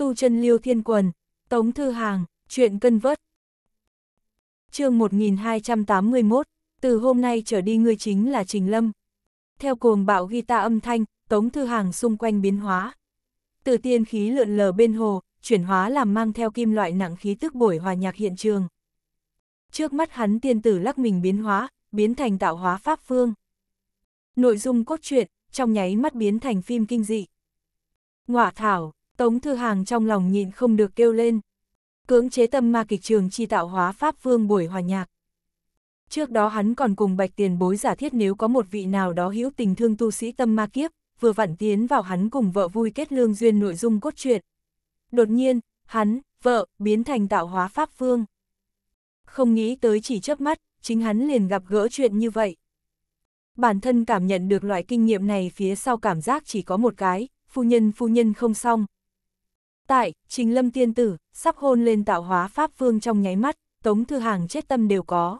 tu chân liêu thiên quần, tống thư hàng, chuyện cân vớt. chương 1281, từ hôm nay trở đi ngươi chính là Trình Lâm. Theo cuồng bạo ghi ta âm thanh, tống thư hàng xung quanh biến hóa. Từ tiên khí lượn lờ bên hồ, chuyển hóa làm mang theo kim loại nặng khí tức bổi hòa nhạc hiện trường. Trước mắt hắn tiên tử lắc mình biến hóa, biến thành tạo hóa pháp phương. Nội dung cốt truyện, trong nháy mắt biến thành phim kinh dị. Ngọa thảo, Tống Thư Hàng trong lòng nhịn không được kêu lên. Cưỡng chế tâm ma kịch trường chi tạo hóa Pháp Vương buổi hòa nhạc. Trước đó hắn còn cùng bạch tiền bối giả thiết nếu có một vị nào đó hữu tình thương tu sĩ tâm ma kiếp, vừa vặn tiến vào hắn cùng vợ vui kết lương duyên nội dung cốt truyện. Đột nhiên, hắn, vợ, biến thành tạo hóa Pháp Vương. Không nghĩ tới chỉ chớp mắt, chính hắn liền gặp gỡ chuyện như vậy. Bản thân cảm nhận được loại kinh nghiệm này phía sau cảm giác chỉ có một cái, phu nhân phu nhân không xong, Tại, Trình Lâm Tiên Tử, sắp hôn lên tạo hóa Pháp Vương trong nháy mắt, Tống Thư Hàng chết tâm đều có.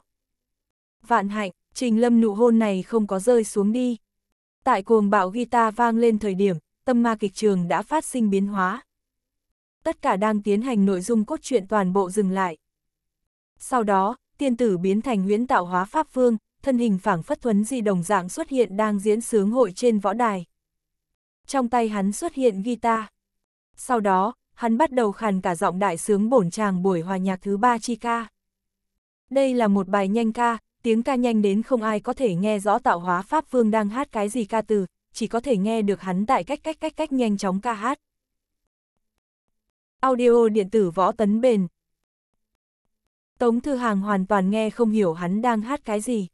Vạn hạnh, Trình Lâm nụ hôn này không có rơi xuống đi. Tại cuồng bạo guitar vang lên thời điểm, tâm ma kịch trường đã phát sinh biến hóa. Tất cả đang tiến hành nội dung cốt truyện toàn bộ dừng lại. Sau đó, tiên tử biến thành huyễn tạo hóa Pháp Vương, thân hình phảng phất thuấn di đồng dạng xuất hiện đang diễn sướng hội trên võ đài. Trong tay hắn xuất hiện guitar. Sau đó, hắn bắt đầu khàn cả giọng đại sướng bổn chàng buổi hòa nhạc thứ ba chi ca. Đây là một bài nhanh ca, tiếng ca nhanh đến không ai có thể nghe rõ tạo hóa Pháp Vương đang hát cái gì ca từ, chỉ có thể nghe được hắn tại cách cách cách cách nhanh chóng ca hát. Audio điện tử võ tấn bền Tống Thư Hàng hoàn toàn nghe không hiểu hắn đang hát cái gì.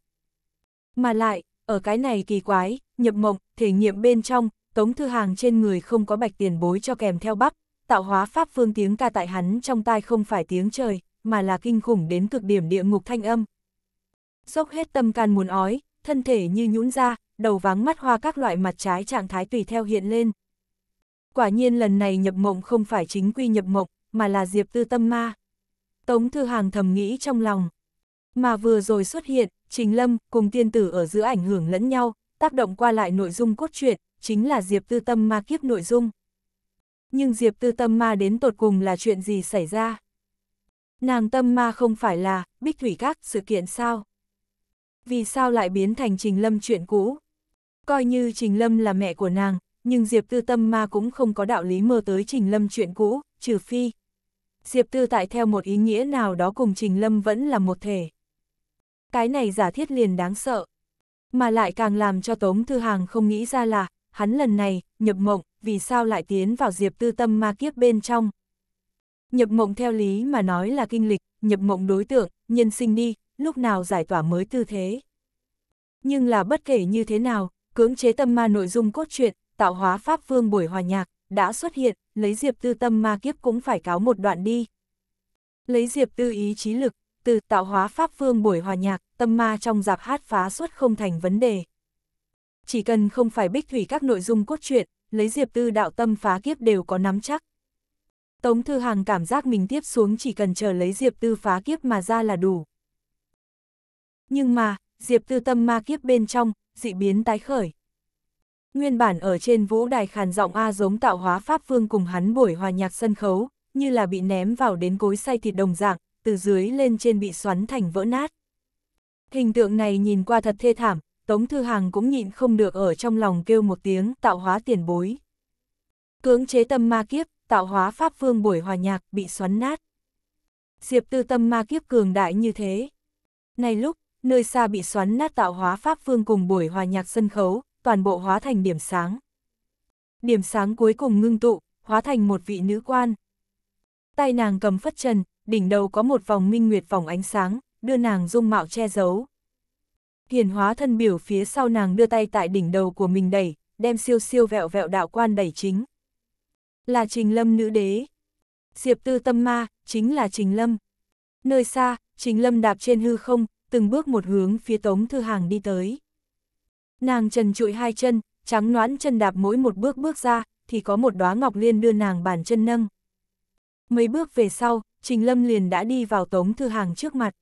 Mà lại, ở cái này kỳ quái, nhập mộng, thể nghiệm bên trong, Tống Thư Hàng trên người không có bạch tiền bối cho kèm theo bắp, tạo hóa pháp phương tiếng ca tại hắn trong tai không phải tiếng trời, mà là kinh khủng đến cực điểm địa ngục thanh âm. Dốc hết tâm can muốn ói, thân thể như nhũn ra, đầu váng mắt hoa các loại mặt trái trạng thái tùy theo hiện lên. Quả nhiên lần này nhập mộng không phải chính quy nhập mộng, mà là diệp tư tâm ma. Tống Thư Hàng thầm nghĩ trong lòng. Mà vừa rồi xuất hiện, Trình Lâm cùng tiên tử ở giữa ảnh hưởng lẫn nhau, tác động qua lại nội dung cốt truyện, chính là diệp tư tâm ma kiếp nội dung nhưng Diệp Tư tâm ma đến tột cùng là chuyện gì xảy ra? Nàng tâm ma không phải là, bích thủy các, sự kiện sao? Vì sao lại biến thành Trình Lâm chuyện cũ? Coi như Trình Lâm là mẹ của nàng, nhưng Diệp Tư tâm ma cũng không có đạo lý mơ tới Trình Lâm chuyện cũ, trừ phi. Diệp Tư tại theo một ý nghĩa nào đó cùng Trình Lâm vẫn là một thể. Cái này giả thiết liền đáng sợ. Mà lại càng làm cho Tống Thư Hàng không nghĩ ra là, hắn lần này, nhập mộng, vì sao lại tiến vào diệp tư tâm ma kiếp bên trong. Nhập mộng theo lý mà nói là kinh lịch, nhập mộng đối tượng, nhân sinh đi, lúc nào giải tỏa mới tư thế. Nhưng là bất kể như thế nào, cưỡng chế tâm ma nội dung cốt truyện, tạo hóa pháp phương buổi hòa nhạc, đã xuất hiện, lấy diệp tư tâm ma kiếp cũng phải cáo một đoạn đi. Lấy diệp tư ý chí lực, từ tạo hóa pháp phương buổi hòa nhạc, tâm ma trong giạp hát phá suốt không thành vấn đề. Chỉ cần không phải bích thủy các nội dung cốt truyện, lấy Diệp Tư đạo tâm phá kiếp đều có nắm chắc. Tống Thư Hàng cảm giác mình tiếp xuống chỉ cần chờ lấy Diệp Tư phá kiếp mà ra là đủ. Nhưng mà, Diệp Tư tâm ma kiếp bên trong, dị biến tái khởi. Nguyên bản ở trên vũ đài khàn giọng A giống tạo hóa Pháp Vương cùng hắn buổi hòa nhạc sân khấu, như là bị ném vào đến cối xay thịt đồng dạng, từ dưới lên trên bị xoắn thành vỡ nát. Hình tượng này nhìn qua thật thê thảm, Tống Thư Hàng cũng nhịn không được ở trong lòng kêu một tiếng tạo hóa tiền bối. Cưỡng chế tâm ma kiếp, tạo hóa pháp phương buổi hòa nhạc bị xoắn nát. Diệp tư tâm ma kiếp cường đại như thế. Này lúc, nơi xa bị xoắn nát tạo hóa pháp phương cùng buổi hòa nhạc sân khấu, toàn bộ hóa thành điểm sáng. Điểm sáng cuối cùng ngưng tụ, hóa thành một vị nữ quan. Tay nàng cầm phất trần, đỉnh đầu có một vòng minh nguyệt vòng ánh sáng, đưa nàng dung mạo che giấu. Hiền hóa thân biểu phía sau nàng đưa tay tại đỉnh đầu của mình đẩy, đem siêu siêu vẹo vẹo đạo quan đẩy chính. Là Trình Lâm nữ đế. Diệp Tư Tâm Ma, chính là Trình Lâm. Nơi xa, Trình Lâm đạp trên hư không, từng bước một hướng phía Tống Thư Hàng đi tới. Nàng trần trụi hai chân, trắng noãn chân đạp mỗi một bước bước ra, thì có một đóa ngọc liên đưa nàng bàn chân nâng. Mấy bước về sau, Trình Lâm liền đã đi vào Tống Thư Hàng trước mặt.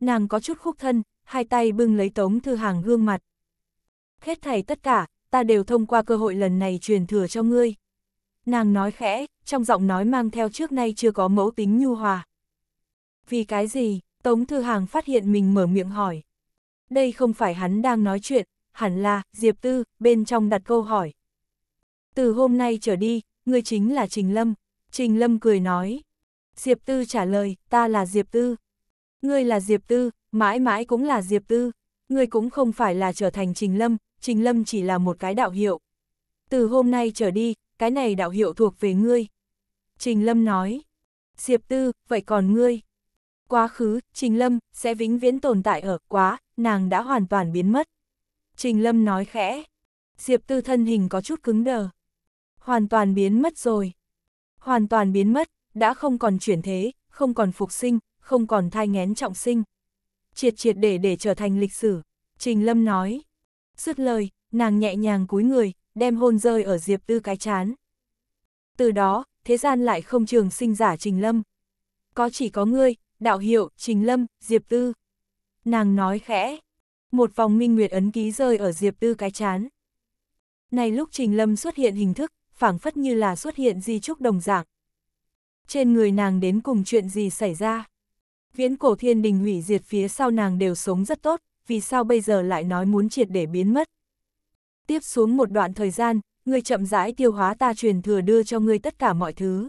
Nàng có chút khúc thân, hai tay bưng lấy Tống Thư Hàng gương mặt. Hết thảy tất cả, ta đều thông qua cơ hội lần này truyền thừa cho ngươi. Nàng nói khẽ, trong giọng nói mang theo trước nay chưa có mẫu tính nhu hòa. Vì cái gì, Tống Thư Hàng phát hiện mình mở miệng hỏi. Đây không phải hắn đang nói chuyện, hẳn là, Diệp Tư, bên trong đặt câu hỏi. Từ hôm nay trở đi, ngươi chính là Trình Lâm. Trình Lâm cười nói. Diệp Tư trả lời, ta là Diệp Tư. Ngươi là Diệp Tư, Mãi mãi cũng là Diệp Tư, ngươi cũng không phải là trở thành Trình Lâm, Trình Lâm chỉ là một cái đạo hiệu. Từ hôm nay trở đi, cái này đạo hiệu thuộc về ngươi. Trình Lâm nói, Diệp Tư, vậy còn ngươi? Quá khứ, Trình Lâm, sẽ vĩnh viễn tồn tại ở quá, nàng đã hoàn toàn biến mất. Trình Lâm nói khẽ, Diệp Tư thân hình có chút cứng đờ. Hoàn toàn biến mất rồi. Hoàn toàn biến mất, đã không còn chuyển thế, không còn phục sinh, không còn thai ngén trọng sinh triệt triệt để để trở thành lịch sử. Trình Lâm nói. Dứt lời, nàng nhẹ nhàng cúi người, đem hôn rơi ở Diệp Tư cái chán. Từ đó, thế gian lại không trường sinh giả Trình Lâm. Có chỉ có ngươi, đạo hiệu, Trình Lâm, Diệp Tư. Nàng nói khẽ. Một vòng minh nguyệt ấn ký rơi ở Diệp Tư cái chán. Này lúc Trình Lâm xuất hiện hình thức, phảng phất như là xuất hiện di trúc đồng dạng. Trên người nàng đến cùng chuyện gì xảy ra? Viễn cổ thiên đình hủy diệt phía sau nàng đều sống rất tốt, vì sao bây giờ lại nói muốn triệt để biến mất. Tiếp xuống một đoạn thời gian, ngươi chậm rãi tiêu hóa ta truyền thừa đưa cho ngươi tất cả mọi thứ.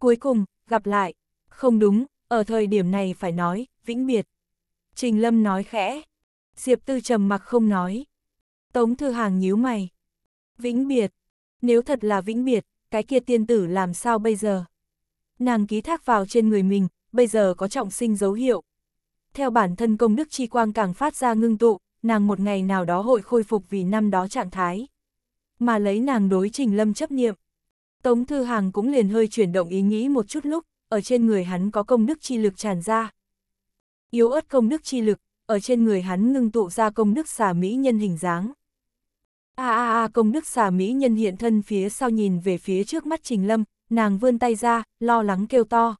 Cuối cùng, gặp lại. Không đúng, ở thời điểm này phải nói, vĩnh biệt. Trình Lâm nói khẽ. Diệp Tư trầm mặc không nói. Tống Thư Hàng nhíu mày. Vĩnh biệt. Nếu thật là vĩnh biệt, cái kia tiên tử làm sao bây giờ? Nàng ký thác vào trên người mình, bây giờ có trọng sinh dấu hiệu. Theo bản thân công đức chi quang càng phát ra ngưng tụ, nàng một ngày nào đó hội khôi phục vì năm đó trạng thái. Mà lấy nàng đối trình lâm chấp niệm. Tống Thư Hàng cũng liền hơi chuyển động ý nghĩ một chút lúc, ở trên người hắn có công đức chi lực tràn ra. Yếu ớt công đức chi lực, ở trên người hắn ngưng tụ ra công đức xà mỹ nhân hình dáng. A a a công đức xà mỹ nhân hiện thân phía sau nhìn về phía trước mắt Trình Lâm, nàng vươn tay ra, lo lắng kêu to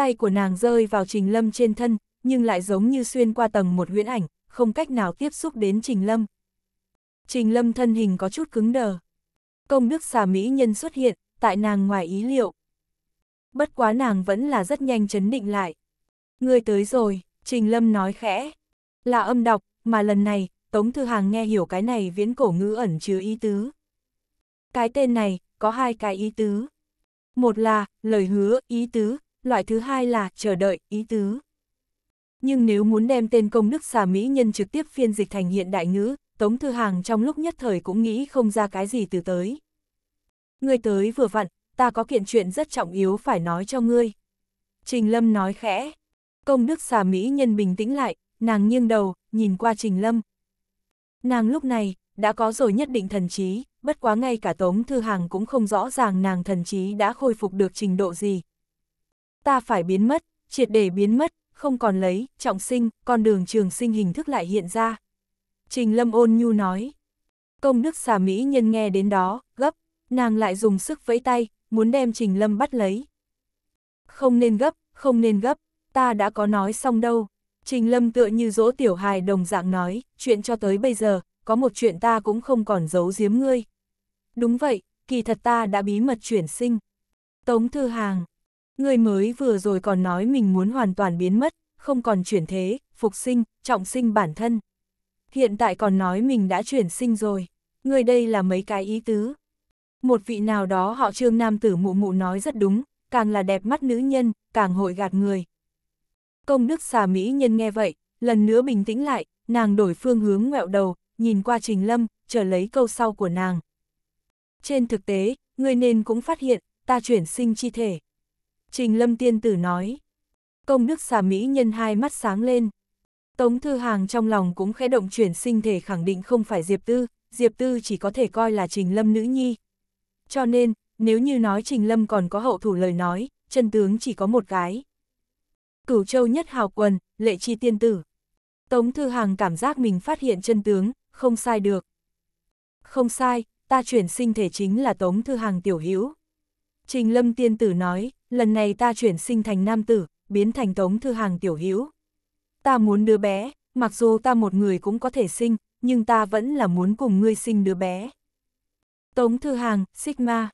tay của nàng rơi vào Trình Lâm trên thân, nhưng lại giống như xuyên qua tầng một huyễn ảnh, không cách nào tiếp xúc đến Trình Lâm. Trình Lâm thân hình có chút cứng đờ. Công đức xà mỹ nhân xuất hiện, tại nàng ngoài ý liệu. Bất quá nàng vẫn là rất nhanh chấn định lại. Ngươi tới rồi, Trình Lâm nói khẽ. Là âm đọc, mà lần này, Tống Thư Hàng nghe hiểu cái này viễn cổ ngữ ẩn chứa ý tứ. Cái tên này, có hai cái ý tứ. Một là, lời hứa, ý tứ, loại thứ hai là chờ đợi, ý tứ. Nhưng nếu muốn đem tên công đức xà mỹ nhân trực tiếp phiên dịch thành hiện đại ngữ, Tống Thư Hàng trong lúc nhất thời cũng nghĩ không ra cái gì từ tới. Ngươi tới vừa vặn, ta có kiện chuyện rất trọng yếu phải nói cho ngươi. Trình Lâm nói khẽ. Công đức xà mỹ nhân bình tĩnh lại, nàng nghiêng đầu, nhìn qua Trình Lâm. Nàng lúc này, đã có rồi nhất định thần trí, bất quá ngay cả Tống Thư Hàng cũng không rõ ràng nàng thần trí đã khôi phục được trình độ gì, Ta phải biến mất, triệt để biến mất, không còn lấy, trọng sinh, con đường trường sinh hình thức lại hiện ra. Trình Lâm ôn nhu nói. Công đức xà Mỹ nhân nghe đến đó, gấp, nàng lại dùng sức vẫy tay, muốn đem Trình Lâm bắt lấy. Không nên gấp, không nên gấp, ta đã có nói xong đâu. Trình Lâm tựa như dỗ tiểu hài đồng dạng nói, chuyện cho tới bây giờ, có một chuyện ta cũng không còn giấu giếm ngươi. Đúng vậy, kỳ thật ta đã bí mật chuyển sinh. Tống Thư Hàng, Người mới vừa rồi còn nói mình muốn hoàn toàn biến mất, không còn chuyển thế, phục sinh, trọng sinh bản thân. Hiện tại còn nói mình đã chuyển sinh rồi. Người đây là mấy cái ý tứ. Một vị nào đó họ trương nam tử mụ mụ nói rất đúng, càng là đẹp mắt nữ nhân, càng hội gạt người. Công đức xà mỹ nhân nghe vậy, lần nữa bình tĩnh lại, nàng đổi phương hướng ngẹo đầu, nhìn qua Trình Lâm, chờ lấy câu sau của nàng. Trên thực tế, người nên cũng phát hiện, ta chuyển sinh chi thể, Trình Lâm Tiên Tử nói. Công đức xà Mỹ nhân hai mắt sáng lên. Tống Thư Hàng trong lòng cũng khẽ động chuyển sinh thể khẳng định không phải Diệp Tư, Diệp Tư chỉ có thể coi là Trình Lâm nữ nhi. Cho nên, nếu như nói Trình Lâm còn có hậu thủ lời nói, chân tướng chỉ có một cái. Cửu Châu nhất hào quần, lệ chi tiên tử. Tống Thư Hàng cảm giác mình phát hiện chân tướng, không sai được. Không sai, ta chuyển sinh thể chính là Tống Thư Hàng tiểu hữu Trình lâm tiên tử nói, lần này ta chuyển sinh thành nam tử, biến thành tống thư hàng tiểu hữu. Ta muốn đứa bé, mặc dù ta một người cũng có thể sinh, nhưng ta vẫn là muốn cùng ngươi sinh đứa bé. Tống thư hàng, Sigma.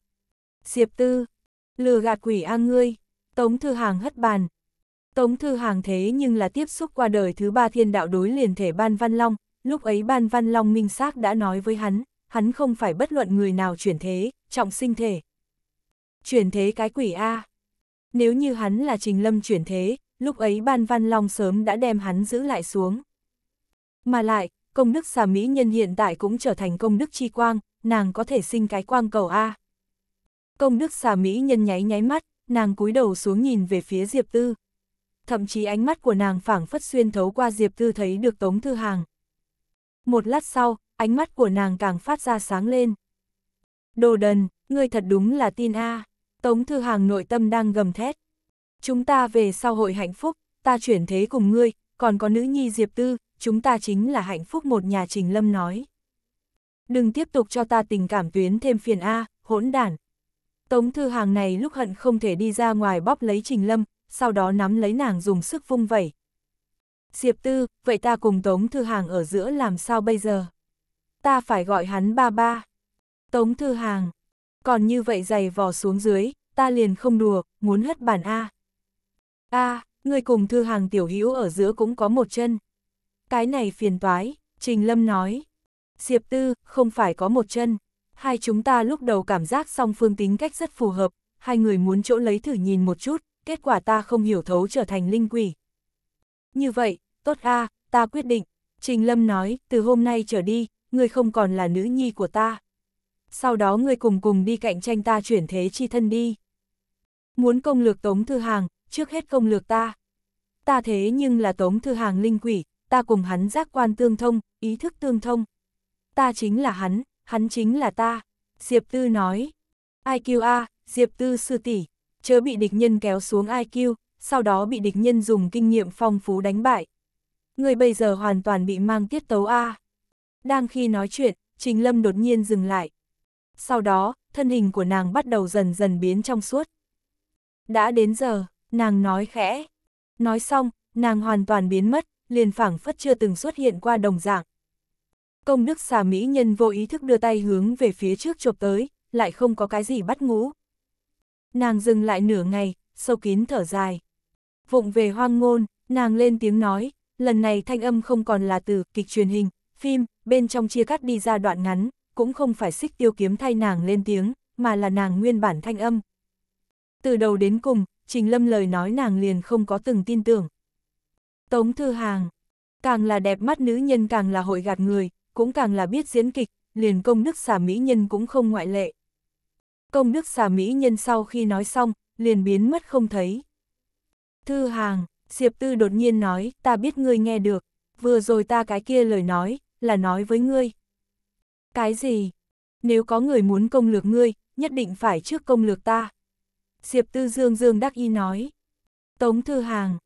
Diệp tư, lừa gạt quỷ a ngươi. Tống thư hàng hất bàn. Tống thư hàng thế nhưng là tiếp xúc qua đời thứ ba thiên đạo đối liền thể Ban Văn Long, lúc ấy Ban Văn Long minh xác đã nói với hắn, hắn không phải bất luận người nào chuyển thế, trọng sinh thể, chuyển thế cái quỷ A. Nếu như hắn là Trình Lâm chuyển thế, lúc ấy Ban Văn Long sớm đã đem hắn giữ lại xuống. Mà lại, công đức xà mỹ nhân hiện tại cũng trở thành công đức chi quang, nàng có thể sinh cái quang cầu A. Công đức xà mỹ nhân nháy nháy mắt, nàng cúi đầu xuống nhìn về phía Diệp Tư. Thậm chí ánh mắt của nàng phảng phất xuyên thấu qua Diệp Tư thấy được Tống Thư Hàng. Một lát sau, ánh mắt của nàng càng phát ra sáng lên. Đồ đần, ngươi thật đúng là tin A. Tống Thư Hàng nội tâm đang gầm thét. Chúng ta về sau hội hạnh phúc, ta chuyển thế cùng ngươi, còn có nữ nhi Diệp Tư, chúng ta chính là hạnh phúc một nhà Trình Lâm nói. Đừng tiếp tục cho ta tình cảm tuyến thêm phiền A, hỗn đản. Tống Thư Hàng này lúc hận không thể đi ra ngoài bóp lấy Trình Lâm, sau đó nắm lấy nàng dùng sức vung vẩy. Diệp Tư, vậy ta cùng Tống Thư Hàng ở giữa làm sao bây giờ? Ta phải gọi hắn ba ba. Tống Thư Hàng, còn như vậy giày vò xuống dưới, ta liền không đùa, muốn hất bản A. A, người cùng thư hàng tiểu hữu ở giữa cũng có một chân. Cái này phiền toái, Trình Lâm nói. Diệp Tư, không phải có một chân. Hai chúng ta lúc đầu cảm giác song phương tính cách rất phù hợp, hai người muốn chỗ lấy thử nhìn một chút, kết quả ta không hiểu thấu trở thành linh quỷ. Như vậy, tốt a, ta quyết định. Trình Lâm nói, từ hôm nay trở đi, ngươi không còn là nữ nhi của ta. Sau đó ngươi cùng cùng đi cạnh tranh ta chuyển thế chi thân đi muốn công lược Tống Thư Hàng, trước hết công lược ta. Ta thế nhưng là Tống Thư Hàng linh quỷ, ta cùng hắn giác quan tương thông, ý thức tương thông. Ta chính là hắn, hắn chính là ta. Diệp Tư nói, a Diệp Tư sư tỷ, chớ bị địch nhân kéo xuống IQ, sau đó bị địch nhân dùng kinh nghiệm phong phú đánh bại. Người bây giờ hoàn toàn bị mang tiết tấu A. Đang khi nói chuyện, Trình Lâm đột nhiên dừng lại. Sau đó, thân hình của nàng bắt đầu dần dần biến trong suốt đã đến giờ, nàng nói khẽ. Nói xong, nàng hoàn toàn biến mất, liền phảng phất chưa từng xuất hiện qua đồng dạng. Công đức xà mỹ nhân vô ý thức đưa tay hướng về phía trước chụp tới, lại không có cái gì bắt ngũ. Nàng dừng lại nửa ngày, sâu kín thở dài. Vụng về hoang ngôn, nàng lên tiếng nói, lần này thanh âm không còn là từ kịch truyền hình, phim, bên trong chia cắt đi ra đoạn ngắn, cũng không phải xích tiêu kiếm thay nàng lên tiếng, mà là nàng nguyên bản thanh âm. Từ đầu đến cùng, Trình Lâm lời nói nàng liền không có từng tin tưởng. Tống Thư Hàng, càng là đẹp mắt nữ nhân càng là hội gạt người, cũng càng là biết diễn kịch, liền công đức xà mỹ nhân cũng không ngoại lệ. Công đức xà mỹ nhân sau khi nói xong, liền biến mất không thấy. Thư Hàng, Diệp Tư đột nhiên nói, ta biết ngươi nghe được, vừa rồi ta cái kia lời nói, là nói với ngươi. Cái gì? Nếu có người muốn công lược ngươi, nhất định phải trước công lược ta. Diệp Tư Dương Dương đắc ý nói. Tống Thư Hàng.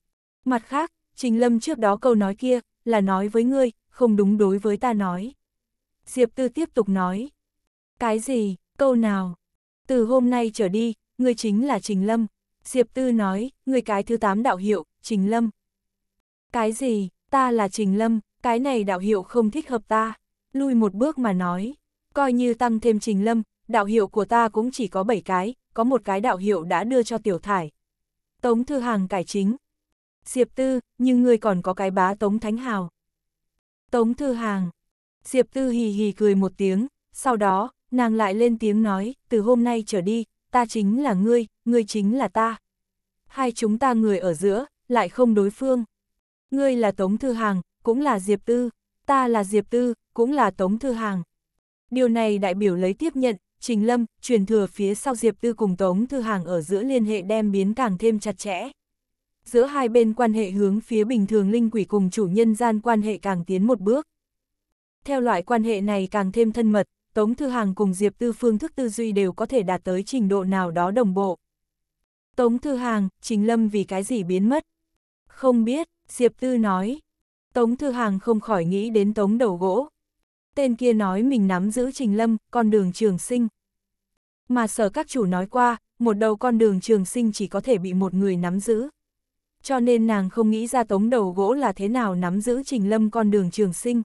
Mặt khác, Trình Lâm trước đó câu nói kia, là nói với ngươi, không đúng đối với ta nói. Diệp Tư tiếp tục nói. Cái gì, câu nào? Từ hôm nay trở đi, ngươi chính là Trình Lâm. Diệp Tư nói, ngươi cái thứ tám đạo hiệu, Trình Lâm. Cái gì, ta là Trình Lâm, cái này đạo hiệu không thích hợp ta. Lui một bước mà nói, coi như tăng thêm Trình Lâm, đạo hiệu của ta cũng chỉ có 7 cái, có một cái đạo hiệu đã đưa cho tiểu thải. Tống Thư Hàng cải chính. Diệp Tư, nhưng ngươi còn có cái bá Tống Thánh Hào. Tống Thư Hàng. Diệp Tư hì hì cười một tiếng, sau đó, nàng lại lên tiếng nói, từ hôm nay trở đi, ta chính là ngươi, ngươi chính là ta. Hai chúng ta người ở giữa, lại không đối phương. Ngươi là Tống Thư Hàng, cũng là Diệp Tư, ta là Diệp Tư, cũng là Tống Thư Hàng. Điều này đại biểu lấy tiếp nhận, Trình Lâm, truyền thừa phía sau Diệp Tư cùng Tống Thư Hàng ở giữa liên hệ đem biến càng thêm chặt chẽ. Giữa hai bên quan hệ hướng phía bình thường linh quỷ cùng chủ nhân gian quan hệ càng tiến một bước. Theo loại quan hệ này càng thêm thân mật, Tống Thư Hàng cùng Diệp Tư phương thức tư duy đều có thể đạt tới trình độ nào đó đồng bộ. Tống Thư Hàng, Trình Lâm vì cái gì biến mất? Không biết, Diệp Tư nói. Tống Thư Hàng không khỏi nghĩ đến Tống đầu gỗ, Tên kia nói mình nắm giữ Trình Lâm, con đường trường sinh. Mà sở các chủ nói qua, một đầu con đường trường sinh chỉ có thể bị một người nắm giữ. Cho nên nàng không nghĩ ra tống đầu gỗ là thế nào nắm giữ Trình Lâm con đường trường sinh.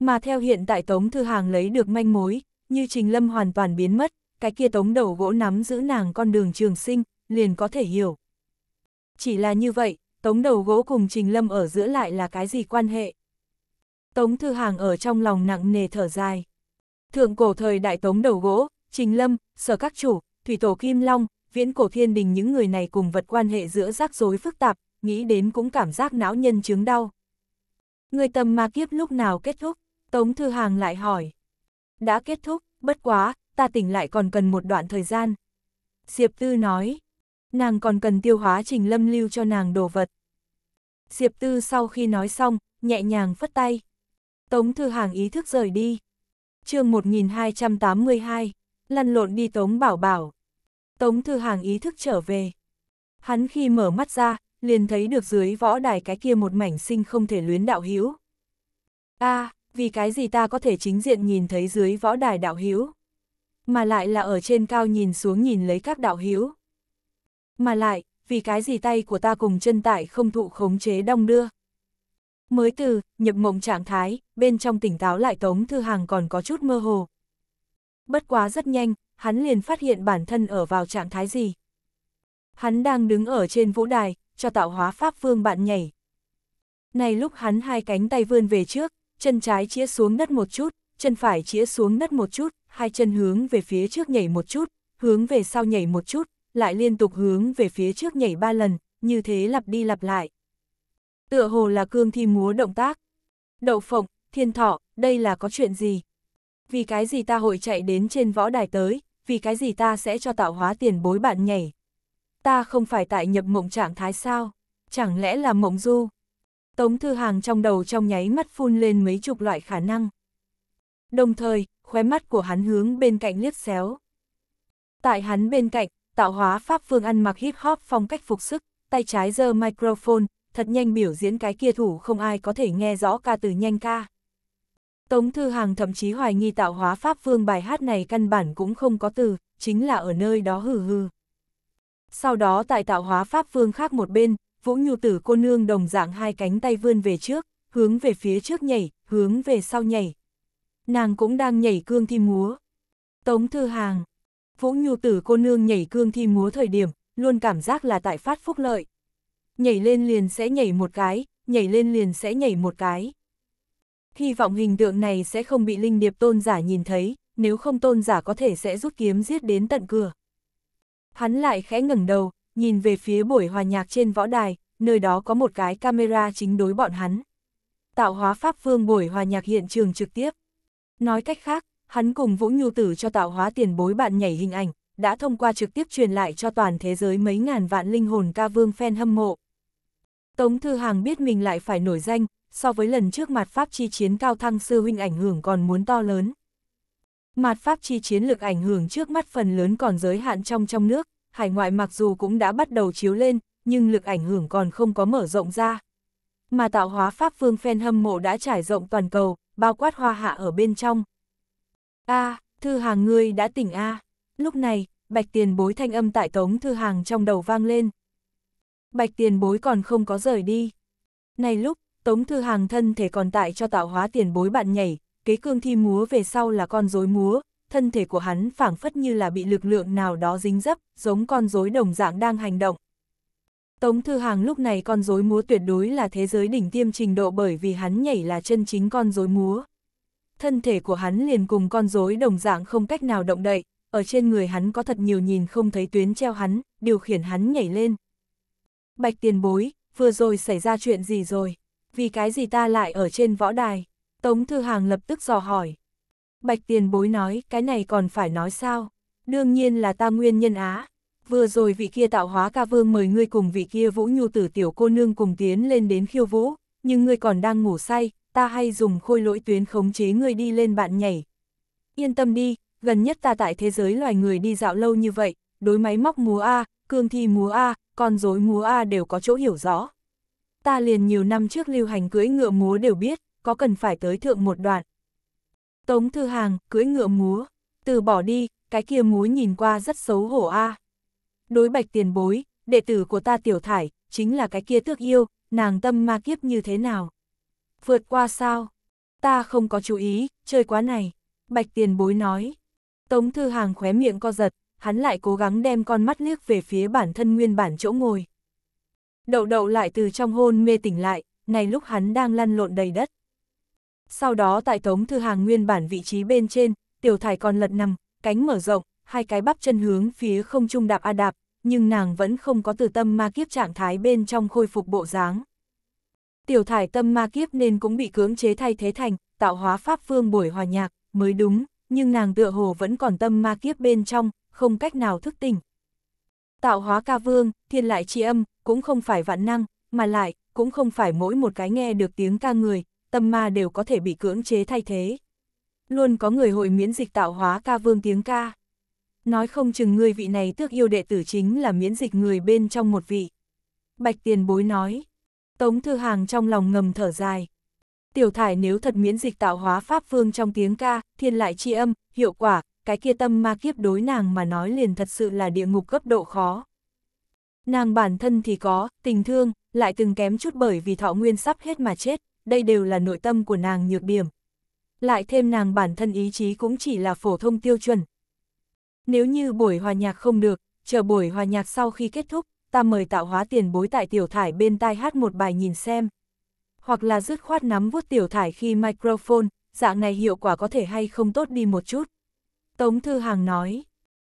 Mà theo hiện tại tống thư hàng lấy được manh mối, như Trình Lâm hoàn toàn biến mất, cái kia tống đầu gỗ nắm giữ nàng con đường trường sinh, liền có thể hiểu. Chỉ là như vậy, tống đầu gỗ cùng Trình Lâm ở giữa lại là cái gì quan hệ? Tống Thư Hàng ở trong lòng nặng nề thở dài. Thượng cổ thời đại tống đầu gỗ, Trình Lâm, Sở Các Chủ, Thủy Tổ Kim Long, Viễn Cổ Thiên Đình những người này cùng vật quan hệ giữa rắc rối phức tạp, nghĩ đến cũng cảm giác não nhân chứng đau. Người tầm ma kiếp lúc nào kết thúc? Tống Thư Hàng lại hỏi. Đã kết thúc, bất quá, ta tỉnh lại còn cần một đoạn thời gian. Diệp Tư nói, nàng còn cần tiêu hóa trình lâm lưu cho nàng đồ vật. Diệp Tư sau khi nói xong, nhẹ nhàng phất tay. Tống Thư Hàng ý thức rời đi. chương 1282, lăn lộn đi Tống Bảo Bảo. Tống Thư Hàng ý thức trở về. Hắn khi mở mắt ra, liền thấy được dưới võ đài cái kia một mảnh sinh không thể luyến đạo hiếu. a à, vì cái gì ta có thể chính diện nhìn thấy dưới võ đài đạo hiếu Mà lại là ở trên cao nhìn xuống nhìn lấy các đạo hiếu Mà lại, vì cái gì tay của ta cùng chân tại không thụ khống chế đong đưa. Mới từ, nhập mộng trạng thái, bên trong tỉnh táo lại Tống Thư Hàng còn có chút mơ hồ. Bất quá rất nhanh, hắn liền phát hiện bản thân ở vào trạng thái gì. Hắn đang đứng ở trên vũ đài, cho tạo hóa Pháp Vương bạn nhảy. Này lúc hắn hai cánh tay vươn về trước, chân trái chĩa xuống đất một chút, chân phải chĩa xuống đất một chút, hai chân hướng về phía trước nhảy một chút, hướng về sau nhảy một chút, lại liên tục hướng về phía trước nhảy ba lần, như thế lặp đi lặp lại. Tựa hồ là cương thi múa động tác. Đậu phộng, thiên thọ, đây là có chuyện gì? Vì cái gì ta hội chạy đến trên võ đài tới, vì cái gì ta sẽ cho tạo hóa tiền bối bạn nhảy? Ta không phải tại nhập mộng trạng thái sao? Chẳng lẽ là mộng du? Tống Thư Hàng trong đầu trong nháy mắt phun lên mấy chục loại khả năng. Đồng thời, khóe mắt của hắn hướng bên cạnh liếc xéo. Tại hắn bên cạnh, tạo hóa Pháp Phương ăn mặc hip hop phong cách phục sức, tay trái giơ microphone, thật nhanh biểu diễn cái kia thủ không ai có thể nghe rõ ca từ nhanh ca. Tống Thư Hàng thậm chí hoài nghi tạo hóa Pháp Vương bài hát này căn bản cũng không có từ, chính là ở nơi đó hừ hừ. Sau đó tại tạo hóa Pháp Vương khác một bên, Vũ Nhu Tử cô nương đồng dạng hai cánh tay vươn về trước, hướng về phía trước nhảy, hướng về sau nhảy. Nàng cũng đang nhảy cương thi múa. Tống Thư Hàng Vũ Nhu Tử cô nương nhảy cương thi múa thời điểm, luôn cảm giác là tại phát phúc lợi, nhảy lên liền sẽ nhảy một cái, nhảy lên liền sẽ nhảy một cái. Hy vọng hình tượng này sẽ không bị linh điệp tôn giả nhìn thấy, nếu không tôn giả có thể sẽ rút kiếm giết đến tận cửa. Hắn lại khẽ ngẩng đầu, nhìn về phía buổi hòa nhạc trên võ đài, nơi đó có một cái camera chính đối bọn hắn. Tạo hóa pháp vương buổi hòa nhạc hiện trường trực tiếp. Nói cách khác, hắn cùng Vũ Nhu Tử cho tạo hóa tiền bối bạn nhảy hình ảnh, đã thông qua trực tiếp truyền lại cho toàn thế giới mấy ngàn vạn linh hồn ca vương fan hâm mộ. Tống Thư Hàng biết mình lại phải nổi danh, so với lần trước mặt Pháp chi chiến cao thăng sư huynh ảnh hưởng còn muốn to lớn. Mặt Pháp chi chiến lực ảnh hưởng trước mắt phần lớn còn giới hạn trong trong nước, hải ngoại mặc dù cũng đã bắt đầu chiếu lên, nhưng lực ảnh hưởng còn không có mở rộng ra. Mà tạo hóa Pháp phương phen hâm mộ đã trải rộng toàn cầu, bao quát hoa hạ ở bên trong. a à, Thư Hàng ngươi đã tỉnh a à. Lúc này, bạch tiền bối thanh âm tại Tống Thư Hàng trong đầu vang lên bạch tiền bối còn không có rời đi. Này lúc, Tống Thư Hàng thân thể còn tại cho tạo hóa tiền bối bạn nhảy, kế cương thi múa về sau là con rối múa, thân thể của hắn phảng phất như là bị lực lượng nào đó dính dấp, giống con rối đồng dạng đang hành động. Tống Thư Hàng lúc này con rối múa tuyệt đối là thế giới đỉnh tiêm trình độ bởi vì hắn nhảy là chân chính con rối múa. Thân thể của hắn liền cùng con rối đồng dạng không cách nào động đậy, ở trên người hắn có thật nhiều nhìn không thấy tuyến treo hắn, điều khiển hắn nhảy lên, Bạch tiền bối, vừa rồi xảy ra chuyện gì rồi? Vì cái gì ta lại ở trên võ đài? Tống Thư Hàng lập tức dò hỏi. Bạch tiền bối nói, cái này còn phải nói sao? Đương nhiên là ta nguyên nhân á. Vừa rồi vị kia tạo hóa ca vương mời ngươi cùng vị kia vũ nhu tử tiểu cô nương cùng tiến lên đến khiêu vũ, nhưng ngươi còn đang ngủ say, ta hay dùng khôi lỗi tuyến khống chế ngươi đi lên bạn nhảy. Yên tâm đi, gần nhất ta tại thế giới loài người đi dạo lâu như vậy, đối máy móc múa A, cương thi múa A, con rối múa A đều có chỗ hiểu rõ. Ta liền nhiều năm trước lưu hành cưỡi ngựa múa đều biết, có cần phải tới thượng một đoạn. Tống Thư Hàng, cưỡi ngựa múa, từ bỏ đi, cái kia múa nhìn qua rất xấu hổ A. Đối bạch tiền bối, đệ tử của ta tiểu thải, chính là cái kia tước yêu, nàng tâm ma kiếp như thế nào. Vượt qua sao? Ta không có chú ý, chơi quá này. Bạch tiền bối nói. Tống Thư Hàng khóe miệng co giật, hắn lại cố gắng đem con mắt liếc về phía bản thân nguyên bản chỗ ngồi. Đậu đậu lại từ trong hôn mê tỉnh lại, này lúc hắn đang lăn lộn đầy đất. Sau đó tại tống thư hàng nguyên bản vị trí bên trên, tiểu thải còn lật nằm, cánh mở rộng, hai cái bắp chân hướng phía không trung đạp a đạp, nhưng nàng vẫn không có từ tâm ma kiếp trạng thái bên trong khôi phục bộ dáng. Tiểu thải tâm ma kiếp nên cũng bị cưỡng chế thay thế thành, tạo hóa pháp phương buổi hòa nhạc, mới đúng, nhưng nàng tựa hồ vẫn còn tâm ma kiếp bên trong, không cách nào thức tỉnh. Tạo hóa ca vương, thiên lại chi âm, cũng không phải vạn năng, mà lại, cũng không phải mỗi một cái nghe được tiếng ca người, tâm ma đều có thể bị cưỡng chế thay thế. Luôn có người hội miễn dịch tạo hóa ca vương tiếng ca. Nói không chừng người vị này tước yêu đệ tử chính là miễn dịch người bên trong một vị. Bạch tiền bối nói. Tống thư hàng trong lòng ngầm thở dài. Tiểu thải nếu thật miễn dịch tạo hóa pháp vương trong tiếng ca, thiên lại chi âm, hiệu quả, cái kia tâm ma kiếp đối nàng mà nói liền thật sự là địa ngục cấp độ khó. Nàng bản thân thì có, tình thương, lại từng kém chút bởi vì thọ nguyên sắp hết mà chết, đây đều là nội tâm của nàng nhược điểm. Lại thêm nàng bản thân ý chí cũng chỉ là phổ thông tiêu chuẩn. Nếu như buổi hòa nhạc không được, chờ buổi hòa nhạc sau khi kết thúc, ta mời tạo hóa tiền bối tại tiểu thải bên tai hát một bài nhìn xem. Hoặc là dứt khoát nắm vuốt tiểu thải khi microphone, dạng này hiệu quả có thể hay không tốt đi một chút. Tống Thư Hàng nói.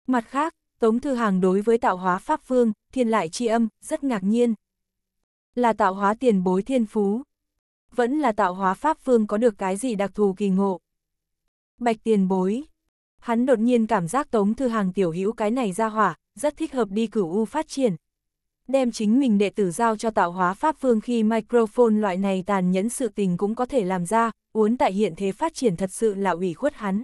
Mặt khác, Tống Thư Hàng đối với tạo hóa Pháp Vương, thiên lại tri âm, rất ngạc nhiên. Là tạo hóa tiền bối thiên phú. Vẫn là tạo hóa Pháp Vương có được cái gì đặc thù kỳ ngộ. Bạch tiền bối. Hắn đột nhiên cảm giác Tống Thư Hàng tiểu hữu cái này ra hỏa, rất thích hợp đi cửu u phát triển. Đem chính mình đệ tử giao cho tạo hóa Pháp Vương khi microphone loại này tàn nhẫn sự tình cũng có thể làm ra, uốn tại hiện thế phát triển thật sự là ủy khuất hắn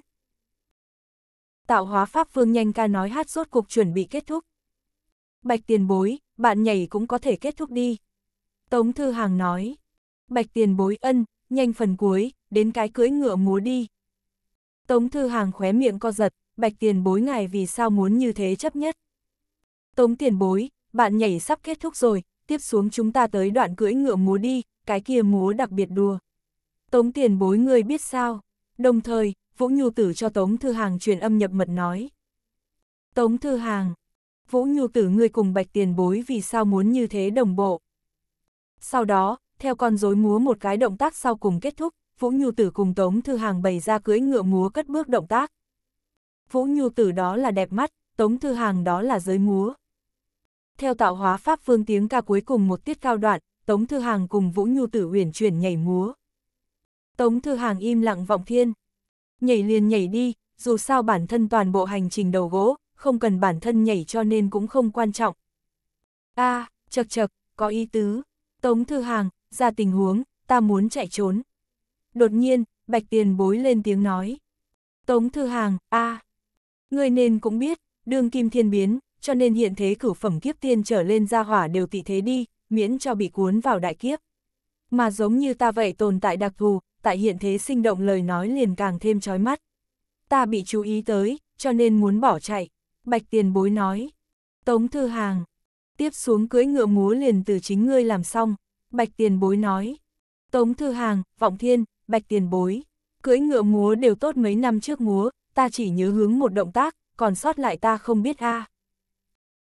tạo hóa pháp vương nhanh ca nói hát rốt cuộc chuẩn bị kết thúc. Bạch tiền bối, bạn nhảy cũng có thể kết thúc đi. Tống Thư Hàng nói, bạch tiền bối ân, nhanh phần cuối, đến cái cưỡi ngựa múa đi. Tống Thư Hàng khóe miệng co giật, bạch tiền bối ngài vì sao muốn như thế chấp nhất. Tống tiền bối, bạn nhảy sắp kết thúc rồi, tiếp xuống chúng ta tới đoạn cưỡi ngựa múa đi, cái kia múa đặc biệt đùa. Tống tiền bối người biết sao, đồng thời, Vũ Nhu Tử cho Tống Thư Hàng truyền âm nhập mật nói. Tống Thư Hàng, Vũ Nhu Tử ngươi cùng bạch tiền bối vì sao muốn như thế đồng bộ. Sau đó, theo con rối múa một cái động tác sau cùng kết thúc, Vũ Nhu Tử cùng Tống Thư Hàng bày ra cưỡi ngựa múa cất bước động tác. Vũ Nhu Tử đó là đẹp mắt, Tống Thư Hàng đó là giới múa. Theo tạo hóa pháp phương tiếng ca cuối cùng một tiết cao đoạn, Tống Thư Hàng cùng Vũ Nhu Tử uyển chuyển nhảy múa. Tống Thư Hàng im lặng vọng thiên, Nhảy liền nhảy đi, dù sao bản thân toàn bộ hành trình đầu gỗ, không cần bản thân nhảy cho nên cũng không quan trọng. a à, chật chật, có ý tứ. Tống Thư Hàng, ra tình huống, ta muốn chạy trốn. Đột nhiên, Bạch Tiền bối lên tiếng nói. Tống Thư Hàng, a à. Người nên cũng biết, đường kim thiên biến, cho nên hiện thế cử phẩm kiếp tiên trở lên ra hỏa đều tị thế đi, miễn cho bị cuốn vào đại kiếp. Mà giống như ta vậy tồn tại đặc thù, tại hiện thế sinh động lời nói liền càng thêm trói mắt. Ta bị chú ý tới, cho nên muốn bỏ chạy, bạch tiền bối nói. Tống thư hàng, tiếp xuống cưỡi ngựa múa liền từ chính ngươi làm xong, bạch tiền bối nói. Tống thư hàng, vọng thiên, bạch tiền bối, cưỡi ngựa múa đều tốt mấy năm trước múa, ta chỉ nhớ hướng một động tác, còn sót lại ta không biết a.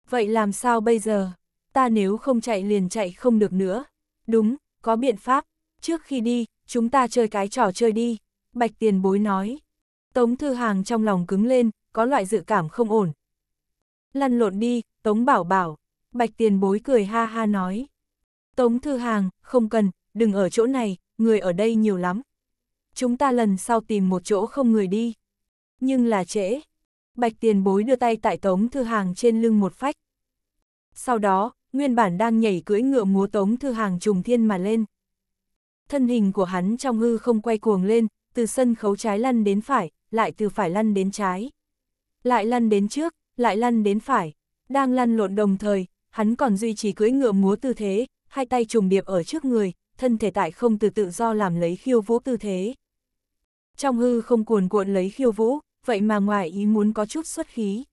Vậy làm sao bây giờ? Ta nếu không chạy liền chạy không được nữa. Đúng, có biện pháp. Trước khi đi, chúng ta chơi cái trò chơi đi, bạch tiền bối nói. Tống Thư Hàng trong lòng cứng lên, có loại dự cảm không ổn. Lăn lộn đi, Tống Bảo Bảo, bạch tiền bối cười ha ha nói. Tống Thư Hàng, không cần, đừng ở chỗ này, người ở đây nhiều lắm. Chúng ta lần sau tìm một chỗ không người đi. Nhưng là trễ. Bạch tiền bối đưa tay tại Tống Thư Hàng trên lưng một phách. Sau đó, nguyên bản đang nhảy cưỡi ngựa múa Tống Thư Hàng trùng thiên mà lên thân hình của hắn trong hư không quay cuồng lên, từ sân khấu trái lăn đến phải, lại từ phải lăn đến trái. Lại lăn đến trước, lại lăn đến phải, đang lăn lộn đồng thời, hắn còn duy trì cưỡi ngựa múa tư thế, hai tay trùng điệp ở trước người, thân thể tại không từ tự do làm lấy khiêu vũ tư thế. Trong hư không cuồn cuộn lấy khiêu vũ, vậy mà ngoài ý muốn có chút xuất khí.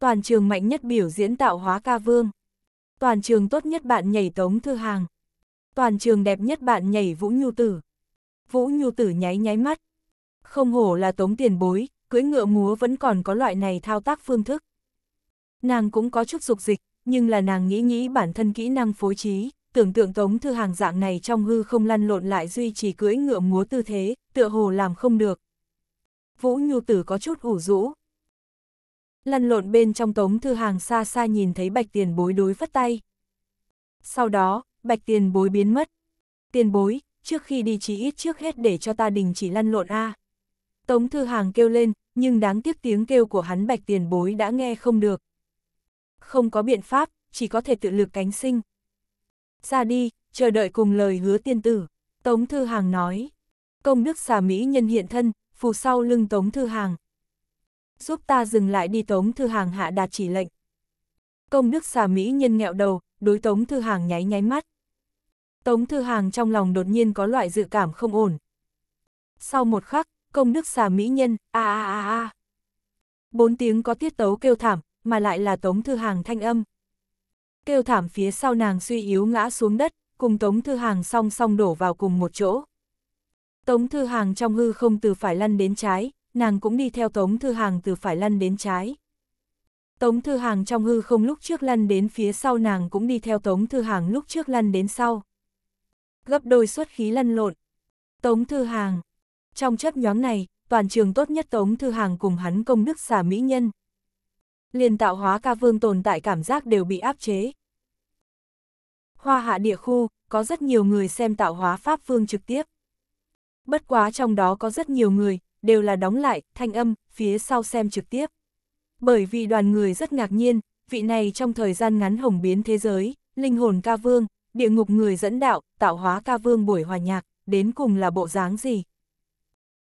Toàn trường mạnh nhất biểu diễn tạo hóa ca vương. Toàn trường tốt nhất bạn nhảy tống thư hàng toàn trường đẹp nhất bạn nhảy Vũ Nhu Tử. Vũ Nhu Tử nháy nháy mắt. Không hổ là tống tiền bối, cưỡi ngựa múa vẫn còn có loại này thao tác phương thức. Nàng cũng có chút dục dịch, nhưng là nàng nghĩ nghĩ bản thân kỹ năng phối trí, tưởng tượng tống thư hàng dạng này trong hư không lăn lộn lại duy trì cưỡi ngựa múa tư thế, tựa hồ làm không được. Vũ Nhu Tử có chút ủ rũ. Lăn lộn bên trong tống thư hàng xa xa nhìn thấy bạch tiền bối đối vất tay. Sau đó, bạch tiền bối biến mất. Tiền bối, trước khi đi chỉ ít trước hết để cho ta đình chỉ lăn lộn a. Tống Thư Hàng kêu lên, nhưng đáng tiếc tiếng kêu của hắn bạch tiền bối đã nghe không được. Không có biện pháp, chỉ có thể tự lực cánh sinh. Ra đi, chờ đợi cùng lời hứa tiên tử, Tống Thư Hàng nói. Công đức xà Mỹ nhân hiện thân, phù sau lưng Tống Thư Hàng. Giúp ta dừng lại đi Tống Thư Hàng hạ đạt chỉ lệnh. Công đức xà Mỹ nhân nghẹo đầu, đối Tống Thư Hàng nháy nháy mắt. Tống Thư Hàng trong lòng đột nhiên có loại dự cảm không ổn. Sau một khắc, công đức xà mỹ nhân, a a a a. Bốn tiếng có tiết tấu kêu thảm, mà lại là Tống Thư Hàng thanh âm. Kêu thảm phía sau nàng suy yếu ngã xuống đất, cùng Tống Thư Hàng song song đổ vào cùng một chỗ. Tống Thư Hàng trong hư không từ phải lăn đến trái, nàng cũng đi theo Tống Thư Hàng từ phải lăn đến trái. Tống Thư Hàng trong hư không lúc trước lăn đến phía sau nàng cũng đi theo Tống Thư Hàng lúc trước lăn đến sau gấp đôi suất khí lăn lộn. Tống Thư Hàng Trong chấp nhóm này, toàn trường tốt nhất Tống Thư Hàng cùng hắn công đức xả mỹ nhân. Liền tạo hóa ca vương tồn tại cảm giác đều bị áp chế. Hoa hạ địa khu, có rất nhiều người xem tạo hóa pháp vương trực tiếp. Bất quá trong đó có rất nhiều người, đều là đóng lại, thanh âm, phía sau xem trực tiếp. Bởi vì đoàn người rất ngạc nhiên, vị này trong thời gian ngắn hồng biến thế giới, linh hồn ca vương, địa ngục người dẫn đạo, tạo hóa ca vương buổi hòa nhạc, đến cùng là bộ dáng gì.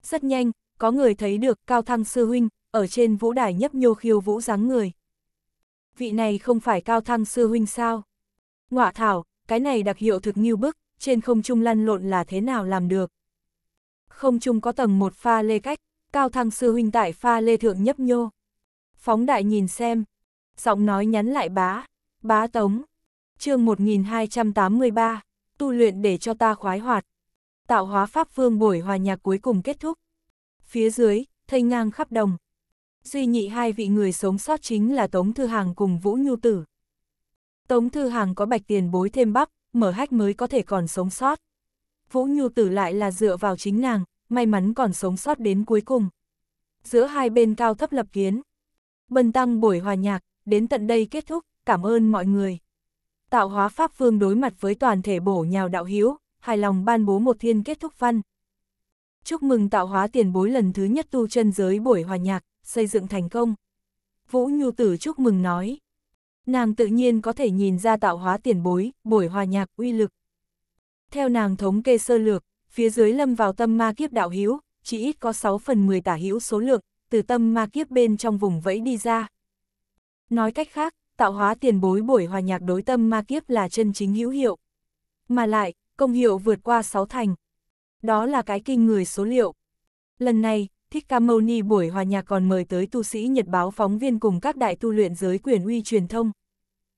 Rất nhanh, có người thấy được cao thăng sư huynh, ở trên vũ đài nhấp nhô khiêu vũ dáng người. Vị này không phải cao thăng sư huynh sao? Ngọa thảo, cái này đặc hiệu thực như bức, trên không trung lăn lộn là thế nào làm được? Không trung có tầng một pha lê cách, cao thăng sư huynh tại pha lê thượng nhấp nhô. Phóng đại nhìn xem, giọng nói nhắn lại bá, bá tống, chương 1283, tu luyện để cho ta khoái hoạt. Tạo hóa Pháp Vương buổi hòa nhạc cuối cùng kết thúc. Phía dưới, thây ngang khắp đồng. Duy nhị hai vị người sống sót chính là Tống Thư Hàng cùng Vũ Nhu Tử. Tống Thư Hàng có bạch tiền bối thêm bắp, mở hách mới có thể còn sống sót. Vũ Nhu Tử lại là dựa vào chính nàng, may mắn còn sống sót đến cuối cùng. Giữa hai bên cao thấp lập kiến. Bần tăng buổi hòa nhạc, đến tận đây kết thúc, cảm ơn mọi người tạo hóa Pháp Vương đối mặt với toàn thể bổ nhào đạo hiếu, hài lòng ban bố một thiên kết thúc văn. Chúc mừng tạo hóa tiền bối lần thứ nhất tu chân giới buổi hòa nhạc, xây dựng thành công. Vũ Nhu Tử chúc mừng nói. Nàng tự nhiên có thể nhìn ra tạo hóa tiền bối, buổi hòa nhạc uy lực. Theo nàng thống kê sơ lược, phía dưới lâm vào tâm ma kiếp đạo hữu chỉ ít có 6 phần 10 tả hữu số lượng, từ tâm ma kiếp bên trong vùng vẫy đi ra. Nói cách khác, tạo hóa tiền bối buổi hòa nhạc đối tâm ma kiếp là chân chính hữu hiệu. Mà lại, công hiệu vượt qua 6 thành. Đó là cái kinh người số liệu. Lần này, Thích Ca Mâu Ni buổi hòa nhạc còn mời tới tu sĩ Nhật báo phóng viên cùng các đại tu luyện giới quyền uy truyền thông.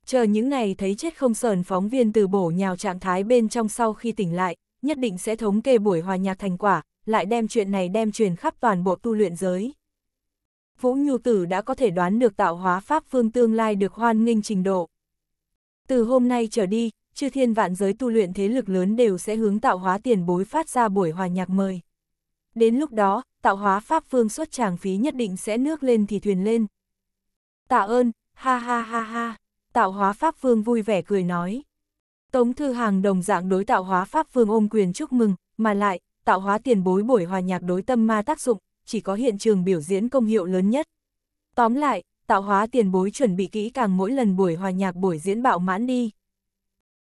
Chờ những ngày thấy chết không sờn phóng viên từ bổ nhào trạng thái bên trong sau khi tỉnh lại, nhất định sẽ thống kê buổi hòa nhạc thành quả, lại đem chuyện này đem truyền khắp toàn bộ tu luyện giới. Vũ Nhu Tử đã có thể đoán được tạo hóa Pháp Vương tương lai được hoan nghênh trình độ. Từ hôm nay trở đi, chư thiên vạn giới tu luyện thế lực lớn đều sẽ hướng tạo hóa tiền bối phát ra buổi hòa nhạc mời. Đến lúc đó, tạo hóa Pháp Vương xuất tràng phí nhất định sẽ nước lên thì thuyền lên. Tạ ơn, ha ha ha ha, tạo hóa Pháp Vương vui vẻ cười nói. Tống Thư Hàng đồng dạng đối tạo hóa Pháp Vương ôm quyền chúc mừng, mà lại, tạo hóa tiền bối buổi hòa nhạc đối tâm ma tác dụng, chỉ có hiện trường biểu diễn công hiệu lớn nhất. Tóm lại, tạo hóa tiền bối chuẩn bị kỹ càng mỗi lần buổi hòa nhạc buổi diễn bạo mãn đi.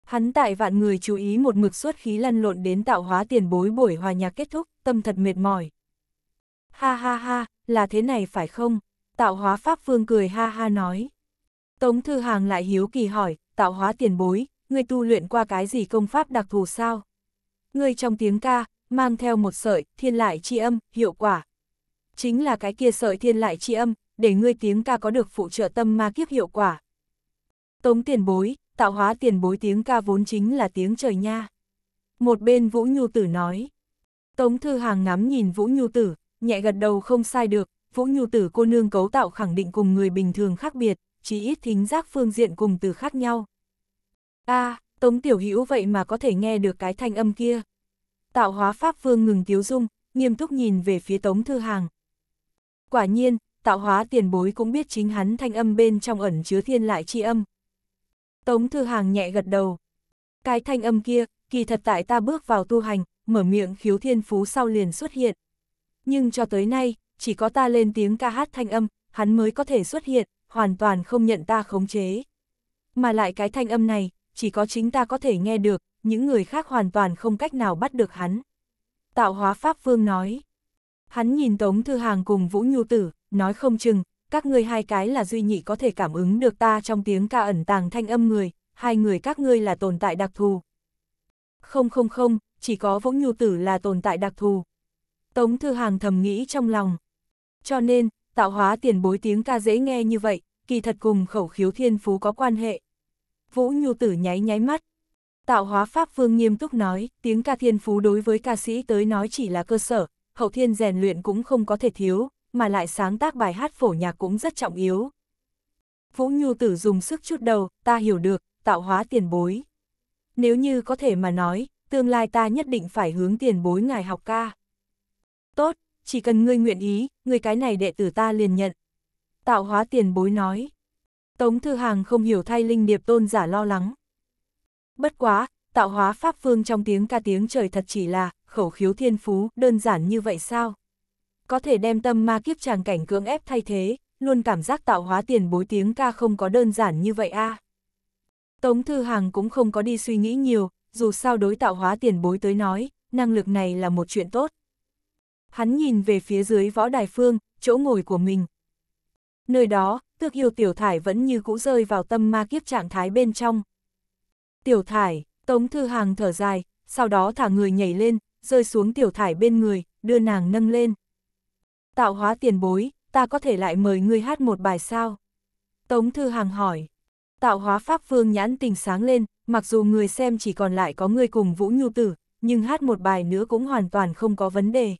Hắn tại vạn người chú ý một mực suốt khí lăn lộn đến tạo hóa tiền bối buổi hòa nhạc kết thúc, tâm thật mệt mỏi. Ha ha ha, là thế này phải không? Tạo hóa Pháp Vương cười ha ha nói. Tống Thư Hàng lại hiếu kỳ hỏi, tạo hóa tiền bối, người tu luyện qua cái gì công pháp đặc thù sao? Người trong tiếng ca, mang theo một sợi, thiên lại chi âm, hiệu quả, chính là cái kia sợi thiên lại chi âm, để ngươi tiếng ca có được phụ trợ tâm ma kiếp hiệu quả. Tống tiền bối, tạo hóa tiền bối tiếng ca vốn chính là tiếng trời nha. Một bên Vũ Nhu Tử nói. Tống Thư Hàng ngắm nhìn Vũ Nhu Tử, nhẹ gật đầu không sai được, Vũ Nhu Tử cô nương cấu tạo khẳng định cùng người bình thường khác biệt, chỉ ít thính giác phương diện cùng từ khác nhau. a Tống Tiểu Hữu vậy mà có thể nghe được cái thanh âm kia. Tạo hóa Pháp Vương ngừng tiếu dung, nghiêm túc nhìn về phía Tống Thư Hàng, Quả nhiên, tạo hóa tiền bối cũng biết chính hắn thanh âm bên trong ẩn chứa thiên lại chi âm. Tống Thư Hàng nhẹ gật đầu. Cái thanh âm kia, kỳ thật tại ta bước vào tu hành, mở miệng khiếu thiên phú sau liền xuất hiện. Nhưng cho tới nay, chỉ có ta lên tiếng ca hát thanh âm, hắn mới có thể xuất hiện, hoàn toàn không nhận ta khống chế. Mà lại cái thanh âm này, chỉ có chính ta có thể nghe được, những người khác hoàn toàn không cách nào bắt được hắn. Tạo hóa Pháp Vương nói. Hắn nhìn Tống Thư Hàng cùng Vũ Nhu Tử, nói không chừng, các ngươi hai cái là duy nhị có thể cảm ứng được ta trong tiếng ca ẩn tàng thanh âm người, hai người các ngươi là tồn tại đặc thù. Không không không, chỉ có Vũ Nhu Tử là tồn tại đặc thù. Tống Thư Hàng thầm nghĩ trong lòng. Cho nên, tạo hóa tiền bối tiếng ca dễ nghe như vậy, kỳ thật cùng khẩu khiếu thiên phú có quan hệ. Vũ Nhu Tử nháy nháy mắt. Tạo hóa Pháp Vương nghiêm túc nói, tiếng ca thiên phú đối với ca sĩ tới nói chỉ là cơ sở, hậu thiên rèn luyện cũng không có thể thiếu, mà lại sáng tác bài hát phổ nhạc cũng rất trọng yếu. Vũ Nhu Tử dùng sức chút đầu, ta hiểu được, tạo hóa tiền bối. Nếu như có thể mà nói, tương lai ta nhất định phải hướng tiền bối ngài học ca. Tốt, chỉ cần ngươi nguyện ý, ngươi cái này đệ tử ta liền nhận. Tạo hóa tiền bối nói. Tống Thư Hàng không hiểu thay linh điệp tôn giả lo lắng. Bất quá, tạo hóa Pháp phương trong tiếng ca tiếng trời thật chỉ là khẩu khiếu thiên phú, đơn giản như vậy sao? Có thể đem tâm ma kiếp tràng cảnh cưỡng ép thay thế, luôn cảm giác tạo hóa tiền bối tiếng ca không có đơn giản như vậy a à. Tống Thư Hàng cũng không có đi suy nghĩ nhiều, dù sao đối tạo hóa tiền bối tới nói, năng lực này là một chuyện tốt. Hắn nhìn về phía dưới võ đài phương, chỗ ngồi của mình. Nơi đó, tước yêu tiểu thải vẫn như cũ rơi vào tâm ma kiếp trạng thái bên trong. Tiểu thải, Tống Thư Hàng thở dài, sau đó thả người nhảy lên, rơi xuống tiểu thải bên người, đưa nàng nâng lên. Tạo hóa tiền bối, ta có thể lại mời ngươi hát một bài sao? Tống Thư Hàng hỏi. Tạo hóa pháp vương nhãn tình sáng lên, mặc dù người xem chỉ còn lại có ngươi cùng Vũ Nhu Tử, nhưng hát một bài nữa cũng hoàn toàn không có vấn đề.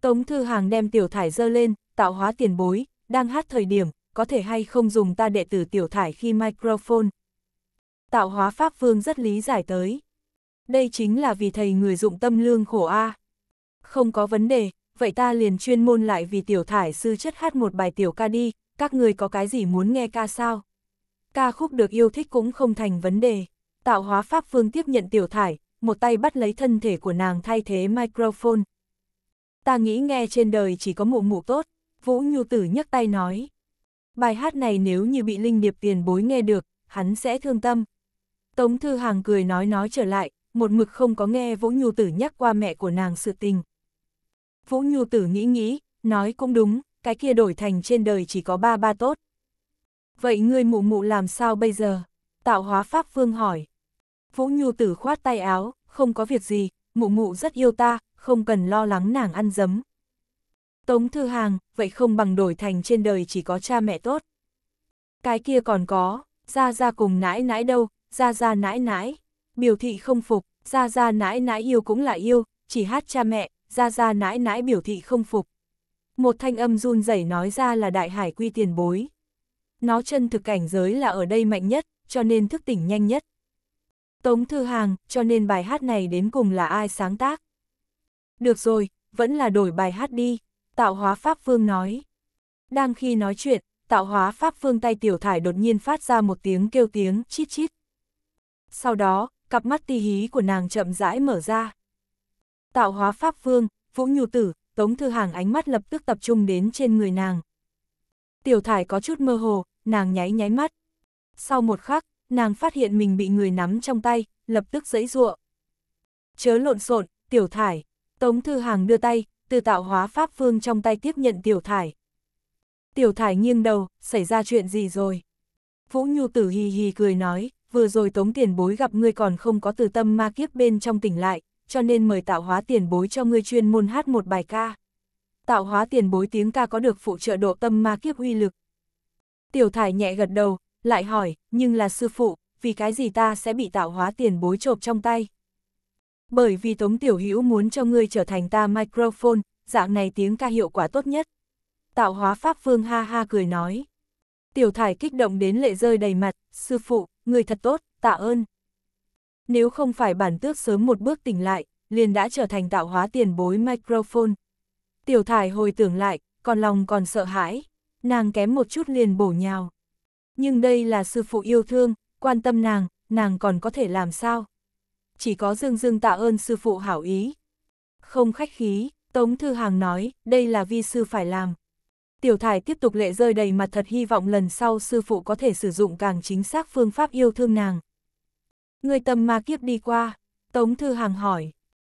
Tống Thư Hàng đem tiểu thải dơ lên, tạo hóa tiền bối, đang hát thời điểm, có thể hay không dùng ta đệ tử tiểu thải khi microphone. Tạo hóa pháp vương rất lý giải tới đây chính là vì thầy người dụng tâm lương khổ a. À. Không có vấn đề, vậy ta liền chuyên môn lại vì tiểu thải sư chất hát một bài tiểu ca đi, các người có cái gì muốn nghe ca sao? Ca khúc được yêu thích cũng không thành vấn đề. Tạo hóa pháp phương tiếp nhận tiểu thải, một tay bắt lấy thân thể của nàng thay thế microphone. Ta nghĩ nghe trên đời chỉ có mụ mụ tốt, Vũ Nhu Tử nhấc tay nói. Bài hát này nếu như bị Linh Điệp tiền bối nghe được, hắn sẽ thương tâm. Tống Thư Hàng cười nói nói trở lại, một mực không có nghe Vũ Nhu Tử nhắc qua mẹ của nàng sự tình. Vũ Nhu Tử nghĩ nghĩ, nói cũng đúng, cái kia đổi thành trên đời chỉ có ba ba tốt. Vậy ngươi mụ mụ làm sao bây giờ? Tạo hóa Pháp Vương hỏi. Vũ Nhu Tử khoát tay áo, không có việc gì, mụ mụ rất yêu ta, không cần lo lắng nàng ăn dấm. Tống Thư Hàng, vậy không bằng đổi thành trên đời chỉ có cha mẹ tốt. Cái kia còn có, ra ra cùng nãi nãi đâu, ra ra nãi nãi biểu thị không phục, ra ra nãi nãi yêu cũng là yêu, chỉ hát cha mẹ, ra ra nãi nãi biểu thị không phục. Một thanh âm run rẩy nói ra là đại hải quy tiền bối. Nó chân thực cảnh giới là ở đây mạnh nhất, cho nên thức tỉnh nhanh nhất. Tống Thư Hàng, cho nên bài hát này đến cùng là ai sáng tác? Được rồi, vẫn là đổi bài hát đi, Tạo Hóa Pháp Vương nói. Đang khi nói chuyện, Tạo Hóa Pháp Vương tay Tiểu Thải đột nhiên phát ra một tiếng kêu tiếng chít chít. Sau đó, cặp mắt ti hí của nàng chậm rãi mở ra. Tạo hóa pháp vương, vũ nhu tử, tống thư hàng ánh mắt lập tức tập trung đến trên người nàng. Tiểu thải có chút mơ hồ, nàng nháy nháy mắt. Sau một khắc, nàng phát hiện mình bị người nắm trong tay, lập tức giãy giụa. Chớ lộn xộn, tiểu thải, tống thư hàng đưa tay, từ tạo hóa pháp vương trong tay tiếp nhận tiểu thải. Tiểu thải nghiêng đầu, xảy ra chuyện gì rồi? Vũ Nhu tử hì hì cười nói, vừa rồi tống tiền bối gặp ngươi còn không có từ tâm ma kiếp bên trong tỉnh lại, cho nên mời tạo hóa tiền bối cho ngươi chuyên môn hát một bài ca. Tạo hóa tiền bối tiếng ca có được phụ trợ độ tâm ma kiếp uy lực. Tiểu thải nhẹ gật đầu, lại hỏi, nhưng là sư phụ, vì cái gì ta sẽ bị tạo hóa tiền bối chộp trong tay? Bởi vì Tống Tiểu Hữu muốn cho ngươi trở thành ta microphone, dạng này tiếng ca hiệu quả tốt nhất. Tạo hóa Pháp Vương ha ha cười nói. Tiểu thải kích động đến lệ rơi đầy mặt, sư phụ, người thật tốt, tạ ơn. Nếu không phải bản tước sớm một bước tỉnh lại, liền đã trở thành tạo hóa tiền bối microphone. Tiểu thải hồi tưởng lại, còn lòng còn sợ hãi, nàng kém một chút liền bổ nhào. Nhưng đây là sư phụ yêu thương, quan tâm nàng, nàng còn có thể làm sao? Chỉ có dương dương tạ ơn sư phụ hảo ý. Không khách khí, Tống Thư Hàng nói, đây là vi sư phải làm. Tiểu thải tiếp tục lệ rơi đầy mặt thật hy vọng lần sau sư phụ có thể sử dụng càng chính xác phương pháp yêu thương nàng. Người tầm ma kiếp đi qua, Tống Thư Hàng hỏi.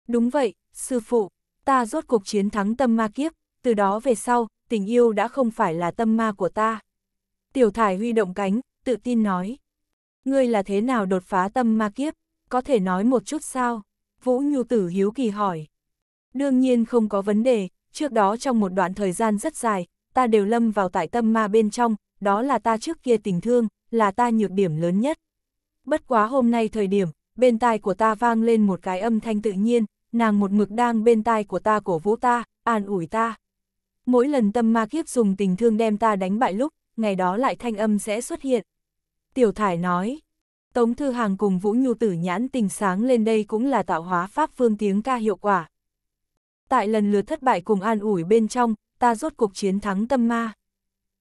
Đúng vậy, sư phụ, ta rốt cuộc chiến thắng tâm ma kiếp, từ đó về sau, tình yêu đã không phải là tâm ma của ta. Tiểu thải huy động cánh, tự tin nói. Ngươi là thế nào đột phá tâm ma kiếp, có thể nói một chút sao? Vũ Nhu Tử hiếu kỳ hỏi. Đương nhiên không có vấn đề, trước đó trong một đoạn thời gian rất dài, ta đều lâm vào tại tâm ma bên trong, đó là ta trước kia tình thương, là ta nhược điểm lớn nhất. Bất quá hôm nay thời điểm, bên tai của ta vang lên một cái âm thanh tự nhiên, nàng một mực đang bên tai của ta cổ vũ ta, an ủi ta. Mỗi lần tâm ma kiếp dùng tình thương đem ta đánh bại lúc, ngày đó lại thanh âm sẽ xuất hiện. Tiểu Thải nói, Tống Thư Hàng cùng Vũ Nhu Tử nhãn tình sáng lên đây cũng là tạo hóa pháp phương tiếng ca hiệu quả. Tại lần lượt thất bại cùng an ủi bên trong, ta rốt cuộc chiến thắng tâm ma.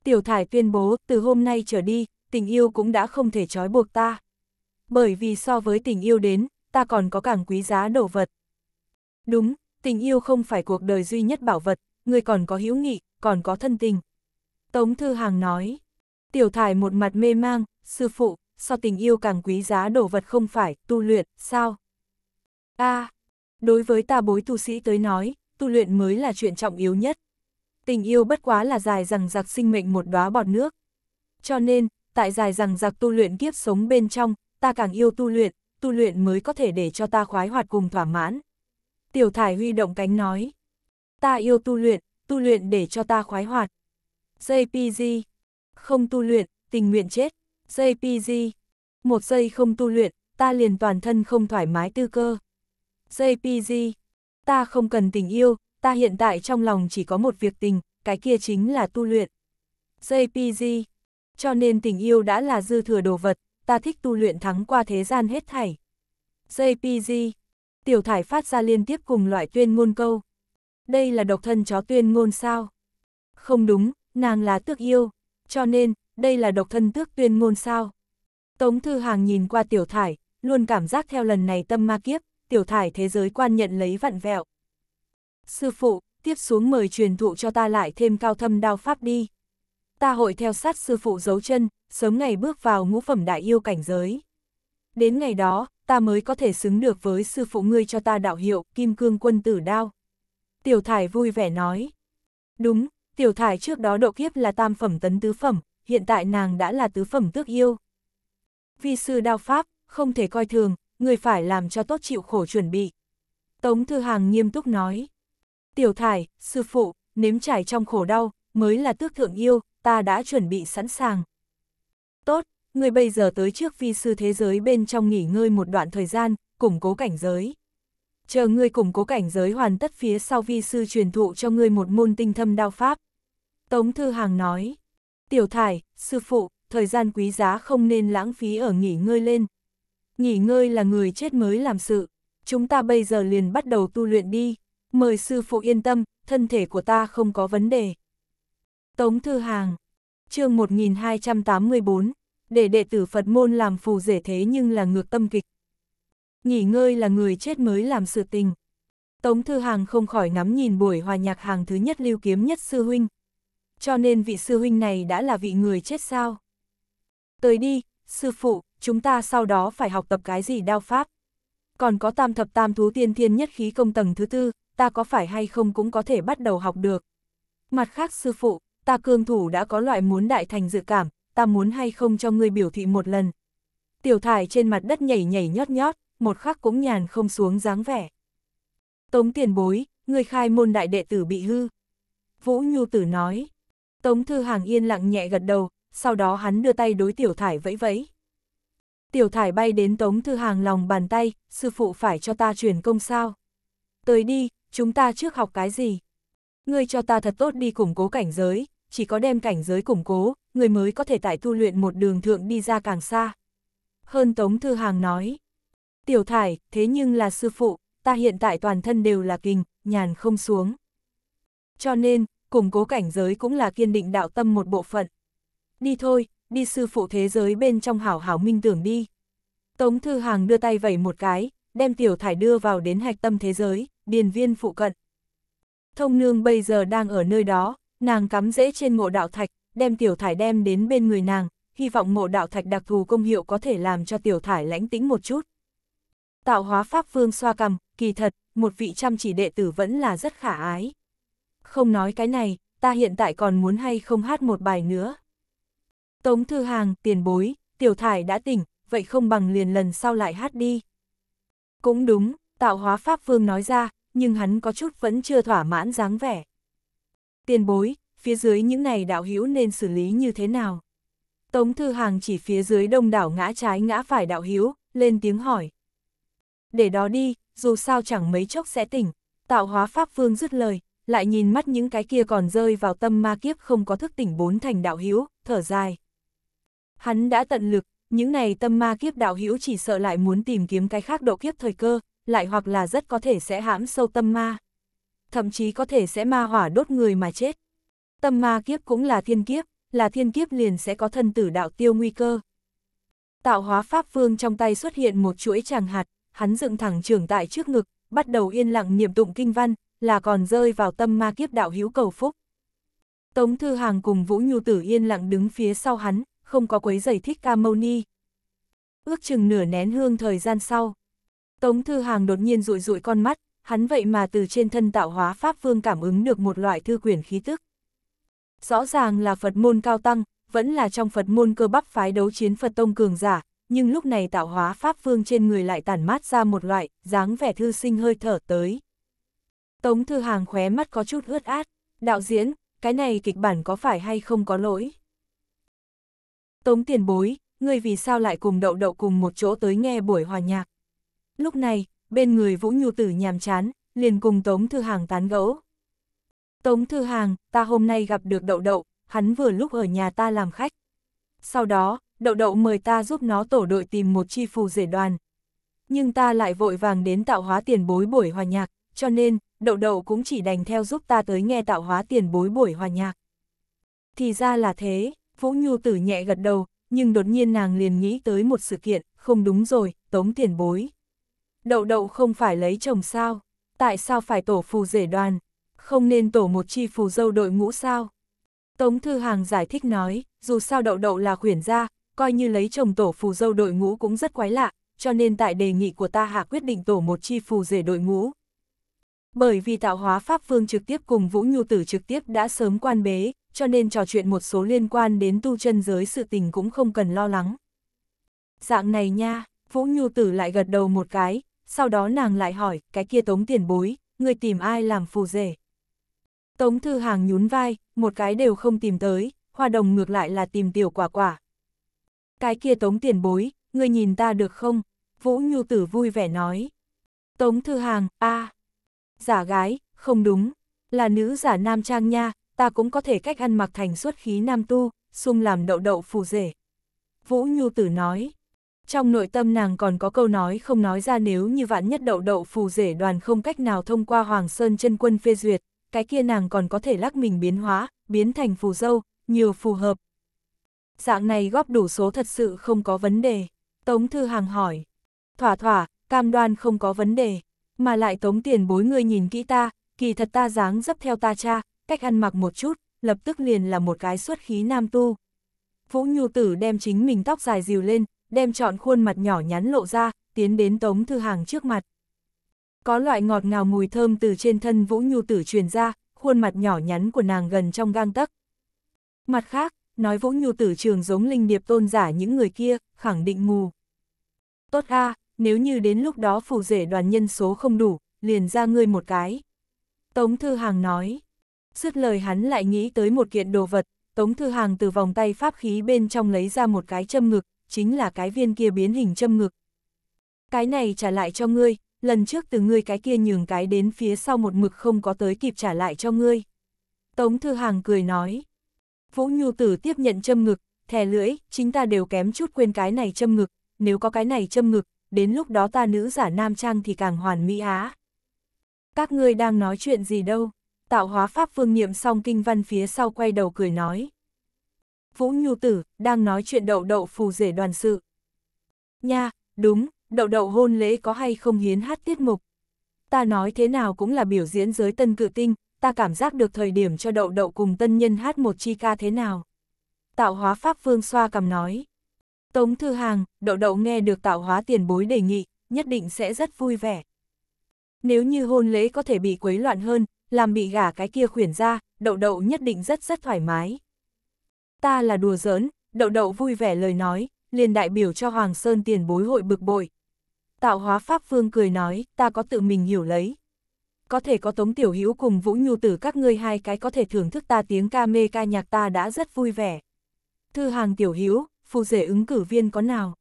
Tiểu thải tuyên bố, từ hôm nay trở đi, tình yêu cũng đã không thể trói buộc ta. Bởi vì so với tình yêu đến, ta còn có càng quý giá đồ vật. Đúng, tình yêu không phải cuộc đời duy nhất bảo vật, người còn có hữu nghị, còn có thân tình. Tống Thư Hàng nói, tiểu thải một mặt mê mang, sư phụ, so tình yêu càng quý giá đồ vật không phải, tu luyện, sao? a đối với ta bối tu sĩ tới nói, tu luyện mới là chuyện trọng yếu nhất tình yêu bất quá là dài rằng giặc sinh mệnh một đóa bọt nước. Cho nên, tại dài rằng giặc tu luyện kiếp sống bên trong, ta càng yêu tu luyện, tu luyện mới có thể để cho ta khoái hoạt cùng thỏa mãn. Tiểu thải huy động cánh nói, ta yêu tu luyện, tu luyện để cho ta khoái hoạt. JPG, không tu luyện, tình nguyện chết. JPG, một giây không tu luyện, ta liền toàn thân không thoải mái tư cơ. JPG, ta không cần tình yêu, ta hiện tại trong lòng chỉ có một việc tình, cái kia chính là tu luyện. JPG. Cho nên tình yêu đã là dư thừa đồ vật, ta thích tu luyện thắng qua thế gian hết thảy. JPG. Tiểu thải phát ra liên tiếp cùng loại tuyên ngôn câu. Đây là độc thân chó tuyên ngôn sao? Không đúng, nàng là tước yêu, cho nên, đây là độc thân tước tuyên ngôn sao? Tống Thư Hàng nhìn qua tiểu thải, luôn cảm giác theo lần này tâm ma kiếp, tiểu thải thế giới quan nhận lấy vặn vẹo. Sư phụ, tiếp xuống mời truyền thụ cho ta lại thêm cao thâm đao pháp đi. Ta hội theo sát sư phụ giấu chân, sớm ngày bước vào ngũ phẩm đại yêu cảnh giới. Đến ngày đó, ta mới có thể xứng được với sư phụ ngươi cho ta đạo hiệu Kim Cương Quân Tử Đao. Tiểu Thải vui vẻ nói. Đúng, Tiểu Thải trước đó độ kiếp là tam phẩm tấn tứ phẩm, hiện tại nàng đã là tứ phẩm tước yêu. Vi sư đao pháp, không thể coi thường, người phải làm cho tốt chịu khổ chuẩn bị. Tống Thư Hàng nghiêm túc nói. Tiểu thải, sư phụ, nếm trải trong khổ đau, mới là tước thượng yêu, ta đã chuẩn bị sẵn sàng. Tốt, người bây giờ tới trước vi sư thế giới bên trong nghỉ ngơi một đoạn thời gian, củng cố cảnh giới. Chờ ngươi củng cố cảnh giới hoàn tất phía sau vi sư truyền thụ cho ngươi một môn tinh thâm đao pháp. Tống Thư Hàng nói, tiểu thải, sư phụ, thời gian quý giá không nên lãng phí ở nghỉ ngơi lên. Nghỉ ngơi là người chết mới làm sự, chúng ta bây giờ liền bắt đầu tu luyện đi mời sư phụ yên tâm, thân thể của ta không có vấn đề. Tống Thư Hàng, chương 1284, để đệ tử Phật môn làm phù rể thế nhưng là ngược tâm kịch. Nghỉ ngơi là người chết mới làm sự tình. Tống Thư Hàng không khỏi ngắm nhìn buổi hòa nhạc hàng thứ nhất lưu kiếm nhất sư huynh. Cho nên vị sư huynh này đã là vị người chết sao? Tới đi, sư phụ, chúng ta sau đó phải học tập cái gì đao pháp. Còn có tam thập tam thú tiên thiên nhất khí công tầng thứ tư, ta có phải hay không cũng có thể bắt đầu học được. Mặt khác sư phụ, ta cương thủ đã có loại muốn đại thành dự cảm, ta muốn hay không cho ngươi biểu thị một lần. Tiểu thải trên mặt đất nhảy nhảy nhót nhót, một khắc cũng nhàn không xuống dáng vẻ. Tống tiền bối, người khai môn đại đệ tử bị hư. Vũ Nhu Tử nói. Tống Thư Hàng yên lặng nhẹ gật đầu, sau đó hắn đưa tay đối Tiểu Thải vẫy vẫy. Tiểu Thải bay đến Tống Thư Hàng lòng bàn tay, sư phụ phải cho ta truyền công sao. Tới đi, chúng ta trước học cái gì? Ngươi cho ta thật tốt đi củng cố cảnh giới, chỉ có đem cảnh giới củng cố, người mới có thể tại tu luyện một đường thượng đi ra càng xa. Hơn Tống Thư Hàng nói, tiểu thải, thế nhưng là sư phụ, ta hiện tại toàn thân đều là kinh, nhàn không xuống. Cho nên, củng cố cảnh giới cũng là kiên định đạo tâm một bộ phận. Đi thôi, đi sư phụ thế giới bên trong hảo hảo minh tưởng đi. Tống Thư Hàng đưa tay vẩy một cái, đem tiểu thải đưa vào đến hạch tâm thế giới, điền viên phụ cận. Thông nương bây giờ đang ở nơi đó, nàng cắm rễ trên ngộ đạo thạch, đem tiểu thải đem đến bên người nàng, hy vọng ngộ đạo thạch đặc thù công hiệu có thể làm cho tiểu thải lãnh tĩnh một chút. Tạo hóa pháp vương xoa cầm, kỳ thật, một vị chăm chỉ đệ tử vẫn là rất khả ái. Không nói cái này, ta hiện tại còn muốn hay không hát một bài nữa. Tống Thư Hàng, tiền bối, tiểu thải đã tỉnh, vậy không bằng liền lần sau lại hát đi. Cũng đúng, tạo hóa Pháp Vương nói ra, nhưng hắn có chút vẫn chưa thỏa mãn dáng vẻ. Tiền bối, phía dưới những này đạo hữu nên xử lý như thế nào? Tống Thư Hàng chỉ phía dưới đông đảo ngã trái ngã phải đạo hữu, lên tiếng hỏi. Để đó đi, dù sao chẳng mấy chốc sẽ tỉnh, tạo hóa Pháp Vương dứt lời, lại nhìn mắt những cái kia còn rơi vào tâm ma kiếp không có thức tỉnh bốn thành đạo hữu, thở dài. Hắn đã tận lực, những này tâm ma kiếp đạo hữu chỉ sợ lại muốn tìm kiếm cái khác độ kiếp thời cơ, lại hoặc là rất có thể sẽ hãm sâu tâm ma. Thậm chí có thể sẽ ma hỏa đốt người mà chết. Tâm ma kiếp cũng là thiên kiếp, là thiên kiếp liền sẽ có thân tử đạo tiêu nguy cơ. Tạo hóa Pháp Vương trong tay xuất hiện một chuỗi tràng hạt, hắn dựng thẳng trường tại trước ngực, bắt đầu yên lặng niệm tụng kinh văn, là còn rơi vào tâm ma kiếp đạo hữu cầu phúc. Tống Thư Hàng cùng Vũ Nhu Tử yên lặng đứng phía sau hắn, không có quấy giày thích ca mâu ni. Ước chừng nửa nén hương thời gian sau, Tống Thư Hàng đột nhiên rụi rụi con mắt, hắn vậy mà từ trên thân tạo hóa Pháp Vương cảm ứng được một loại thư quyển khí tức. Rõ ràng là Phật môn cao tăng, vẫn là trong Phật môn cơ bắp phái đấu chiến Phật Tông Cường giả, nhưng lúc này tạo hóa Pháp Vương trên người lại tản mát ra một loại, dáng vẻ thư sinh hơi thở tới. Tống Thư Hàng khóe mắt có chút ướt át, đạo diễn, cái này kịch bản có phải hay không có lỗi? Tống tiền bối, người vì sao lại cùng đậu đậu cùng một chỗ tới nghe buổi hòa nhạc? Lúc này, bên người Vũ Nhu Tử nhàm chán, liền cùng Tống Thư Hàng tán gẫu. Tống Thư Hàng, ta hôm nay gặp được Đậu Đậu, hắn vừa lúc ở nhà ta làm khách. Sau đó, Đậu Đậu mời ta giúp nó tổ đội tìm một chi phù rể đoàn. Nhưng ta lại vội vàng đến tạo hóa tiền bối buổi hòa nhạc, cho nên, Đậu Đậu cũng chỉ đành theo giúp ta tới nghe tạo hóa tiền bối buổi hòa nhạc. Thì ra là thế, Vũ Nhu Tử nhẹ gật đầu, nhưng đột nhiên nàng liền nghĩ tới một sự kiện, không đúng rồi, Tống tiền bối. Đậu đậu không phải lấy chồng sao? Tại sao phải tổ phù rể đoàn? Không nên tổ một chi phù dâu đội ngũ sao? Tống Thư Hàng giải thích nói, dù sao đậu đậu là khuyển gia, coi như lấy chồng tổ phù dâu đội ngũ cũng rất quái lạ, cho nên tại đề nghị của ta hạ quyết định tổ một chi phù rể đội ngũ. Bởi vì tạo hóa Pháp Vương trực tiếp cùng Vũ Nhu Tử trực tiếp đã sớm quan bế, cho nên trò chuyện một số liên quan đến tu chân giới sự tình cũng không cần lo lắng. Dạng này nha, Vũ Nhu Tử lại gật đầu một cái, sau đó nàng lại hỏi, cái kia tống tiền bối, người tìm ai làm phù rể. Tống thư hàng nhún vai, một cái đều không tìm tới, hoa đồng ngược lại là tìm tiểu quả quả. Cái kia tống tiền bối, người nhìn ta được không? Vũ Nhu Tử vui vẻ nói. Tống thư hàng, a à. Giả gái, không đúng, là nữ giả nam trang nha, ta cũng có thể cách ăn mặc thành xuất khí nam tu, xung làm đậu đậu phù rể. Vũ Nhu Tử nói. Trong nội tâm nàng còn có câu nói không nói ra nếu như vạn nhất đậu đậu phù rể đoàn không cách nào thông qua Hoàng Sơn chân quân phê duyệt, cái kia nàng còn có thể lắc mình biến hóa, biến thành phù dâu, nhiều phù hợp. Dạng này góp đủ số thật sự không có vấn đề. Tống Thư Hàng hỏi. Thỏa thỏa, cam đoan không có vấn đề. Mà lại tống tiền bối người nhìn kỹ ta, kỳ thật ta dáng dấp theo ta cha, cách ăn mặc một chút, lập tức liền là một cái xuất khí nam tu. Vũ Nhu Tử đem chính mình tóc dài dìu lên, đem trọn khuôn mặt nhỏ nhắn lộ ra, tiến đến Tống Thư Hàng trước mặt. Có loại ngọt ngào mùi thơm từ trên thân Vũ Nhu Tử truyền ra, khuôn mặt nhỏ nhắn của nàng gần trong gang tấc. Mặt khác, nói Vũ Nhu Tử trường giống linh điệp tôn giả những người kia, khẳng định mù. Tốt a, nếu như đến lúc đó phù rể đoàn nhân số không đủ, liền ra ngươi một cái. Tống Thư Hàng nói. sứt lời hắn lại nghĩ tới một kiện đồ vật, Tống Thư Hàng từ vòng tay pháp khí bên trong lấy ra một cái châm ngực, chính là cái viên kia biến hình châm ngực. Cái này trả lại cho ngươi, lần trước từ ngươi cái kia nhường cái đến phía sau một mực không có tới kịp trả lại cho ngươi. Tống Thư Hàng cười nói. Vũ Nhu Tử tiếp nhận châm ngực, thè lưỡi, chính ta đều kém chút quên cái này châm ngực, nếu có cái này châm ngực, đến lúc đó ta nữ giả nam trang thì càng hoàn mỹ á. Các ngươi đang nói chuyện gì đâu? Tạo hóa pháp vương niệm xong kinh văn phía sau quay đầu cười nói. Vũ Nhu Tử, đang nói chuyện đậu đậu phù rể đoàn sự. Nha, đúng, đậu đậu hôn lễ có hay không hiến hát tiết mục. Ta nói thế nào cũng là biểu diễn giới tân cự tinh, ta cảm giác được thời điểm cho đậu đậu cùng tân nhân hát một chi ca thế nào. Tạo hóa Pháp Vương xoa cầm nói. Tống Thư Hàng, đậu đậu nghe được tạo hóa tiền bối đề nghị, nhất định sẽ rất vui vẻ. Nếu như hôn lễ có thể bị quấy loạn hơn, làm bị gả cái kia khuyển ra, đậu đậu nhất định rất rất thoải mái ta là đùa giỡn, đậu đậu vui vẻ lời nói, liền đại biểu cho Hoàng Sơn tiền bối hội bực bội. Tạo hóa Pháp Vương cười nói, ta có tự mình hiểu lấy. Có thể có Tống Tiểu Hữu cùng Vũ Nhu Tử các ngươi hai cái có thể thưởng thức ta tiếng ca mê ca nhạc ta đã rất vui vẻ. Thư hàng Tiểu Hữu phù rể ứng cử viên có nào?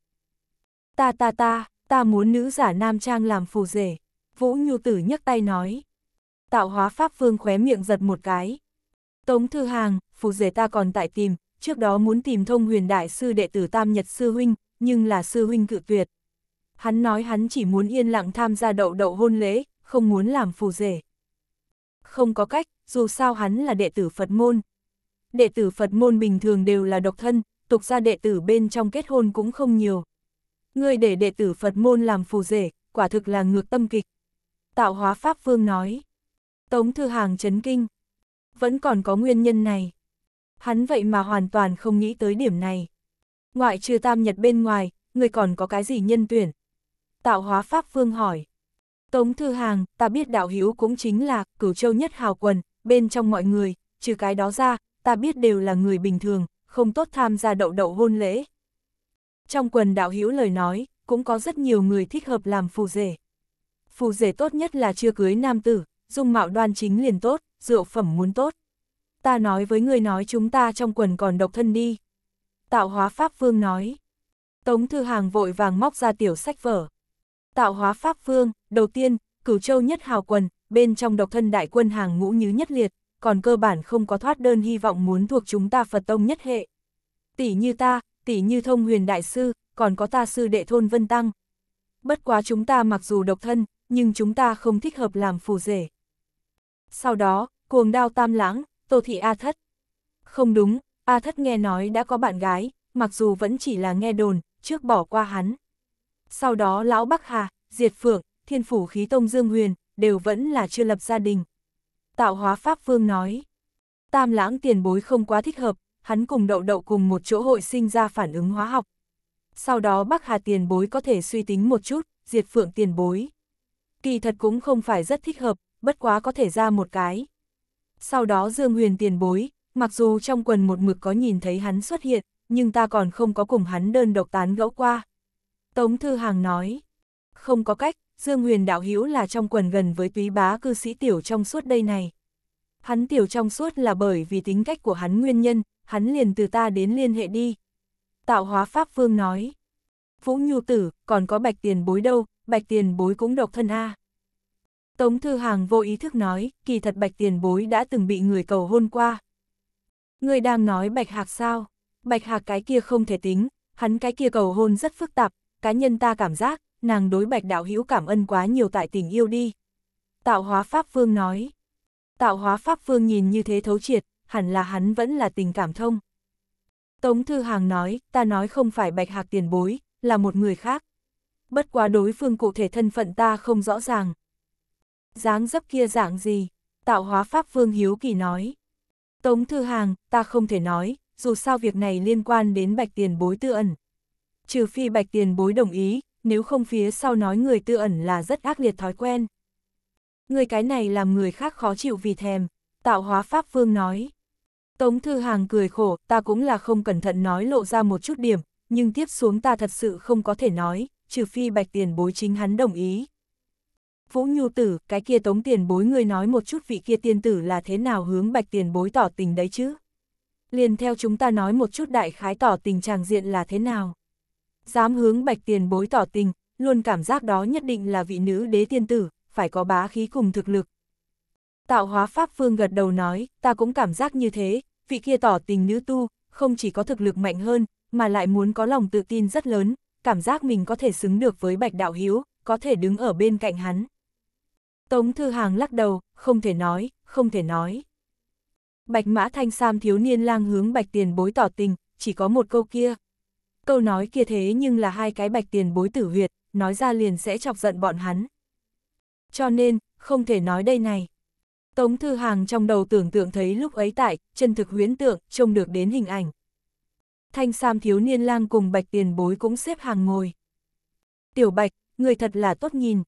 Ta ta ta, ta muốn nữ giả nam trang làm phù rể. Vũ Nhu Tử nhấc tay nói. Tạo hóa Pháp Vương khóe miệng giật một cái. Tống Thư Hàng, phù rể ta còn tại tìm, trước đó muốn tìm thông huyền đại sư đệ tử Tam Nhật Sư Huynh, nhưng là Sư Huynh cự tuyệt. Hắn nói hắn chỉ muốn yên lặng tham gia đậu đậu hôn lễ, không muốn làm phù rể. Không có cách, dù sao hắn là đệ tử Phật môn. Đệ tử Phật môn bình thường đều là độc thân, tục ra đệ tử bên trong kết hôn cũng không nhiều. Người để đệ tử Phật môn làm phù rể, quả thực là ngược tâm kịch. Tạo hóa Pháp Vương nói. Tống Thư Hàng chấn kinh. Vẫn còn có nguyên nhân này hắn vậy mà hoàn toàn không nghĩ tới điểm này. Ngoại trừ tam nhật bên ngoài, người còn có cái gì nhân tuyển? Tạo hóa Pháp vương hỏi. Tống Thư Hàng, ta biết đạo hữu cũng chính là cửu châu nhất hào quần, bên trong mọi người, trừ cái đó ra, ta biết đều là người bình thường, không tốt tham gia đậu đậu hôn lễ. Trong quần đạo hữu lời nói, cũng có rất nhiều người thích hợp làm phù rể. Phù rể tốt nhất là chưa cưới nam tử, dung mạo đoan chính liền tốt, rượu phẩm muốn tốt ta nói với người nói chúng ta trong quần còn độc thân đi. Tạo hóa Pháp Vương nói. Tống Thư Hàng vội vàng móc ra tiểu sách vở. Tạo hóa Pháp Vương, đầu tiên, cửu châu nhất hào quần, bên trong độc thân đại quân hàng ngũ như nhất liệt, còn cơ bản không có thoát đơn hy vọng muốn thuộc chúng ta Phật Tông nhất hệ. Tỷ như ta, tỷ như thông huyền đại sư, còn có ta sư đệ thôn Vân Tăng. Bất quá chúng ta mặc dù độc thân, nhưng chúng ta không thích hợp làm phù rể. Sau đó, cuồng đao tam lãng, Tô Thị A Thất. Không đúng, A Thất nghe nói đã có bạn gái, mặc dù vẫn chỉ là nghe đồn, trước bỏ qua hắn. Sau đó Lão Bắc Hà, Diệt Phượng, Thiên Phủ Khí Tông Dương Huyền, đều vẫn là chưa lập gia đình. Tạo hóa Pháp Vương nói, tam lãng tiền bối không quá thích hợp, hắn cùng đậu đậu cùng một chỗ hội sinh ra phản ứng hóa học. Sau đó Bắc Hà tiền bối có thể suy tính một chút, Diệt Phượng tiền bối. Kỳ thật cũng không phải rất thích hợp, bất quá có thể ra một cái, sau đó Dương Huyền tiền bối, mặc dù trong quần một mực có nhìn thấy hắn xuất hiện, nhưng ta còn không có cùng hắn đơn độc tán gẫu qua. Tống Thư Hàng nói, không có cách, Dương Huyền đạo hữu là trong quần gần với túy bá cư sĩ tiểu trong suốt đây này. Hắn tiểu trong suốt là bởi vì tính cách của hắn nguyên nhân, hắn liền từ ta đến liên hệ đi. Tạo hóa Pháp Vương nói, Vũ Nhu Tử, còn có bạch tiền bối đâu, bạch tiền bối cũng độc thân a à. Tống Thư Hàng vô ý thức nói, kỳ thật Bạch Tiền Bối đã từng bị người cầu hôn qua. Người đang nói Bạch Hạc sao? Bạch Hạc cái kia không thể tính, hắn cái kia cầu hôn rất phức tạp, cá nhân ta cảm giác, nàng đối Bạch Đạo Hữu cảm ơn quá nhiều tại tình yêu đi. Tạo hóa Pháp Vương nói. Tạo hóa Pháp Vương nhìn như thế thấu triệt, hẳn là hắn vẫn là tình cảm thông. Tống Thư Hàng nói, ta nói không phải Bạch Hạc tiền bối, là một người khác. Bất quá đối phương cụ thể thân phận ta không rõ ràng, dáng dấp kia dạng gì? Tạo hóa Pháp Vương Hiếu Kỳ nói. Tống Thư Hàng, ta không thể nói, dù sao việc này liên quan đến bạch tiền bối tư ẩn. Trừ phi bạch tiền bối đồng ý, nếu không phía sau nói người tư ẩn là rất ác liệt thói quen. Người cái này làm người khác khó chịu vì thèm, tạo hóa Pháp Vương nói. Tống Thư Hàng cười khổ, ta cũng là không cẩn thận nói lộ ra một chút điểm, nhưng tiếp xuống ta thật sự không có thể nói, trừ phi bạch tiền bối chính hắn đồng ý, Vũ Nhu Tử, cái kia tống tiền bối người nói một chút vị kia tiên tử là thế nào hướng bạch tiền bối tỏ tình đấy chứ? Liền theo chúng ta nói một chút đại khái tỏ tình tràng diện là thế nào? Dám hướng bạch tiền bối tỏ tình, luôn cảm giác đó nhất định là vị nữ đế tiên tử, phải có bá khí cùng thực lực. Tạo hóa Pháp Vương gật đầu nói, ta cũng cảm giác như thế, vị kia tỏ tình nữ tu, không chỉ có thực lực mạnh hơn, mà lại muốn có lòng tự tin rất lớn, cảm giác mình có thể xứng được với bạch đạo hiếu, có thể đứng ở bên cạnh hắn. Tống Thư Hàng lắc đầu, không thể nói, không thể nói. Bạch Mã Thanh Sam thiếu niên lang hướng Bạch Tiền Bối tỏ tình, chỉ có một câu kia. Câu nói kia thế nhưng là hai cái Bạch Tiền Bối tử huyệt, nói ra liền sẽ chọc giận bọn hắn. Cho nên, không thể nói đây này. Tống Thư Hàng trong đầu tưởng tượng thấy lúc ấy tại, chân thực huyến tượng, trông được đến hình ảnh. Thanh Sam thiếu niên lang cùng Bạch Tiền Bối cũng xếp hàng ngồi. Tiểu Bạch, người thật là tốt nhìn.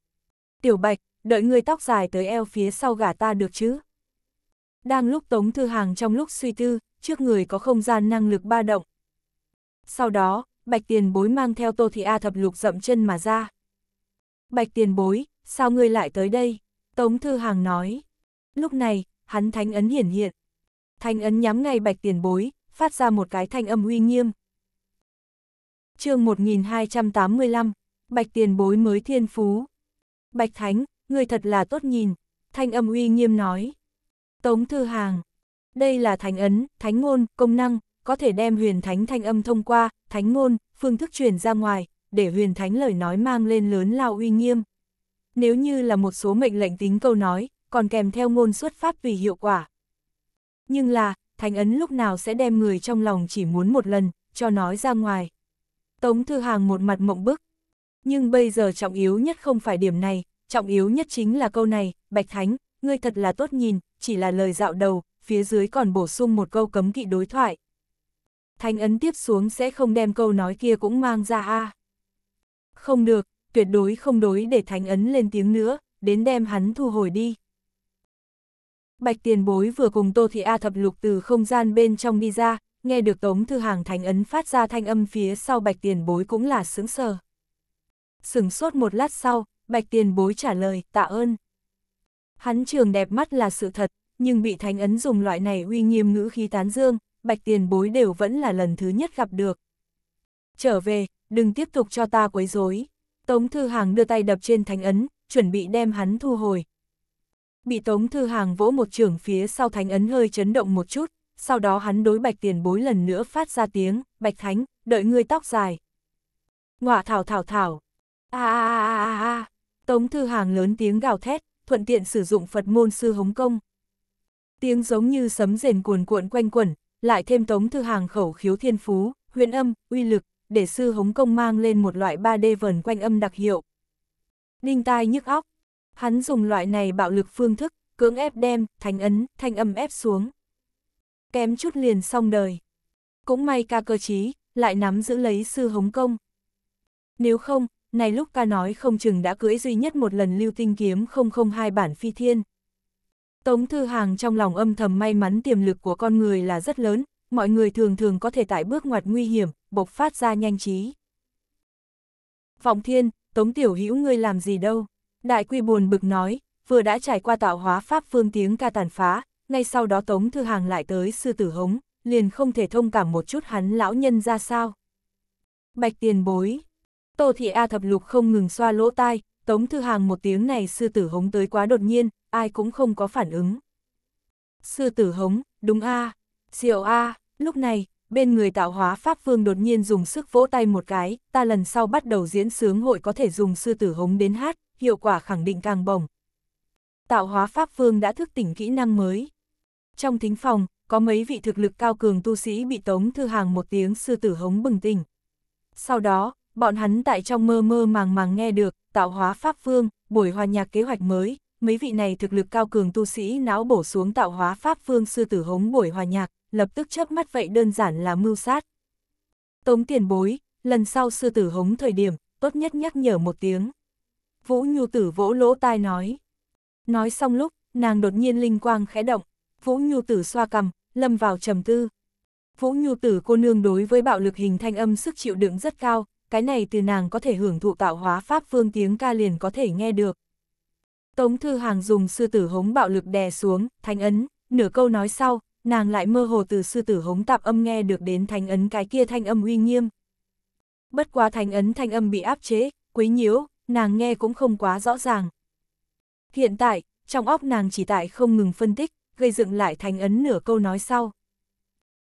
Tiểu Bạch, đợi người tóc dài tới eo phía sau gả ta được chứ. Đang lúc Tống Thư Hàng trong lúc suy tư, trước người có không gian năng lực ba động. Sau đó, Bạch Tiền Bối mang theo Tô Thị A thập lục dậm chân mà ra. Bạch Tiền Bối, sao ngươi lại tới đây? Tống Thư Hàng nói. Lúc này, hắn thánh ấn hiển hiện. thanh ấn nhắm ngay Bạch Tiền Bối, phát ra một cái thanh âm uy nghiêm. chương 1285, Bạch Tiền Bối mới thiên phú. Bạch Thánh, người thật là tốt nhìn, thanh âm uy nghiêm nói. Tống Thư Hàng, đây là thánh ấn, thánh ngôn, công năng, có thể đem huyền thánh thanh âm thông qua, thánh ngôn, phương thức truyền ra ngoài, để huyền thánh lời nói mang lên lớn lao uy nghiêm. Nếu như là một số mệnh lệnh tính câu nói, còn kèm theo ngôn xuất phát vì hiệu quả. Nhưng là, thánh ấn lúc nào sẽ đem người trong lòng chỉ muốn một lần, cho nói ra ngoài. Tống Thư Hàng một mặt mộng bức. Nhưng bây giờ trọng yếu nhất không phải điểm này, Trọng yếu nhất chính là câu này, Bạch Thánh, ngươi thật là tốt nhìn, chỉ là lời dạo đầu, phía dưới còn bổ sung một câu cấm kỵ đối thoại. Thánh ấn tiếp xuống sẽ không đem câu nói kia cũng mang ra a Không được, tuyệt đối không đối để thánh ấn lên tiếng nữa, đến đem hắn thu hồi đi. Bạch tiền bối vừa cùng Tô Thị A thập lục từ không gian bên trong đi ra, nghe được tống thư hàng thánh ấn phát ra thanh âm phía sau bạch tiền bối cũng là sững sờ. Sửng sốt một lát sau, Bạch tiền bối trả lời, tạ ơn. Hắn trường đẹp mắt là sự thật, nhưng bị thánh ấn dùng loại này uy nghiêm ngữ khí tán dương, bạch tiền bối đều vẫn là lần thứ nhất gặp được. Trở về, đừng tiếp tục cho ta quấy rối. Tống Thư Hàng đưa tay đập trên thánh ấn, chuẩn bị đem hắn thu hồi. Bị Tống Thư Hàng vỗ một trường phía sau thánh ấn hơi chấn động một chút, sau đó hắn đối bạch tiền bối lần nữa phát ra tiếng, bạch thánh, đợi ngươi tóc dài. Ngọa thảo thảo thảo. a a a a a Tống Thư Hàng lớn tiếng gào thét, thuận tiện sử dụng Phật môn sư hống công. Tiếng giống như sấm rền cuồn cuộn quanh quẩn, lại thêm Tống Thư Hàng khẩu khiếu thiên phú, huyền âm, uy lực, để sư hống công mang lên một loại 3D vần quanh âm đặc hiệu. Đinh tai nhức óc, hắn dùng loại này bạo lực phương thức, cưỡng ép đem, thành ấn, thanh âm ép xuống. Kém chút liền xong đời. Cũng may ca cơ trí, lại nắm giữ lấy sư hống công. Nếu không, này lúc ca nói không chừng đã cưỡi duy nhất một lần lưu tinh kiếm 002 bản phi thiên. Tống Thư Hàng trong lòng âm thầm may mắn tiềm lực của con người là rất lớn, mọi người thường thường có thể tại bước ngoặt nguy hiểm, bộc phát ra nhanh trí. Vọng Thiên, Tống Tiểu Hữu ngươi làm gì đâu? Đại Quy buồn bực nói, vừa đã trải qua tạo hóa pháp phương tiếng ca tàn phá, ngay sau đó Tống Thư Hàng lại tới sư tử hống, liền không thể thông cảm một chút hắn lão nhân ra sao. Bạch tiền bối, Tô Thị A thập lục không ngừng xoa lỗ tai, Tống Thư Hàng một tiếng này sư tử hống tới quá đột nhiên, ai cũng không có phản ứng. Sư tử hống, đúng A, diệu A, lúc này, bên người tạo hóa Pháp Vương đột nhiên dùng sức vỗ tay một cái, ta lần sau bắt đầu diễn sướng hội có thể dùng sư tử hống đến hát, hiệu quả khẳng định càng bổng. Tạo hóa Pháp Vương đã thức tỉnh kỹ năng mới. Trong thính phòng, có mấy vị thực lực cao cường tu sĩ bị Tống Thư Hàng một tiếng sư tử hống bừng tỉnh. Sau đó, bọn hắn tại trong mơ mơ màng màng nghe được, tạo hóa pháp vương, buổi hòa nhạc kế hoạch mới, mấy vị này thực lực cao cường tu sĩ não bổ xuống tạo hóa pháp vương sư tử hống buổi hòa nhạc, lập tức chớp mắt vậy đơn giản là mưu sát. Tống tiền bối, lần sau sư tử hống thời điểm, tốt nhất nhắc nhở một tiếng. Vũ Nhu tử vỗ lỗ tai nói. Nói xong lúc, nàng đột nhiên linh quang khẽ động, Vũ Nhu tử xoa cầm, lâm vào trầm tư. Vũ Nhu tử cô nương đối với bạo lực hình thanh âm sức chịu đựng rất cao, cái này từ nàng có thể hưởng thụ tạo hóa pháp phương tiếng ca liền có thể nghe được. Tống Thư Hàng dùng sư tử hống bạo lực đè xuống, thanh ấn, nửa câu nói sau, nàng lại mơ hồ từ sư tử hống tạp âm nghe được đến thanh ấn cái kia thanh âm uy nghiêm. Bất quá thanh ấn thanh âm bị áp chế, quấy nhiễu, nàng nghe cũng không quá rõ ràng. Hiện tại, trong óc nàng chỉ tại không ngừng phân tích, gây dựng lại thanh ấn nửa câu nói sau.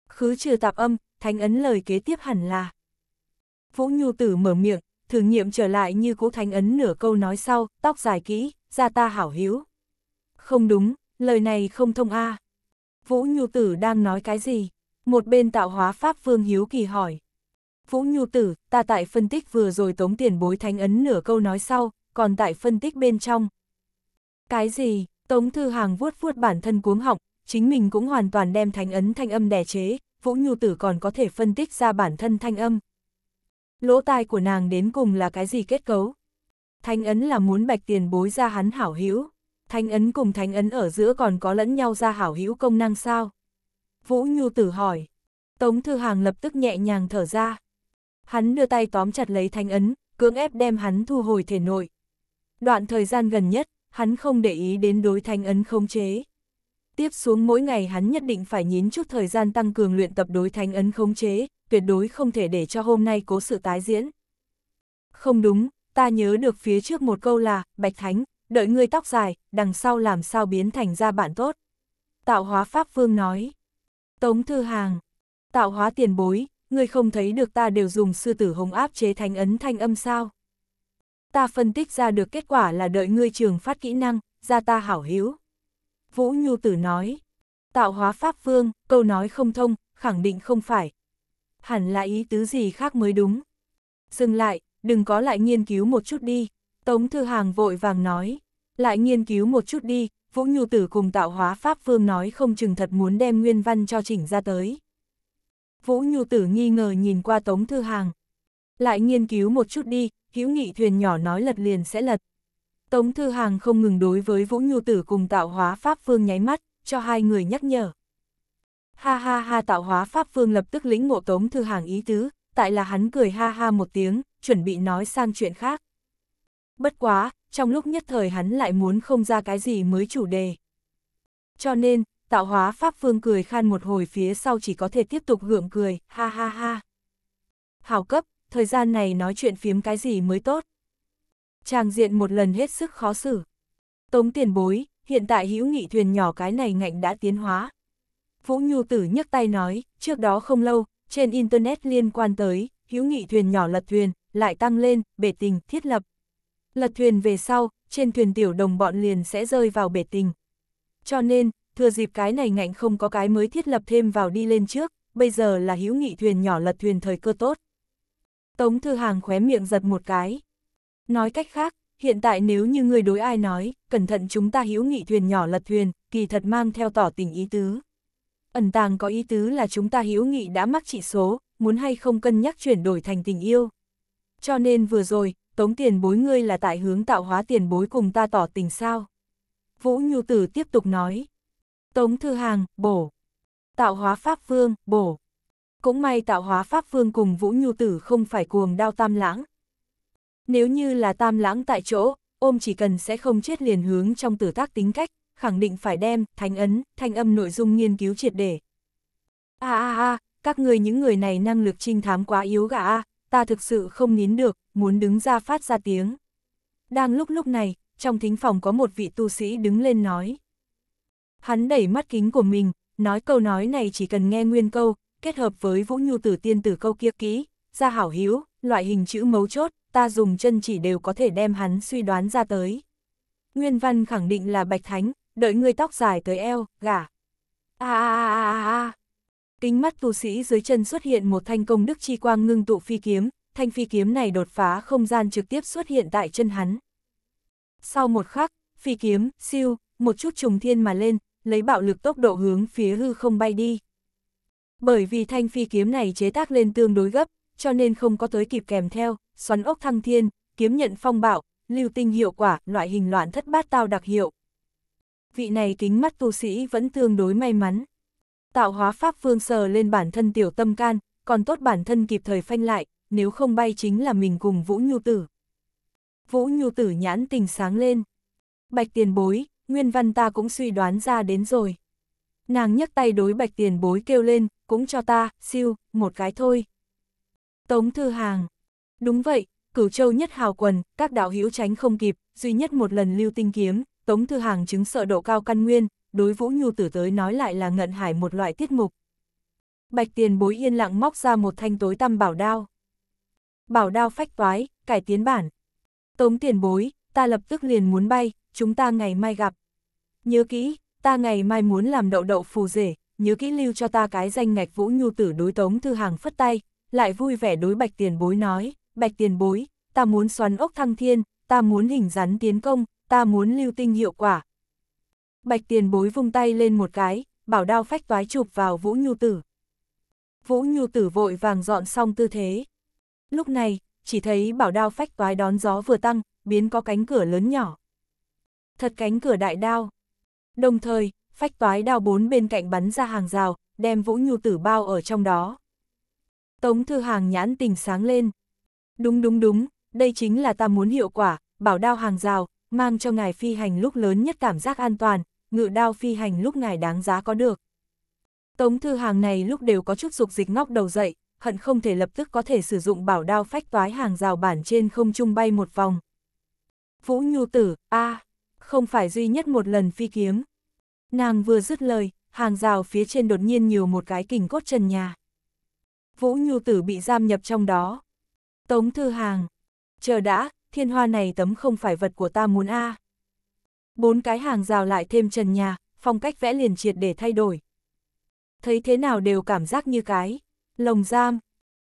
Khứ trừ tạp âm, thanh ấn lời kế tiếp hẳn là Vũ Nhu Tử mở miệng, thử nghiệm trở lại như cố thánh ấn nửa câu nói sau, tóc dài kỹ, ra ta hảo hiếu. Không đúng, lời này không thông a. Vũ Nhu Tử đang nói cái gì? Một bên tạo hóa Pháp Vương Hiếu Kỳ hỏi. Vũ Nhu Tử, ta tại phân tích vừa rồi tống tiền bối thánh ấn nửa câu nói sau, còn tại phân tích bên trong. Cái gì? Tống Thư Hàng vuốt vuốt bản thân cuống họng, chính mình cũng hoàn toàn đem thánh ấn thanh âm đè chế, Vũ Nhu Tử còn có thể phân tích ra bản thân thanh âm. Lỗ tai của nàng đến cùng là cái gì kết cấu? Thanh ấn là muốn bạch tiền bối ra hắn hảo hữu. thanh ấn cùng thanh ấn ở giữa còn có lẫn nhau ra hảo hữu công năng sao? Vũ Nhu tử hỏi. Tống Thư Hàng lập tức nhẹ nhàng thở ra. Hắn đưa tay tóm chặt lấy thanh ấn, cưỡng ép đem hắn thu hồi thể nội. Đoạn thời gian gần nhất, hắn không để ý đến đối thanh ấn không chế. Tiếp xuống mỗi ngày hắn nhất định phải nhín chút thời gian tăng cường luyện tập đối thánh ấn khống chế, tuyệt đối không thể để cho hôm nay cố sự tái diễn. Không đúng, ta nhớ được phía trước một câu là, Bạch Thánh, đợi ngươi tóc dài, đằng sau làm sao biến thành ra bạn tốt. Tạo hóa Pháp Vương nói. Tống Thư Hàng. Tạo hóa tiền bối, ngươi không thấy được ta đều dùng sư tử hống áp chế thánh ấn thanh âm sao. Ta phân tích ra được kết quả là đợi ngươi trường phát kỹ năng, ra ta hảo hiếu. Vũ Nhu Tử nói. Tạo hóa Pháp Vương, câu nói không thông, khẳng định không phải. Hẳn là ý tứ gì khác mới đúng. Dừng lại, đừng có lại nghiên cứu một chút đi. Tống Thư Hàng vội vàng nói. Lại nghiên cứu một chút đi, Vũ Nhu Tử cùng tạo hóa Pháp Vương nói không chừng thật muốn đem nguyên văn cho chỉnh ra tới. Vũ Nhu Tử nghi ngờ nhìn qua Tống Thư Hàng. Lại nghiên cứu một chút đi, hữu nghị thuyền nhỏ nói lật liền sẽ lật, Tống Thư Hàng không ngừng đối với Vũ Nhu Tử cùng tạo hóa Pháp Vương nháy mắt, cho hai người nhắc nhở. Ha ha ha tạo hóa Pháp Vương lập tức lĩnh ngộ Tống Thư Hàng ý tứ, tại là hắn cười ha ha một tiếng, chuẩn bị nói sang chuyện khác. Bất quá, trong lúc nhất thời hắn lại muốn không ra cái gì mới chủ đề. Cho nên, tạo hóa Pháp Vương cười khan một hồi phía sau chỉ có thể tiếp tục gượng cười, ha ha ha. Hào cấp, thời gian này nói chuyện phiếm cái gì mới tốt trang diện một lần hết sức khó xử. Tống tiền bối, hiện tại hữu nghị thuyền nhỏ cái này ngạnh đã tiến hóa. Vũ Nhu Tử nhấc tay nói, trước đó không lâu, trên Internet liên quan tới, hữu nghị thuyền nhỏ lật thuyền, lại tăng lên, bể tình, thiết lập. Lật thuyền về sau, trên thuyền tiểu đồng bọn liền sẽ rơi vào bể tình. Cho nên, thừa dịp cái này ngạnh không có cái mới thiết lập thêm vào đi lên trước, bây giờ là hữu nghị thuyền nhỏ lật thuyền thời cơ tốt. Tống Thư Hàng khóe miệng giật một cái. Nói cách khác, hiện tại nếu như người đối ai nói, cẩn thận chúng ta hiểu nghị thuyền nhỏ lật thuyền, kỳ thật mang theo tỏ tình ý tứ. Ẩn tàng có ý tứ là chúng ta hiểu nghị đã mắc chỉ số, muốn hay không cân nhắc chuyển đổi thành tình yêu. Cho nên vừa rồi, tống tiền bối ngươi là tại hướng tạo hóa tiền bối cùng ta tỏ tình sao. Vũ Nhu Tử tiếp tục nói. Tống Thư Hàng, bổ. Tạo hóa Pháp Vương, bổ. Cũng may tạo hóa Pháp Vương cùng Vũ Nhu Tử không phải cuồng đao tam lãng, nếu như là tam lãng tại chỗ, ôm chỉ cần sẽ không chết liền hướng trong tử tác tính cách, khẳng định phải đem, thanh ấn, thanh âm nội dung nghiên cứu triệt để. a a a các người những người này năng lực trinh thám quá yếu gà a ta thực sự không nín được, muốn đứng ra phát ra tiếng. Đang lúc lúc này, trong thính phòng có một vị tu sĩ đứng lên nói. Hắn đẩy mắt kính của mình, nói câu nói này chỉ cần nghe nguyên câu, kết hợp với vũ nhu tử tiên tử câu kia kỹ, ra hảo hiếu, loại hình chữ mấu chốt, ta dùng chân chỉ đều có thể đem hắn suy đoán ra tới. Nguyên văn khẳng định là Bạch Thánh, đợi người tóc dài tới eo, gả. a a a a a. Kính mắt tu sĩ dưới chân xuất hiện một thanh công đức chi quang ngưng tụ phi kiếm, thanh phi kiếm này đột phá không gian trực tiếp xuất hiện tại chân hắn. Sau một khắc, phi kiếm, siêu, một chút trùng thiên mà lên, lấy bạo lực tốc độ hướng phía hư không bay đi. Bởi vì thanh phi kiếm này chế tác lên tương đối gấp, cho nên không có tới kịp kèm theo, xoắn ốc thăng thiên, kiếm nhận phong bạo, lưu tinh hiệu quả, loại hình loạn thất bát tao đặc hiệu. Vị này kính mắt tu sĩ vẫn tương đối may mắn. Tạo hóa pháp vương sờ lên bản thân tiểu tâm can, còn tốt bản thân kịp thời phanh lại, nếu không bay chính là mình cùng Vũ Nhu Tử. Vũ Nhu Tử nhãn tình sáng lên. Bạch tiền bối, nguyên văn ta cũng suy đoán ra đến rồi. Nàng nhấc tay đối bạch tiền bối kêu lên, cũng cho ta, siêu, một cái thôi. Tống Thư Hàng. Đúng vậy, cửu châu nhất hào quần, các đạo hữu tránh không kịp, duy nhất một lần lưu tinh kiếm, Tống Thư Hàng chứng sợ độ cao căn nguyên, đối Vũ Nhu Tử tới nói lại là ngận hải một loại tiết mục. Bạch tiền bối yên lặng móc ra một thanh tối tăm bảo đao. Bảo đao phách toái, cải tiến bản. Tống tiền bối, ta lập tức liền muốn bay, chúng ta ngày mai gặp. Nhớ kỹ, ta ngày mai muốn làm đậu đậu phù rể, nhớ kỹ lưu cho ta cái danh ngạch Vũ Nhu Tử đối Tống Thư Hàng phất tay, lại vui vẻ đối bạch tiền bối nói, bạch tiền bối, ta muốn xoắn ốc thăng thiên, ta muốn hình rắn tiến công, ta muốn lưu tinh hiệu quả. Bạch tiền bối vung tay lên một cái, bảo đao phách toái chụp vào Vũ Nhu Tử. Vũ Nhu Tử vội vàng dọn xong tư thế. Lúc này, chỉ thấy bảo đao phách toái đón gió vừa tăng, biến có cánh cửa lớn nhỏ. Thật cánh cửa đại đao. Đồng thời, phách toái đao bốn bên cạnh bắn ra hàng rào, đem Vũ Nhu Tử bao ở trong đó. Tống Thư Hàng nhãn tình sáng lên. Đúng đúng đúng, đây chính là ta muốn hiệu quả, bảo đao hàng rào, mang cho ngài phi hành lúc lớn nhất cảm giác an toàn, ngự đao phi hành lúc ngài đáng giá có được. Tống Thư Hàng này lúc đều có chút dục dịch ngóc đầu dậy, hận không thể lập tức có thể sử dụng bảo đao phách toái hàng rào bản trên không trung bay một vòng. Vũ Nhu Tử, a không phải duy nhất một lần phi kiếm. Nàng vừa dứt lời, hàng rào phía trên đột nhiên nhiều một cái kình cốt trần nhà. Vũ Nhu Tử bị giam nhập trong đó. Tống Thư Hàng, chờ đã, thiên hoa này tấm không phải vật của ta muốn a. À. Bốn cái hàng rào lại thêm trần nhà, phong cách vẽ liền triệt để thay đổi. Thấy thế nào đều cảm giác như cái, lồng giam.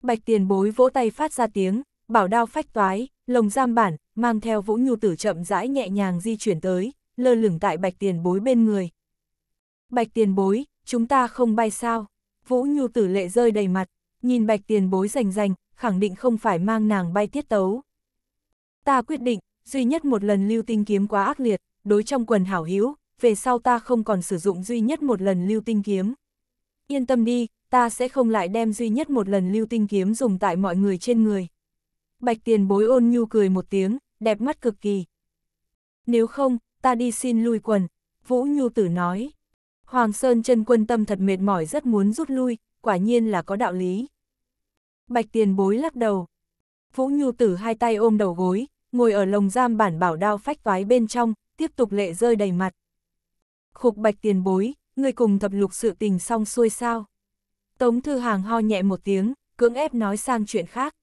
Bạch tiền bối vỗ tay phát ra tiếng, bảo đao phách toái, lồng giam bản, mang theo vũ nhu tử chậm rãi nhẹ nhàng di chuyển tới, lơ lửng tại bạch tiền bối bên người. Bạch tiền bối, chúng ta không bay sao? Vũ nhu tử lệ rơi đầy mặt nhìn bạch tiền bối rành rành, khẳng định không phải mang nàng bay tiết tấu. Ta quyết định, duy nhất một lần lưu tinh kiếm quá ác liệt, đối trong quần hảo hữu về sau ta không còn sử dụng duy nhất một lần lưu tinh kiếm. Yên tâm đi, ta sẽ không lại đem duy nhất một lần lưu tinh kiếm dùng tại mọi người trên người. Bạch tiền bối ôn nhu cười một tiếng, đẹp mắt cực kỳ. Nếu không, ta đi xin lui quần, Vũ Nhu Tử nói. Hoàng Sơn chân quân tâm thật mệt mỏi rất muốn rút lui, quả nhiên là có đạo lý. Bạch tiền bối lắc đầu. Vũ Nhu Tử hai tay ôm đầu gối, ngồi ở lồng giam bản bảo đao phách toái bên trong, tiếp tục lệ rơi đầy mặt. Khục bạch tiền bối, người cùng thập lục sự tình xong xuôi sao. Tống thư hàng ho nhẹ một tiếng, cưỡng ép nói sang chuyện khác.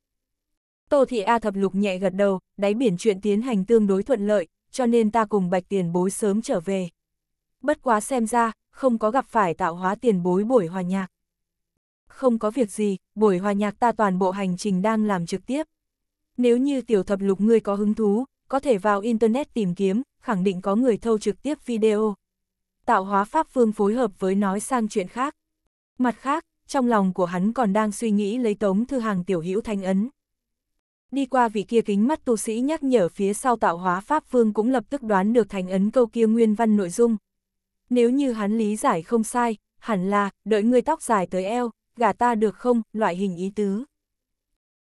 Tô thị A thập lục nhẹ gật đầu, đáy biển chuyện tiến hành tương đối thuận lợi, cho nên ta cùng bạch tiền bối sớm trở về. Bất quá xem ra, không có gặp phải tạo hóa tiền bối buổi hòa nhạc không có việc gì, buổi hòa nhạc ta toàn bộ hành trình đang làm trực tiếp. Nếu như tiểu thập lục ngươi có hứng thú, có thể vào Internet tìm kiếm, khẳng định có người thâu trực tiếp video. Tạo hóa Pháp Phương phối hợp với nói sang chuyện khác. Mặt khác, trong lòng của hắn còn đang suy nghĩ lấy tống thư hàng tiểu hữu thanh ấn. Đi qua vị kia kính mắt tu sĩ nhắc nhở phía sau tạo hóa Pháp Vương cũng lập tức đoán được thành ấn câu kia nguyên văn nội dung. Nếu như hắn lý giải không sai, hẳn là, đợi người tóc dài tới eo, gả ta được không, loại hình ý tứ.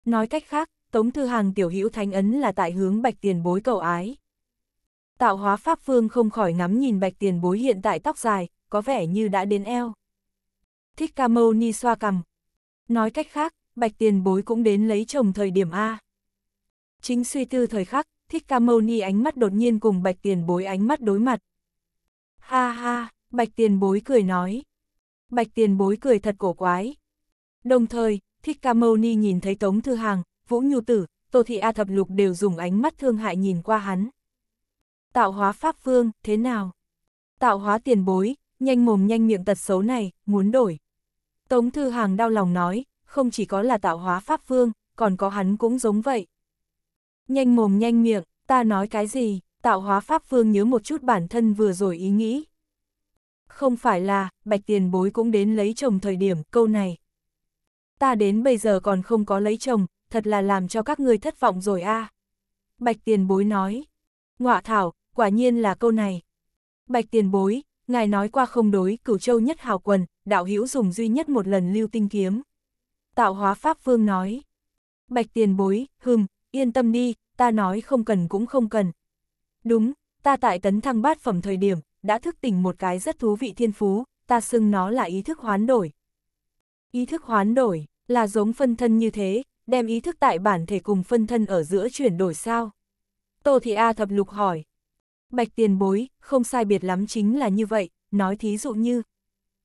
Nói cách khác, Tống Thư Hàng tiểu hữu thánh ấn là tại hướng bạch tiền bối cầu ái. Tạo hóa Pháp Phương không khỏi ngắm nhìn bạch tiền bối hiện tại tóc dài, có vẻ như đã đến eo. Thích ca mâu ni xoa cằm. Nói cách khác, bạch tiền bối cũng đến lấy chồng thời điểm A. Chính suy tư thời khắc, thích ca mâu ni ánh mắt đột nhiên cùng bạch tiền bối ánh mắt đối mặt. Ha ha, bạch tiền bối cười nói. Bạch tiền bối cười thật cổ quái, Đồng thời, Thích Ca Mâu Ni nhìn thấy Tống Thư Hàng, Vũ Nhu Tử, Tô Thị A Thập Lục đều dùng ánh mắt thương hại nhìn qua hắn. Tạo hóa Pháp Vương, thế nào? Tạo hóa tiền bối, nhanh mồm nhanh miệng tật xấu này, muốn đổi. Tống Thư Hàng đau lòng nói, không chỉ có là tạo hóa Pháp Vương, còn có hắn cũng giống vậy. Nhanh mồm nhanh miệng, ta nói cái gì, tạo hóa Pháp Vương nhớ một chút bản thân vừa rồi ý nghĩ. Không phải là, bạch tiền bối cũng đến lấy chồng thời điểm, câu này ta đến bây giờ còn không có lấy chồng, thật là làm cho các ngươi thất vọng rồi a. À. Bạch tiền bối nói, ngọa thảo, quả nhiên là câu này. Bạch tiền bối, ngài nói qua không đối, cửu châu nhất hào quần, đạo hữu dùng duy nhất một lần lưu tinh kiếm. Tạo hóa pháp phương nói, bạch tiền bối, hừm, yên tâm đi, ta nói không cần cũng không cần. Đúng, ta tại tấn thăng bát phẩm thời điểm, đã thức tỉnh một cái rất thú vị thiên phú, ta xưng nó là ý thức hoán đổi, Ý thức hoán đổi, là giống phân thân như thế, đem ý thức tại bản thể cùng phân thân ở giữa chuyển đổi sao? Tô Thị A thập lục hỏi. Bạch tiền bối, không sai biệt lắm chính là như vậy, nói thí dụ như.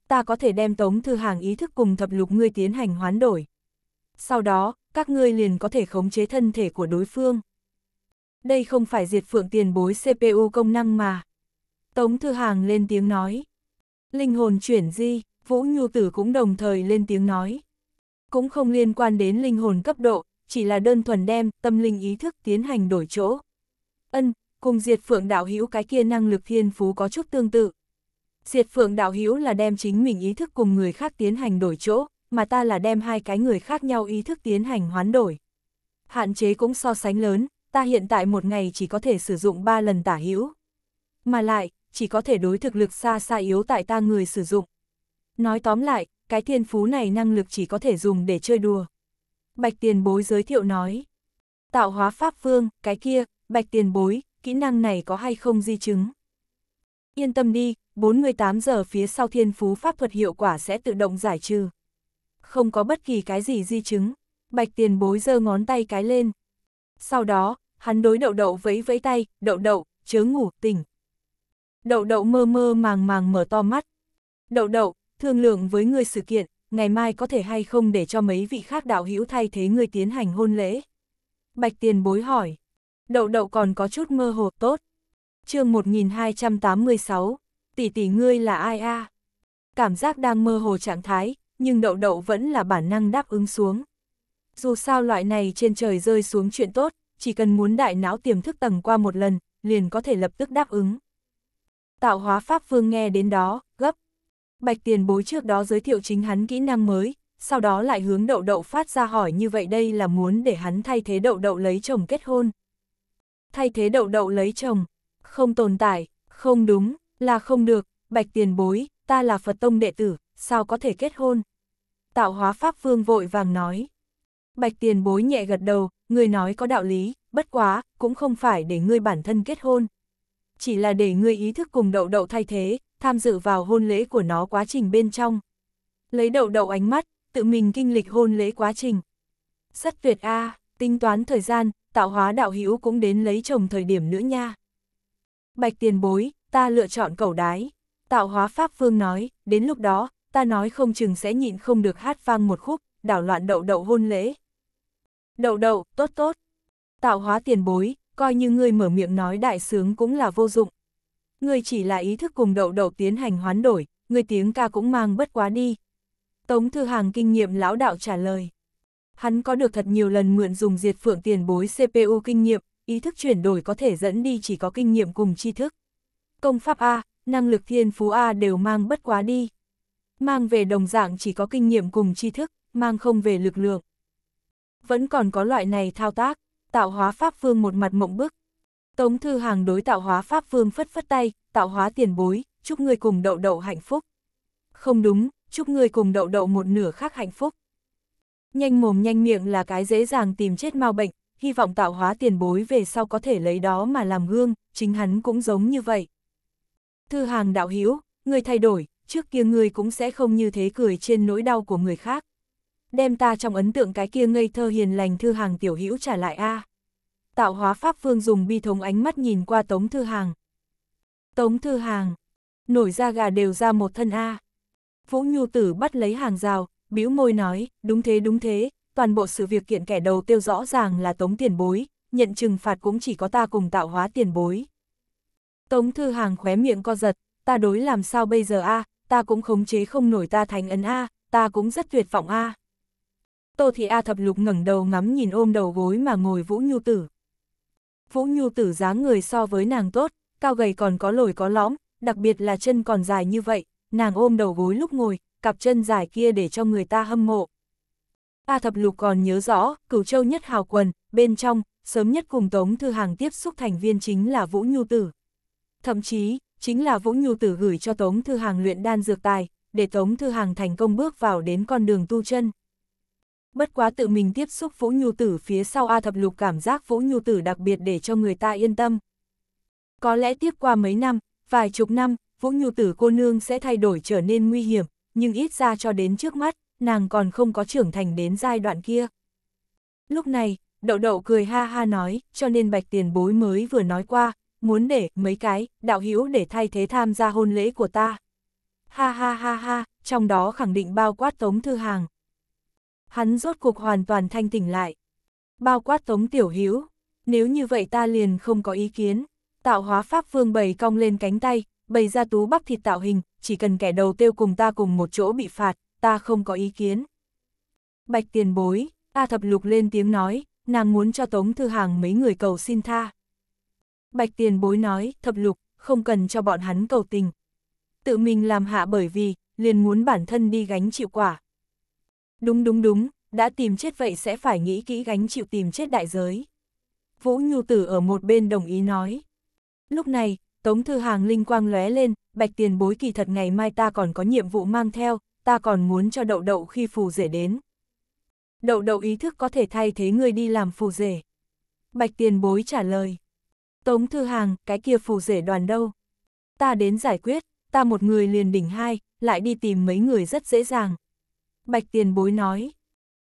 Ta có thể đem tống thư hàng ý thức cùng thập lục ngươi tiến hành hoán đổi. Sau đó, các ngươi liền có thể khống chế thân thể của đối phương. Đây không phải diệt phượng tiền bối CPU công năng mà. Tống thư hàng lên tiếng nói. Linh hồn chuyển di, Vũ Nhu Tử cũng đồng thời lên tiếng nói. Cũng không liên quan đến linh hồn cấp độ, chỉ là đơn thuần đem tâm linh ý thức tiến hành đổi chỗ. Ân, cùng diệt phượng đạo hữu cái kia năng lực thiên phú có chút tương tự. Diệt phượng đạo hữu là đem chính mình ý thức cùng người khác tiến hành đổi chỗ, mà ta là đem hai cái người khác nhau ý thức tiến hành hoán đổi. Hạn chế cũng so sánh lớn, ta hiện tại một ngày chỉ có thể sử dụng ba lần tả hữu. Mà lại, chỉ có thể đối thực lực xa xa yếu tại ta người sử dụng, Nói tóm lại, cái thiên phú này năng lực chỉ có thể dùng để chơi đùa. Bạch tiền bối giới thiệu nói. Tạo hóa pháp vương, cái kia, bạch tiền bối, kỹ năng này có hay không di chứng? Yên tâm đi, 48 giờ phía sau thiên phú pháp thuật hiệu quả sẽ tự động giải trừ. Không có bất kỳ cái gì di chứng. Bạch tiền bối giơ ngón tay cái lên. Sau đó, hắn đối đậu đậu vẫy vẫy tay, đậu đậu, chớ ngủ, tỉnh. Đậu đậu mơ mơ màng màng mở to mắt. Đậu đậu, thương lượng với người sự kiện, ngày mai có thể hay không để cho mấy vị khác đạo hữu thay thế người tiến hành hôn lễ. Bạch tiền bối hỏi, đậu đậu còn có chút mơ hồ tốt. chương 1286, tỷ tỷ ngươi là ai a Cảm giác đang mơ hồ trạng thái, nhưng đậu đậu vẫn là bản năng đáp ứng xuống. Dù sao loại này trên trời rơi xuống chuyện tốt, chỉ cần muốn đại não tiềm thức tầng qua một lần, liền có thể lập tức đáp ứng. Tạo hóa Pháp Vương nghe đến đó, gấp, Bạch tiền bối trước đó giới thiệu chính hắn kỹ năng mới, sau đó lại hướng đậu đậu phát ra hỏi như vậy đây là muốn để hắn thay thế đậu đậu lấy chồng kết hôn. Thay thế đậu đậu lấy chồng, không tồn tại, không đúng, là không được, bạch tiền bối, ta là Phật Tông đệ tử, sao có thể kết hôn? Tạo hóa Pháp Vương vội vàng nói. Bạch tiền bối nhẹ gật đầu, người nói có đạo lý, bất quá, cũng không phải để ngươi bản thân kết hôn. Chỉ là để ngươi ý thức cùng đậu đậu thay thế, tham dự vào hôn lễ của nó quá trình bên trong. Lấy đậu đậu ánh mắt, tự mình kinh lịch hôn lễ quá trình. Rất tuyệt a, à, tính toán thời gian, tạo hóa đạo hữu cũng đến lấy chồng thời điểm nữa nha. Bạch tiền bối, ta lựa chọn cầu đái. Tạo hóa Pháp vương nói, đến lúc đó, ta nói không chừng sẽ nhịn không được hát vang một khúc, đảo loạn đậu đậu hôn lễ. Đậu đậu, tốt tốt. Tạo hóa tiền bối, coi như ngươi mở miệng nói đại sướng cũng là vô dụng. Người chỉ là ý thức cùng đậu đậu tiến hành hoán đổi, người tiếng ca cũng mang bất quá đi. Tống Thư Hàng kinh nghiệm lão đạo trả lời. Hắn có được thật nhiều lần mượn dùng diệt phượng tiền bối CPU kinh nghiệm, ý thức chuyển đổi có thể dẫn đi chỉ có kinh nghiệm cùng tri thức. Công pháp A, năng lực thiên phú A đều mang bất quá đi. Mang về đồng dạng chỉ có kinh nghiệm cùng tri thức, mang không về lực lượng. Vẫn còn có loại này thao tác, tạo hóa pháp phương một mặt mộng bức, Tống Thư Hàng đối tạo hóa Pháp Vương phất phất tay, tạo hóa tiền bối, chúc người cùng đậu đậu hạnh phúc. Không đúng, chúc người cùng đậu đậu một nửa khác hạnh phúc. Nhanh mồm nhanh miệng là cái dễ dàng tìm chết mau bệnh, hy vọng tạo hóa tiền bối về sau có thể lấy đó mà làm gương, chính hắn cũng giống như vậy. Thư Hàng đạo hiếu người thay đổi, trước kia người cũng sẽ không như thế cười trên nỗi đau của người khác. Đem ta trong ấn tượng cái kia ngây thơ hiền lành Thư Hàng tiểu hữu trả lại a à tạo hóa Pháp Vương dùng bi thống ánh mắt nhìn qua Tống Thư Hàng. Tống Thư Hàng, nổi ra gà đều ra một thân A. Vũ Nhu Tử bắt lấy hàng rào, bĩu môi nói, đúng thế đúng thế, toàn bộ sự việc kiện kẻ đầu tiêu rõ ràng là Tống Tiền Bối, nhận trừng phạt cũng chỉ có ta cùng tạo hóa Tiền Bối. Tống Thư Hàng khóe miệng co giật, ta đối làm sao bây giờ A, ta cũng khống chế không nổi ta thành ấn A, ta cũng rất tuyệt vọng A. Tô Thị A thập lục ngẩng đầu ngắm nhìn ôm đầu gối mà ngồi Vũ Nhu Tử. Vũ Nhu tử dáng người so với nàng tốt, cao gầy còn có lồi có lõm, đặc biệt là chân còn dài như vậy, nàng ôm đầu gối lúc ngồi, cặp chân dài kia để cho người ta hâm mộ. A Thập Lục còn nhớ rõ, cửu châu nhất hào quần, bên trong, sớm nhất cùng Tống Thư Hàng tiếp xúc thành viên chính là Vũ Nhu Tử. Thậm chí, chính là Vũ Nhu Tử gửi cho Tống Thư Hàng luyện đan dược tài, để Tống Thư Hàng thành công bước vào đến con đường tu chân bất quá tự mình tiếp xúc Vũ Nhu Tử phía sau A Thập Lục cảm giác Vũ Nhu Tử đặc biệt để cho người ta yên tâm. Có lẽ tiếp qua mấy năm, vài chục năm, Vũ Nhu Tử cô nương sẽ thay đổi trở nên nguy hiểm, nhưng ít ra cho đến trước mắt, nàng còn không có trưởng thành đến giai đoạn kia. Lúc này, Đậu Đậu cười ha ha nói, cho nên Bạch Tiền Bối mới vừa nói qua, muốn để mấy cái, đạo hữu để thay thế tham gia hôn lễ của ta. Ha ha ha ha, trong đó khẳng định bao quát Tống Thư Hàng. Hắn rốt cuộc hoàn toàn thanh tỉnh lại. Bao quát Tống Tiểu Hiếu, nếu như vậy ta liền không có ý kiến. Tạo hóa Pháp Vương bầy cong lên cánh tay, bầy ra tú bắp thịt tạo hình, chỉ cần kẻ đầu tiêu cùng ta cùng một chỗ bị phạt, ta không có ý kiến. Bạch tiền bối, A Thập Lục lên tiếng nói, nàng muốn cho Tống Thư Hàng mấy người cầu xin tha. Bạch tiền bối nói, Thập Lục, không cần cho bọn hắn cầu tình. Tự mình làm hạ bởi vì, liền muốn bản thân đi gánh chịu quả. Đúng đúng đúng, đã tìm chết vậy sẽ phải nghĩ kỹ gánh chịu tìm chết đại giới. Vũ Nhu Tử ở một bên đồng ý nói. Lúc này, Tống Thư Hàng linh quang lóe lên, bạch tiền bối kỳ thật ngày mai ta còn có nhiệm vụ mang theo, ta còn muốn cho đậu đậu khi phù rể đến. Đậu đậu ý thức có thể thay thế người đi làm phù rể. Bạch tiền bối trả lời. Tống Thư Hàng, cái kia phù rể đoàn đâu? Ta đến giải quyết, ta một người liền đỉnh hai, lại đi tìm mấy người rất dễ dàng. Bạch tiền bối nói.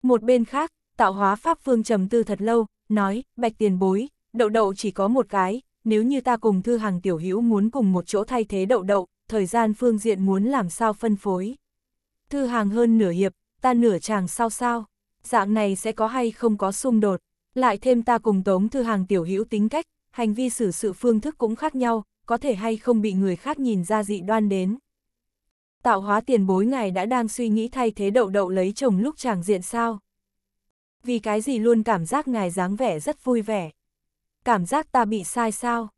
Một bên khác, tạo hóa pháp phương trầm tư thật lâu, nói, bạch tiền bối, đậu đậu chỉ có một cái, nếu như ta cùng thư hàng tiểu hữu muốn cùng một chỗ thay thế đậu đậu, thời gian phương diện muốn làm sao phân phối. Thư hàng hơn nửa hiệp, ta nửa chàng sao sao, dạng này sẽ có hay không có xung đột, lại thêm ta cùng tống thư hàng tiểu hữu tính cách, hành vi xử sự phương thức cũng khác nhau, có thể hay không bị người khác nhìn ra dị đoan đến tạo hóa tiền bối ngài đã đang suy nghĩ thay thế đậu đậu lấy chồng lúc chàng diện sao. Vì cái gì luôn cảm giác ngài dáng vẻ rất vui vẻ. Cảm giác ta bị sai sao?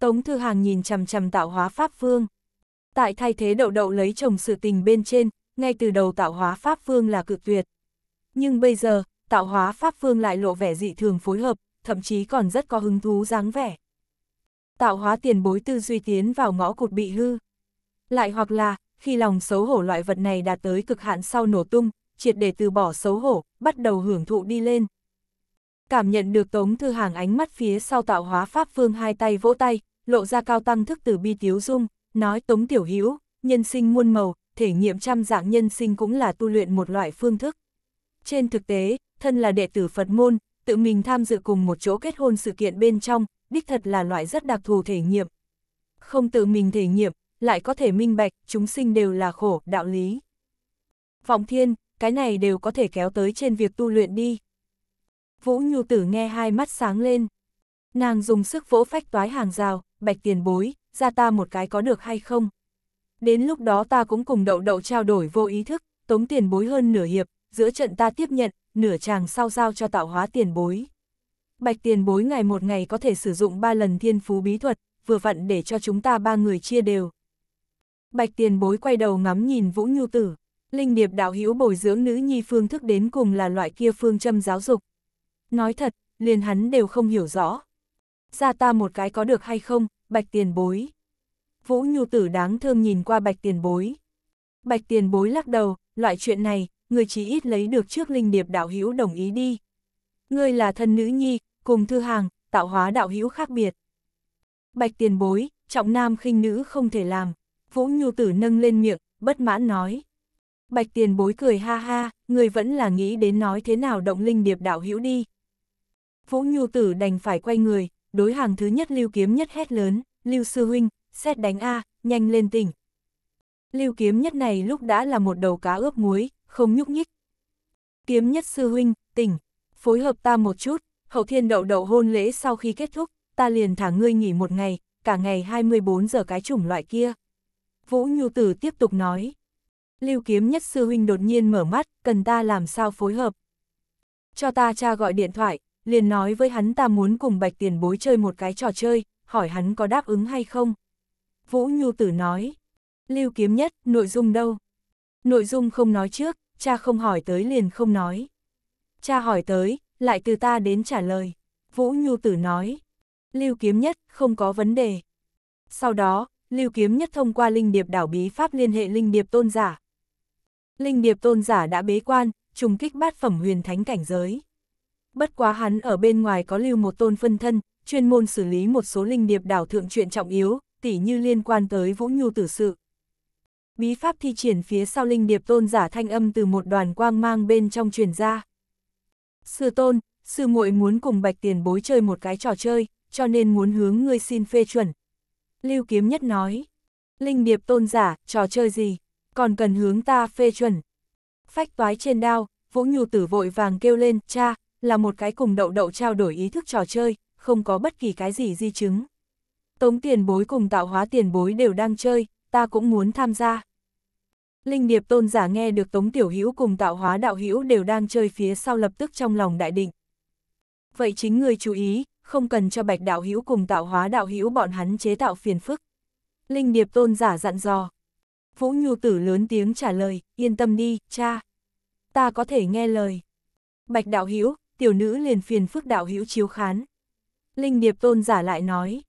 Tống Thư Hàng nhìn chằm chằm tạo hóa Pháp Vương. Tại thay thế đậu đậu lấy chồng sự tình bên trên, ngay từ đầu tạo hóa Pháp Vương là cực tuyệt. Nhưng bây giờ, tạo hóa Pháp Vương lại lộ vẻ dị thường phối hợp, thậm chí còn rất có hứng thú dáng vẻ. Tạo hóa tiền bối tư duy tiến vào ngõ cụt bị hư. Lại hoặc là, khi lòng xấu hổ loại vật này đạt tới cực hạn sau nổ tung, triệt để từ bỏ xấu hổ, bắt đầu hưởng thụ đi lên. Cảm nhận được Tống Thư Hàng ánh mắt phía sau tạo hóa Pháp vương hai tay vỗ tay, lộ ra cao tăng thức từ bi tiếu dung, nói Tống Tiểu Hữu nhân sinh muôn màu, thể nghiệm trăm dạng nhân sinh cũng là tu luyện một loại phương thức. Trên thực tế, thân là đệ tử Phật môn, tự mình tham dự cùng một chỗ kết hôn sự kiện bên trong, đích thật là loại rất đặc thù thể nghiệm. Không tự mình thể nghiệm, lại có thể minh bạch, chúng sinh đều là khổ, đạo lý. Vọng thiên, cái này đều có thể kéo tới trên việc tu luyện đi. Vũ Nhu Tử nghe hai mắt sáng lên. Nàng dùng sức vỗ phách toái hàng rào, bạch tiền bối, ra ta một cái có được hay không? Đến lúc đó ta cũng cùng đậu đậu trao đổi vô ý thức, tống tiền bối hơn nửa hiệp, giữa trận ta tiếp nhận, nửa chàng sau giao cho tạo hóa tiền bối. Bạch tiền bối ngày một ngày có thể sử dụng ba lần thiên phú bí thuật, vừa vặn để cho chúng ta ba người chia đều. Bạch tiền bối quay đầu ngắm nhìn Vũ Nhu Tử, linh điệp đạo hữu bồi dưỡng nữ nhi phương thức đến cùng là loại kia phương châm giáo dục. Nói thật, liền hắn đều không hiểu rõ. Ra ta một cái có được hay không, bạch tiền bối. Vũ Nhu Tử đáng thương nhìn qua bạch tiền bối. Bạch tiền bối lắc đầu, loại chuyện này, người chỉ ít lấy được trước linh điệp đạo hữu đồng ý đi. Ngươi là thân nữ nhi, cùng thư hàng, tạo hóa đạo hữu khác biệt. Bạch tiền bối, trọng nam khinh nữ không thể làm, Vũ Nhu Tử nâng lên miệng, bất mãn nói. Bạch tiền bối cười ha ha, người vẫn là nghĩ đến nói thế nào động linh điệp đạo hữu đi. Vũ Nhu Tử đành phải quay người, đối hàng thứ nhất lưu kiếm nhất hét lớn, lưu sư huynh, xét đánh A, nhanh lên tỉnh. Lưu kiếm nhất này lúc đã là một đầu cá ướp muối, không nhúc nhích. Kiếm nhất sư huynh, tỉnh, phối hợp ta một chút, hậu thiên đậu đậu hôn lễ sau khi kết thúc, ta liền thả ngươi nghỉ một ngày, cả ngày 24 giờ cái chủng loại kia. Vũ Nhu Tử tiếp tục nói. Lưu Kiếm Nhất Sư Huynh đột nhiên mở mắt, cần ta làm sao phối hợp. Cho ta cha gọi điện thoại, liền nói với hắn ta muốn cùng Bạch Tiền Bối chơi một cái trò chơi, hỏi hắn có đáp ứng hay không. Vũ Nhu Tử nói. Lưu Kiếm Nhất, nội dung đâu? Nội dung không nói trước, cha không hỏi tới liền không nói. Cha hỏi tới, lại từ ta đến trả lời. Vũ Nhu Tử nói. Lưu Kiếm Nhất, không có vấn đề. Sau đó, Lưu Kiếm Nhất thông qua linh điệp đảo bí pháp liên hệ linh điệp tôn giả. Linh điệp tôn giả đã bế quan, trùng kích bát phẩm huyền thánh cảnh giới. Bất quá hắn ở bên ngoài có lưu một tôn phân thân, chuyên môn xử lý một số linh điệp đảo thượng chuyện trọng yếu, tỉ như liên quan tới Vũ Nhu tử sự. Bí pháp thi triển phía sau linh điệp tôn giả thanh âm từ một đoàn quang mang bên trong truyền ra. Sư tôn, sư muội muốn cùng bạch tiền bối chơi một cái trò chơi, cho nên muốn hướng ngươi xin phê chuẩn, Lưu Kiếm Nhất nói, linh điệp tôn giả, trò chơi gì, còn cần hướng ta phê chuẩn. Phách toái trên đao, Vũ Nhu Tử vội vàng kêu lên, cha, là một cái cùng đậu đậu trao đổi ý thức trò chơi, không có bất kỳ cái gì di chứng. Tống tiền bối cùng tạo hóa tiền bối đều đang chơi, ta cũng muốn tham gia. Linh điệp tôn giả nghe được Tống Tiểu Hữu cùng tạo hóa đạo hữu đều đang chơi phía sau lập tức trong lòng đại định. Vậy chính người chú ý, không cần cho bạch đạo hữu cùng tạo hóa đạo hữu bọn hắn chế tạo phiền phức. Linh điệp tôn giả dặn dò. Vũ Nhu tử lớn tiếng trả lời, yên tâm đi, cha. Ta có thể nghe lời. Bạch đạo hữu tiểu nữ liền phiền phức đạo hữu chiếu khán. Linh điệp tôn giả lại nói.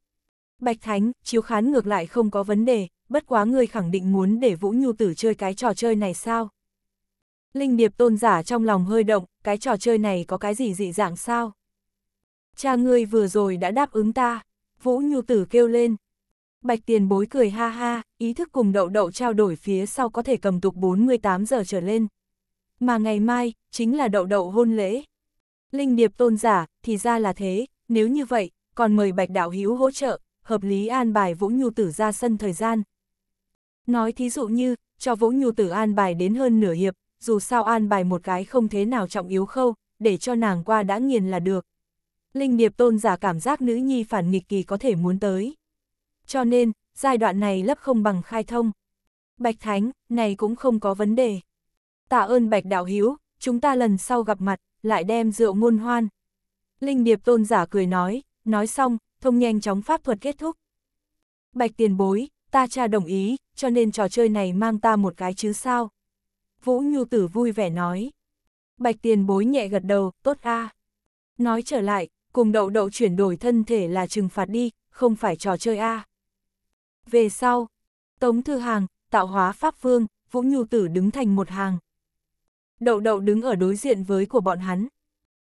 Bạch thánh, chiếu khán ngược lại không có vấn đề, bất quá người khẳng định muốn để Vũ Nhu tử chơi cái trò chơi này sao? Linh điệp tôn giả trong lòng hơi động, cái trò chơi này có cái gì dị dạng sao? cha ngươi vừa rồi đã đáp ứng ta, Vũ Nhu Tử kêu lên. Bạch tiền bối cười ha ha, ý thức cùng đậu đậu trao đổi phía sau có thể cầm tục 48 giờ trở lên. Mà ngày mai, chính là đậu đậu hôn lễ. Linh điệp tôn giả, thì ra là thế, nếu như vậy, còn mời bạch đạo hữu hỗ trợ, hợp lý an bài Vũ Nhu Tử ra sân thời gian. Nói thí dụ như, cho Vũ Nhu Tử an bài đến hơn nửa hiệp, dù sao an bài một cái không thế nào trọng yếu khâu, để cho nàng qua đã nghiền là được. Linh Điệp tôn giả cảm giác nữ nhi phản nghịch kỳ có thể muốn tới. Cho nên, giai đoạn này lấp không bằng khai thông. Bạch Thánh, này cũng không có vấn đề. Tạ ơn Bạch Đạo Hiếu, chúng ta lần sau gặp mặt, lại đem rượu ngôn hoan. Linh Điệp tôn giả cười nói, nói xong, thông nhanh chóng pháp thuật kết thúc. Bạch tiền bối, ta cha đồng ý, cho nên trò chơi này mang ta một cái chứ sao. Vũ Nhu Tử vui vẻ nói. Bạch tiền bối nhẹ gật đầu, tốt a. Nói trở lại, cùng đậu đậu chuyển đổi thân thể là trừng phạt đi, không phải trò chơi a. Về sau, Tống Thư Hàng, Tạo Hóa Pháp Vương, Vũ Nhu Tử đứng thành một hàng. Đậu đậu đứng ở đối diện với của bọn hắn.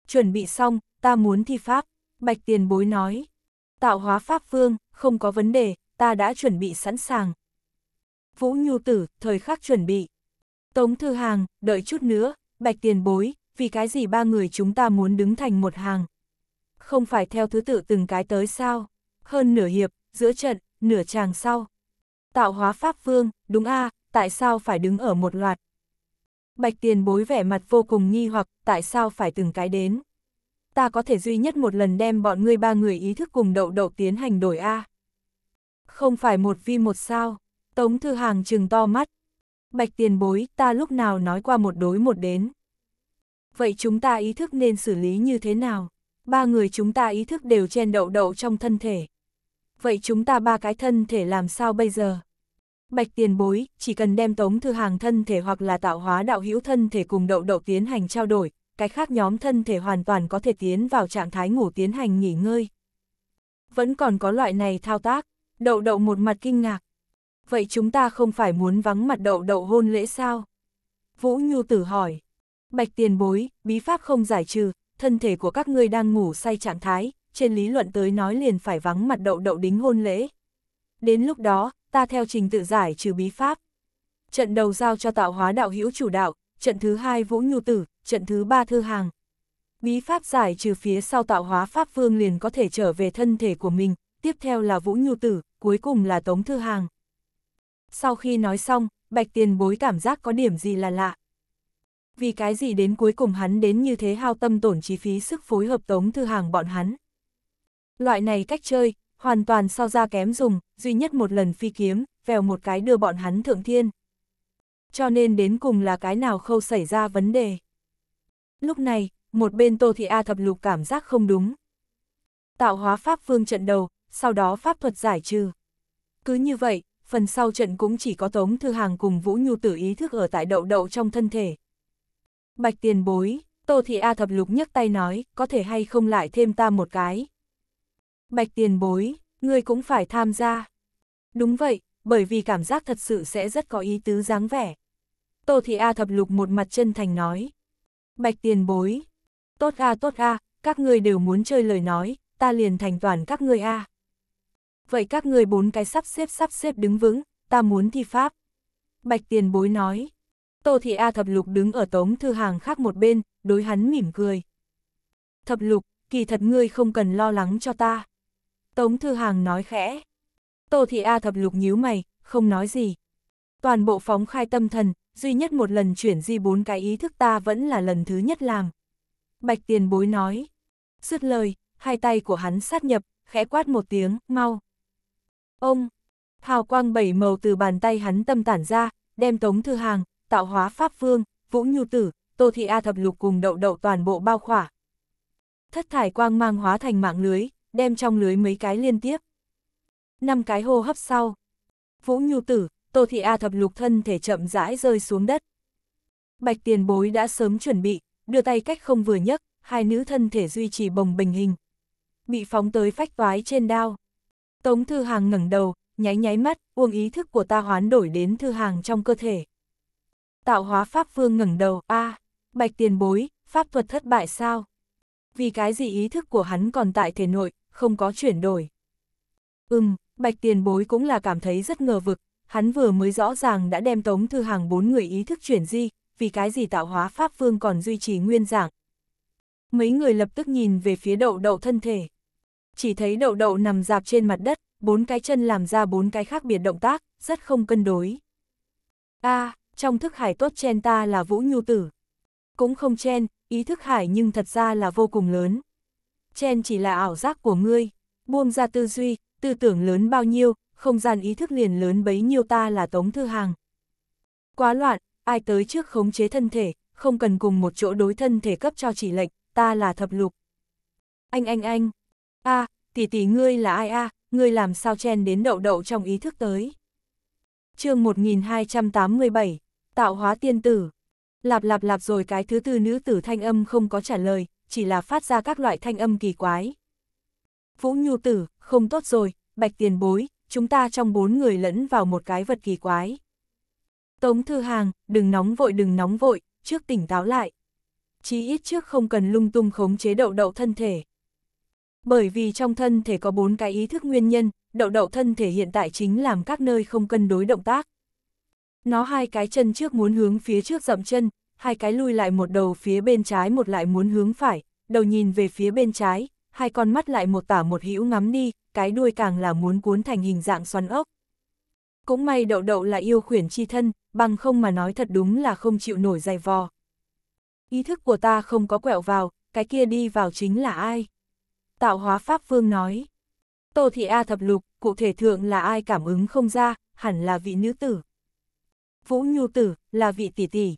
Chuẩn bị xong, ta muốn thi pháp, Bạch Tiền Bối nói. Tạo Hóa Pháp Vương, không có vấn đề, ta đã chuẩn bị sẵn sàng. Vũ Nhu Tử, thời khắc chuẩn bị. Tống Thư Hàng, đợi chút nữa, Bạch Tiền Bối, vì cái gì ba người chúng ta muốn đứng thành một hàng không phải theo thứ tự từng cái tới sao, hơn nửa hiệp, giữa trận, nửa tràng sau. Tạo hóa pháp vương, đúng a tại sao phải đứng ở một loạt? Bạch tiền bối vẻ mặt vô cùng nghi hoặc, tại sao phải từng cái đến? Ta có thể duy nhất một lần đem bọn ngươi ba người ý thức cùng đậu đậu tiến hành đổi A. Không phải một vi một sao, Tống Thư Hàng trừng to mắt. Bạch tiền bối, ta lúc nào nói qua một đối một đến. Vậy chúng ta ý thức nên xử lý như thế nào? ba người chúng ta ý thức đều chen đậu đậu trong thân thể. Vậy chúng ta ba cái thân thể làm sao bây giờ? Bạch tiền bối, chỉ cần đem tống thư hàng thân thể hoặc là tạo hóa đạo hữu thân thể cùng đậu đậu tiến hành trao đổi, cái khác nhóm thân thể hoàn toàn có thể tiến vào trạng thái ngủ tiến hành nghỉ ngơi. Vẫn còn có loại này thao tác, đậu đậu một mặt kinh ngạc. Vậy chúng ta không phải muốn vắng mặt đậu đậu hôn lễ sao? Vũ Nhu tử hỏi. Bạch tiền bối, bí pháp không giải trừ, thân thể của các ngươi đang ngủ say trạng thái, trên lý luận tới nói liền phải vắng mặt đậu đậu đính hôn lễ. Đến lúc đó, ta theo trình tự giải trừ bí pháp. Trận đầu giao cho tạo hóa đạo hữu chủ đạo, trận thứ hai vũ nhu tử, trận thứ ba thư hàng. Bí pháp giải trừ phía sau tạo hóa pháp vương liền có thể trở về thân thể của mình, tiếp theo là vũ nhu tử, cuối cùng là tống thư hàng. Sau khi nói xong, bạch tiền bối cảm giác có điểm gì là lạ, vì cái gì đến cuối cùng hắn đến như thế hao tâm tổn chi phí sức phối hợp tống thư hàng bọn hắn. Loại này cách chơi, hoàn toàn so ra kém dùng, duy nhất một lần phi kiếm, vèo một cái đưa bọn hắn thượng thiên. Cho nên đến cùng là cái nào khâu xảy ra vấn đề. Lúc này, một bên Tô Thị A thập lục cảm giác không đúng. Tạo hóa pháp phương trận đầu, sau đó pháp thuật giải trừ. Cứ như vậy, phần sau trận cũng chỉ có Tống Thư Hàng cùng Vũ Nhu tử ý thức ở tại đậu đậu trong thân thể. Bạch tiền bối, Tô Thị A thập lục nhấc tay nói, có thể hay không lại thêm ta một cái. Bạch tiền bối, ngươi cũng phải tham gia. Đúng vậy, bởi vì cảm giác thật sự sẽ rất có ý tứ dáng vẻ. Tô Thị A thập lục một mặt chân thành nói. Bạch tiền bối, tốt a tốt a, các ngươi đều muốn chơi lời nói, ta liền thành toàn các ngươi a. Vậy các ngươi bốn cái sắp xếp sắp xếp đứng vững, ta muốn thi pháp. Bạch tiền bối nói. Tô Thị A Thập Lục đứng ở tống thư hàng khác một bên, đối hắn mỉm cười. Thập Lục, kỳ thật ngươi không cần lo lắng cho ta. Tống thư hàng nói khẽ. Tô Thị A Thập Lục nhíu mày, không nói gì. Toàn bộ phóng khai tâm thần, duy nhất một lần chuyển di bốn cái ý thức ta vẫn là lần thứ nhất làm. Bạch tiền bối nói. Dứt lời, hai tay của hắn sát nhập, khẽ quát một tiếng, mau. Ông, hào quang bảy màu từ bàn tay hắn tâm tản ra, đem tống thư hàng, tạo hóa Pháp Vương, Vũ Nhu Tử, Tô Thị A Thập Lục cùng đậu đậu toàn bộ bao khỏa. Thất thải quang mang hóa thành mạng lưới, đem trong lưới mấy cái liên tiếp. Năm cái hô hấp sau. Vũ Nhu Tử, Tô Thị A Thập Lục thân thể chậm rãi rơi xuống đất. Bạch tiền bối đã sớm chuẩn bị, đưa tay cách không vừa nhấc, hai nữ thân thể duy trì bồng bình hình. Bị phóng tới phách toái trên đao. Tống Thư Hàng ngẩng đầu, nháy nháy mắt, uông ý thức của ta hoán đổi đến Thư Hàng trong cơ thể tạo hóa Pháp Vương ngẩng đầu, a à, bạch tiền bối, Pháp thuật thất bại sao? Vì cái gì ý thức của hắn còn tại thể nội, không có chuyển đổi. Ừm, bạch tiền bối cũng là cảm thấy rất ngờ vực, hắn vừa mới rõ ràng đã đem tống thư hàng bốn người ý thức chuyển di, vì cái gì tạo hóa Pháp Vương còn duy trì nguyên dạng. Mấy người lập tức nhìn về phía đậu đậu thân thể. Chỉ thấy đậu đậu nằm dạp trên mặt đất, bốn cái chân làm ra bốn cái khác biệt động tác, rất không cân đối. a à, trong thức hải tốt chen ta là Vũ Nhu Tử. Cũng không chen, ý thức hải nhưng thật ra là vô cùng lớn. Chen chỉ là ảo giác của ngươi, buông ra tư duy, tư tưởng lớn bao nhiêu, không gian ý thức liền lớn bấy nhiêu ta là Tống Thư Hàng. Quá loạn, ai tới trước khống chế thân thể, không cần cùng một chỗ đối thân thể cấp cho chỉ lệnh, ta là thập lục. Anh anh anh, a tỷ tỷ ngươi là ai a ngươi làm sao chen đến đậu đậu trong ý thức tới. chương 1287 tạo hóa tiên tử. Lạp lạp lạp rồi cái thứ tư nữ tử thanh âm không có trả lời, chỉ là phát ra các loại thanh âm kỳ quái. Vũ Nhu tử, không tốt rồi, bạch tiền bối, chúng ta trong bốn người lẫn vào một cái vật kỳ quái. Tống Thư Hàng, đừng nóng vội đừng nóng vội, trước tỉnh táo lại. Chí ít trước không cần lung tung khống chế đậu đậu thân thể. Bởi vì trong thân thể có bốn cái ý thức nguyên nhân, đậu đậu thân thể hiện tại chính làm các nơi không cân đối động tác. Nó hai cái chân trước muốn hướng phía trước dậm chân, hai cái lui lại một đầu phía bên trái một lại muốn hướng phải, đầu nhìn về phía bên trái, hai con mắt lại một tả một hữu ngắm đi, cái đuôi càng là muốn cuốn thành hình dạng xoắn ốc. Cũng may đậu đậu là yêu khuyển chi thân, bằng không mà nói thật đúng là không chịu nổi dày vò. Ý thức của ta không có quẹo vào, cái kia đi vào chính là ai? Tạo hóa Pháp Vương nói. Tô Thị A thập lục, cụ thể thượng là ai cảm ứng không ra, hẳn là vị nữ tử. Vũ Nhu Tử, là vị tỷ tỷ.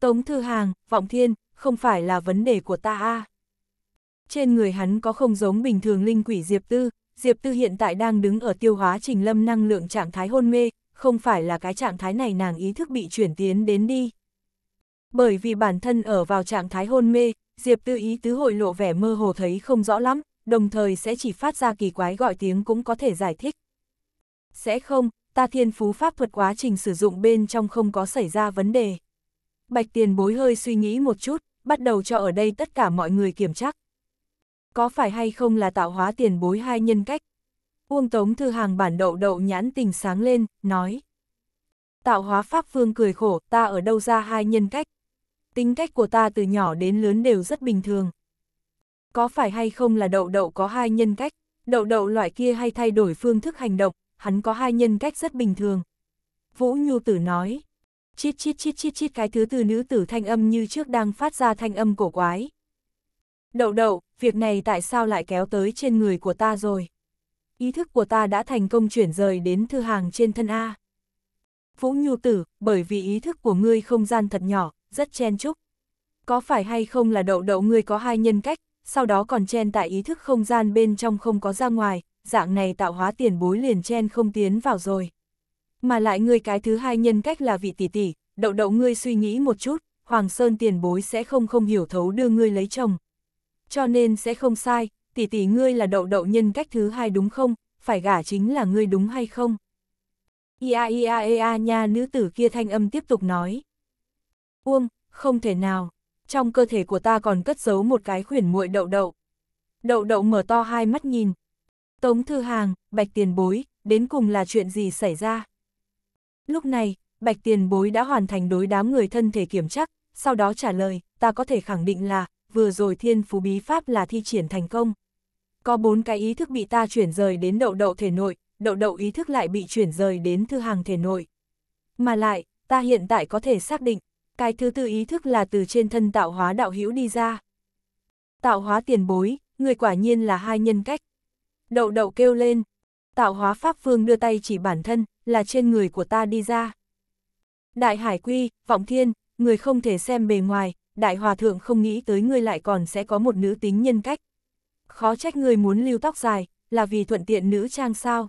Tống Thư Hàng, Vọng Thiên, không phải là vấn đề của ta a Trên người hắn có không giống bình thường linh quỷ Diệp Tư, Diệp Tư hiện tại đang đứng ở tiêu hóa trình lâm năng lượng trạng thái hôn mê, không phải là cái trạng thái này nàng ý thức bị chuyển tiến đến đi. Bởi vì bản thân ở vào trạng thái hôn mê, Diệp Tư ý tứ hội lộ vẻ mơ hồ thấy không rõ lắm, đồng thời sẽ chỉ phát ra kỳ quái gọi tiếng cũng có thể giải thích. Sẽ không, ta thiên phú pháp thuật quá trình sử dụng bên trong không có xảy ra vấn đề. Bạch tiền bối hơi suy nghĩ một chút, bắt đầu cho ở đây tất cả mọi người kiểm chắc. Có phải hay không là tạo hóa tiền bối hai nhân cách? Uông Tống Thư Hàng bản đậu đậu nhãn tình sáng lên, nói. Tạo hóa pháp phương cười khổ, ta ở đâu ra hai nhân cách? Tính cách của ta từ nhỏ đến lớn đều rất bình thường. Có phải hay không là đậu đậu có hai nhân cách? Đậu đậu loại kia hay thay đổi phương thức hành động, hắn có hai nhân cách rất bình thường. Vũ Nhu Tử nói, chít chít chít chít chít cái thứ tư nữ tử thanh âm như trước đang phát ra thanh âm cổ quái. Đậu đậu, việc này tại sao lại kéo tới trên người của ta rồi? Ý thức của ta đã thành công chuyển rời đến thư hàng trên thân A. Vũ Nhu Tử, bởi vì ý thức của ngươi không gian thật nhỏ, rất chen chúc. Có phải hay không là đậu đậu ngươi có hai nhân cách, sau đó còn chen tại ý thức không gian bên trong không có ra ngoài, dạng này tạo hóa tiền bối liền chen không tiến vào rồi. Mà lại ngươi cái thứ hai nhân cách là vị tỷ tỷ, đậu đậu ngươi suy nghĩ một chút, Hoàng Sơn tiền bối sẽ không không hiểu thấu đưa ngươi lấy chồng. Cho nên sẽ không sai, tỷ tỷ ngươi là đậu đậu nhân cách thứ hai đúng không, phải gả chính là ngươi đúng hay không? Ia ia ia e, nha nữ tử kia thanh âm tiếp tục nói. Uông, không thể nào, trong cơ thể của ta còn cất giấu một cái khuyển muội đậu đậu. Đậu đậu mở to hai mắt nhìn, Tống Thư Hàng, Bạch Tiền Bối, đến cùng là chuyện gì xảy ra? Lúc này, Bạch Tiền Bối đã hoàn thành đối đám người thân thể kiểm chắc, sau đó trả lời, ta có thể khẳng định là, vừa rồi thiên phú bí pháp là thi triển thành công. Có bốn cái ý thức bị ta chuyển rời đến đậu đậu thể nội, đậu đậu ý thức lại bị chuyển rời đến thư hàng thể nội. Mà lại, ta hiện tại có thể xác định, cái thứ tư ý thức là từ trên thân tạo hóa đạo hữu đi ra. Tạo hóa tiền bối, người quả nhiên là hai nhân cách. Đậu đậu kêu lên. Tạo hóa pháp phương đưa tay chỉ bản thân, là trên người của ta đi ra. Đại hải quy, vọng thiên, người không thể xem bề ngoài, đại hòa thượng không nghĩ tới ngươi lại còn sẽ có một nữ tính nhân cách. Khó trách người muốn lưu tóc dài, là vì thuận tiện nữ trang sao.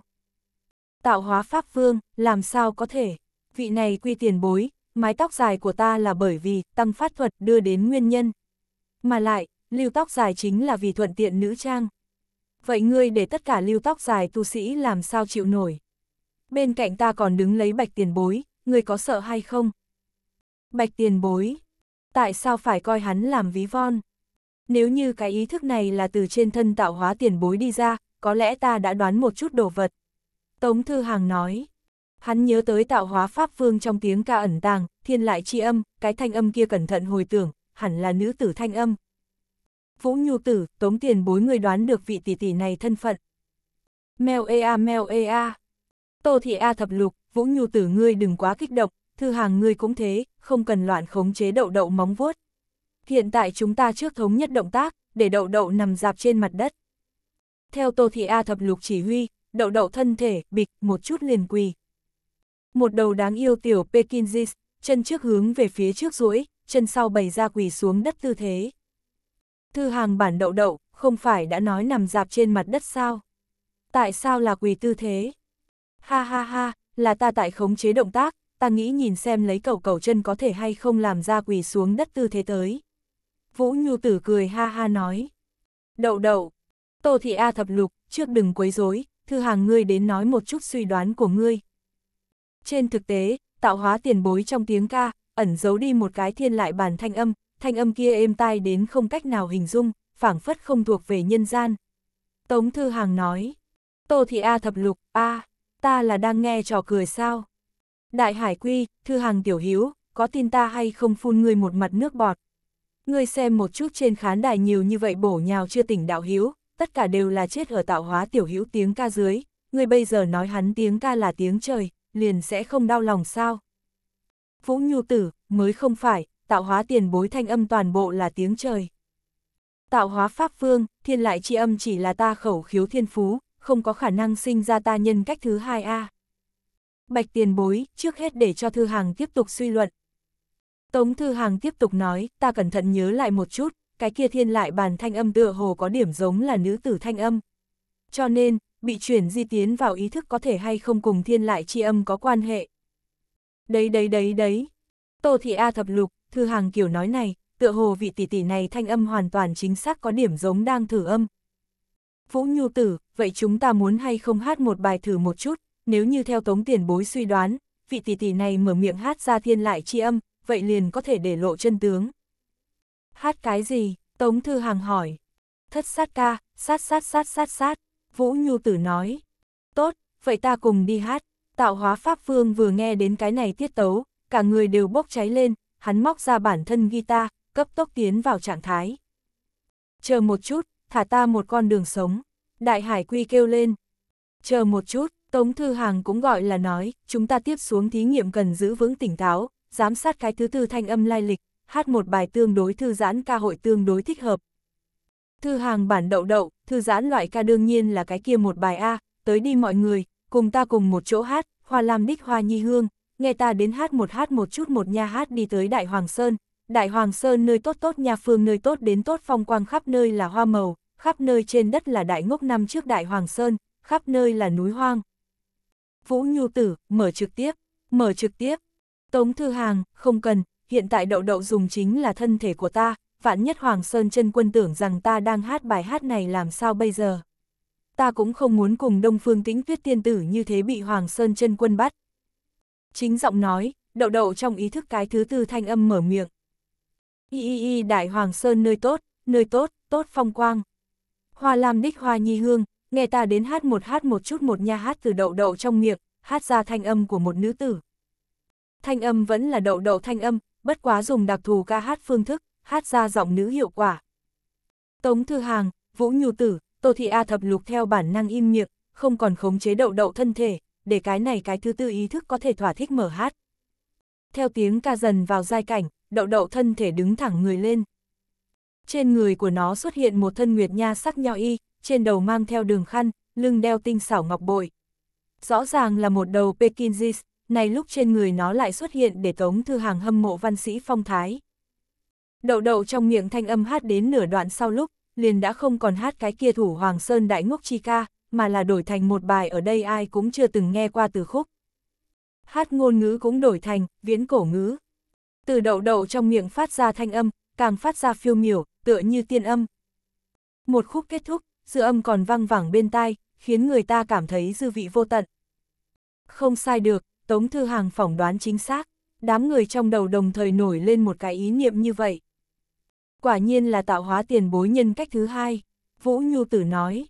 Tạo hóa pháp phương, làm sao có thể. Vị này quy tiền bối, mái tóc dài của ta là bởi vì tăng phát thuật đưa đến nguyên nhân. Mà lại, lưu tóc dài chính là vì thuận tiện nữ trang vậy ngươi để tất cả lưu tóc dài tu sĩ làm sao chịu nổi. Bên cạnh ta còn đứng lấy bạch tiền bối, ngươi có sợ hay không? Bạch tiền bối, tại sao phải coi hắn làm ví von? Nếu như cái ý thức này là từ trên thân tạo hóa tiền bối đi ra, có lẽ ta đã đoán một chút đồ vật. Tống Thư Hàng nói, hắn nhớ tới tạo hóa Pháp Vương trong tiếng ca ẩn tàng, thiên lại chi âm, cái thanh âm kia cẩn thận hồi tưởng, hẳn là nữ tử thanh âm, Vũ Nhu Tử, Tống Tiền bối người đoán được vị tỷ tỷ này thân phận. Mèo ea mèo ea. Tô Thị A thập lục, Vũ Nhu Tử ngươi đừng quá kích động, thư hàng ngươi cũng thế, không cần loạn khống chế đậu đậu móng vuốt. Hiện tại chúng ta trước thống nhất động tác, để đậu đậu nằm dạp trên mặt đất. Theo Tô Thị A thập lục chỉ huy, đậu đậu thân thể, bịch, một chút liền quỳ. Một đầu đáng yêu tiểu Pekinjis, chân trước hướng về phía trước duỗi, chân sau bày ra quỳ xuống đất tư thế. Thư hàng bản đậu đậu, không phải đã nói nằm dạp trên mặt đất sao? Tại sao là quỳ tư thế? Ha ha ha, là ta tại khống chế động tác, ta nghĩ nhìn xem lấy cầu cầu chân có thể hay không làm ra quỳ xuống đất tư thế tới. Vũ Nhu Tử cười ha ha nói. Đậu đậu, Tô Thị A thập lục, trước đừng quấy rối, thư hàng ngươi đến nói một chút suy đoán của ngươi. Trên thực tế, tạo hóa tiền bối trong tiếng ca, ẩn giấu đi một cái thiên lại bản thanh âm, thanh âm kia êm tai đến không cách nào hình dung, phảng phất không thuộc về nhân gian. Tống Thư Hàng nói, Tô Thị A thập lục, A, ta là đang nghe trò cười sao? Đại Hải Quy, Thư Hàng tiểu hiếu, có tin ta hay không phun ngươi một mặt nước bọt? Ngươi xem một chút trên khán đài nhiều như vậy bổ nhào chưa tỉnh đạo hiếu, tất cả đều là chết ở tạo hóa tiểu Hiếu tiếng ca dưới, ngươi bây giờ nói hắn tiếng ca là tiếng trời, liền sẽ không đau lòng sao? Vũ Nhu Tử, mới không phải, tạo hóa tiền bối thanh âm toàn bộ là tiếng trời. Tạo hóa pháp phương, thiên lại chi âm chỉ là ta khẩu khiếu thiên phú, không có khả năng sinh ra ta nhân cách thứ hai a. Bạch tiền bối, trước hết để cho Thư Hàng tiếp tục suy luận. Tống Thư Hàng tiếp tục nói, ta cẩn thận nhớ lại một chút, cái kia thiên lại bàn thanh âm tựa hồ có điểm giống là nữ tử thanh âm. Cho nên, bị chuyển di tiến vào ý thức có thể hay không cùng thiên lại chi âm có quan hệ. Đấy đấy đấy đấy. Tô Thị A thập lục, Thư Hàng kiểu nói này, tựa hồ vị tỷ tỷ này thanh âm hoàn toàn chính xác có điểm giống đang thử âm. Vũ Nhu Tử, vậy chúng ta muốn hay không hát một bài thử một chút, nếu như theo tống tiền bối suy đoán, vị tỷ tỷ này mở miệng hát ra thiên lại chi âm, vậy liền có thể để lộ chân tướng. Hát cái gì? Tống Thư Hàng hỏi. Thất sát ca, sát sát sát sát sát, Vũ Nhu Tử nói. Tốt, vậy ta cùng đi hát. Tạo hóa Pháp Vương vừa nghe đến cái này tiết tấu, cả người đều bốc cháy lên, hắn móc ra bản thân guitar, cấp tốc tiến vào trạng thái. Chờ một chút, thả ta một con đường sống. Đại Hải Quy kêu lên. Chờ một chút, Tống Thư Hàng cũng gọi là nói, chúng ta tiếp xuống thí nghiệm cần giữ vững tỉnh táo, giám sát cái thứ tư thanh âm lai lịch, hát một bài tương đối thư giãn ca hội tương đối thích hợp. Thư Hàng bản đậu đậu, thư giãn loại ca đương nhiên là cái kia một bài A, tới đi mọi người, cùng ta cùng một chỗ hát, hoa lam đích hoa nhi hương, nghe ta đến hát một hát một chút một nha hát đi tới Đại Hoàng Sơn. Đại Hoàng Sơn nơi tốt tốt nhà phương nơi tốt đến tốt phong quang khắp nơi là hoa màu, khắp nơi trên đất là đại ngốc năm trước Đại Hoàng Sơn, khắp nơi là núi hoang. Vũ Nhu Tử, mở trực tiếp, mở trực tiếp. Tống Thư Hàng, không cần, hiện tại đậu đậu dùng chính là thân thể của ta, vạn nhất Hoàng Sơn chân quân tưởng rằng ta đang hát bài hát này làm sao bây giờ. Ta cũng không muốn cùng Đông Phương Tĩnh Tuyết Tiên Tử như thế bị Hoàng Sơn chân quân bắt chính giọng nói, đậu đậu trong ý thức cái thứ tư thanh âm mở miệng. Y y y đại hoàng sơn nơi tốt, nơi tốt, tốt phong quang. Hoa làm đích hoa nhi hương, nghe ta đến hát một hát một chút một nha hát từ đậu đậu trong miệng, hát ra thanh âm của một nữ tử. Thanh âm vẫn là đậu đậu thanh âm, bất quá dùng đặc thù ca hát phương thức, hát ra giọng nữ hiệu quả. Tống Thư Hàng, Vũ Nhu Tử, Tô Thị A Thập Lục theo bản năng im miệng, không còn khống chế đậu đậu thân thể, để cái này cái thứ tư ý thức có thể thỏa thích mở hát. Theo tiếng ca dần vào giai cảnh, đậu đậu thân thể đứng thẳng người lên. Trên người của nó xuất hiện một thân nguyệt nha sắc nhau y, trên đầu mang theo đường khăn, lưng đeo tinh xảo ngọc bội. Rõ ràng là một đầu Pekinsis, này lúc trên người nó lại xuất hiện để tống thư hàng hâm mộ văn sĩ phong thái. Đậu đậu trong miệng thanh âm hát đến nửa đoạn sau lúc, liền đã không còn hát cái kia thủ Hoàng Sơn Đại Ngốc Chi Ca, mà là đổi thành một bài ở đây ai cũng chưa từng nghe qua từ khúc. Hát ngôn ngữ cũng đổi thành, viễn cổ ngữ. Từ đậu đậu trong miệng phát ra thanh âm, càng phát ra phiêu miểu, tựa như tiên âm. Một khúc kết thúc, dư âm còn văng vẳng bên tai, khiến người ta cảm thấy dư vị vô tận. Không sai được, Tống Thư Hàng phỏng đoán chính xác, đám người trong đầu đồng thời nổi lên một cái ý niệm như vậy. Quả nhiên là tạo hóa tiền bối nhân cách thứ hai, Vũ Nhu Tử nói.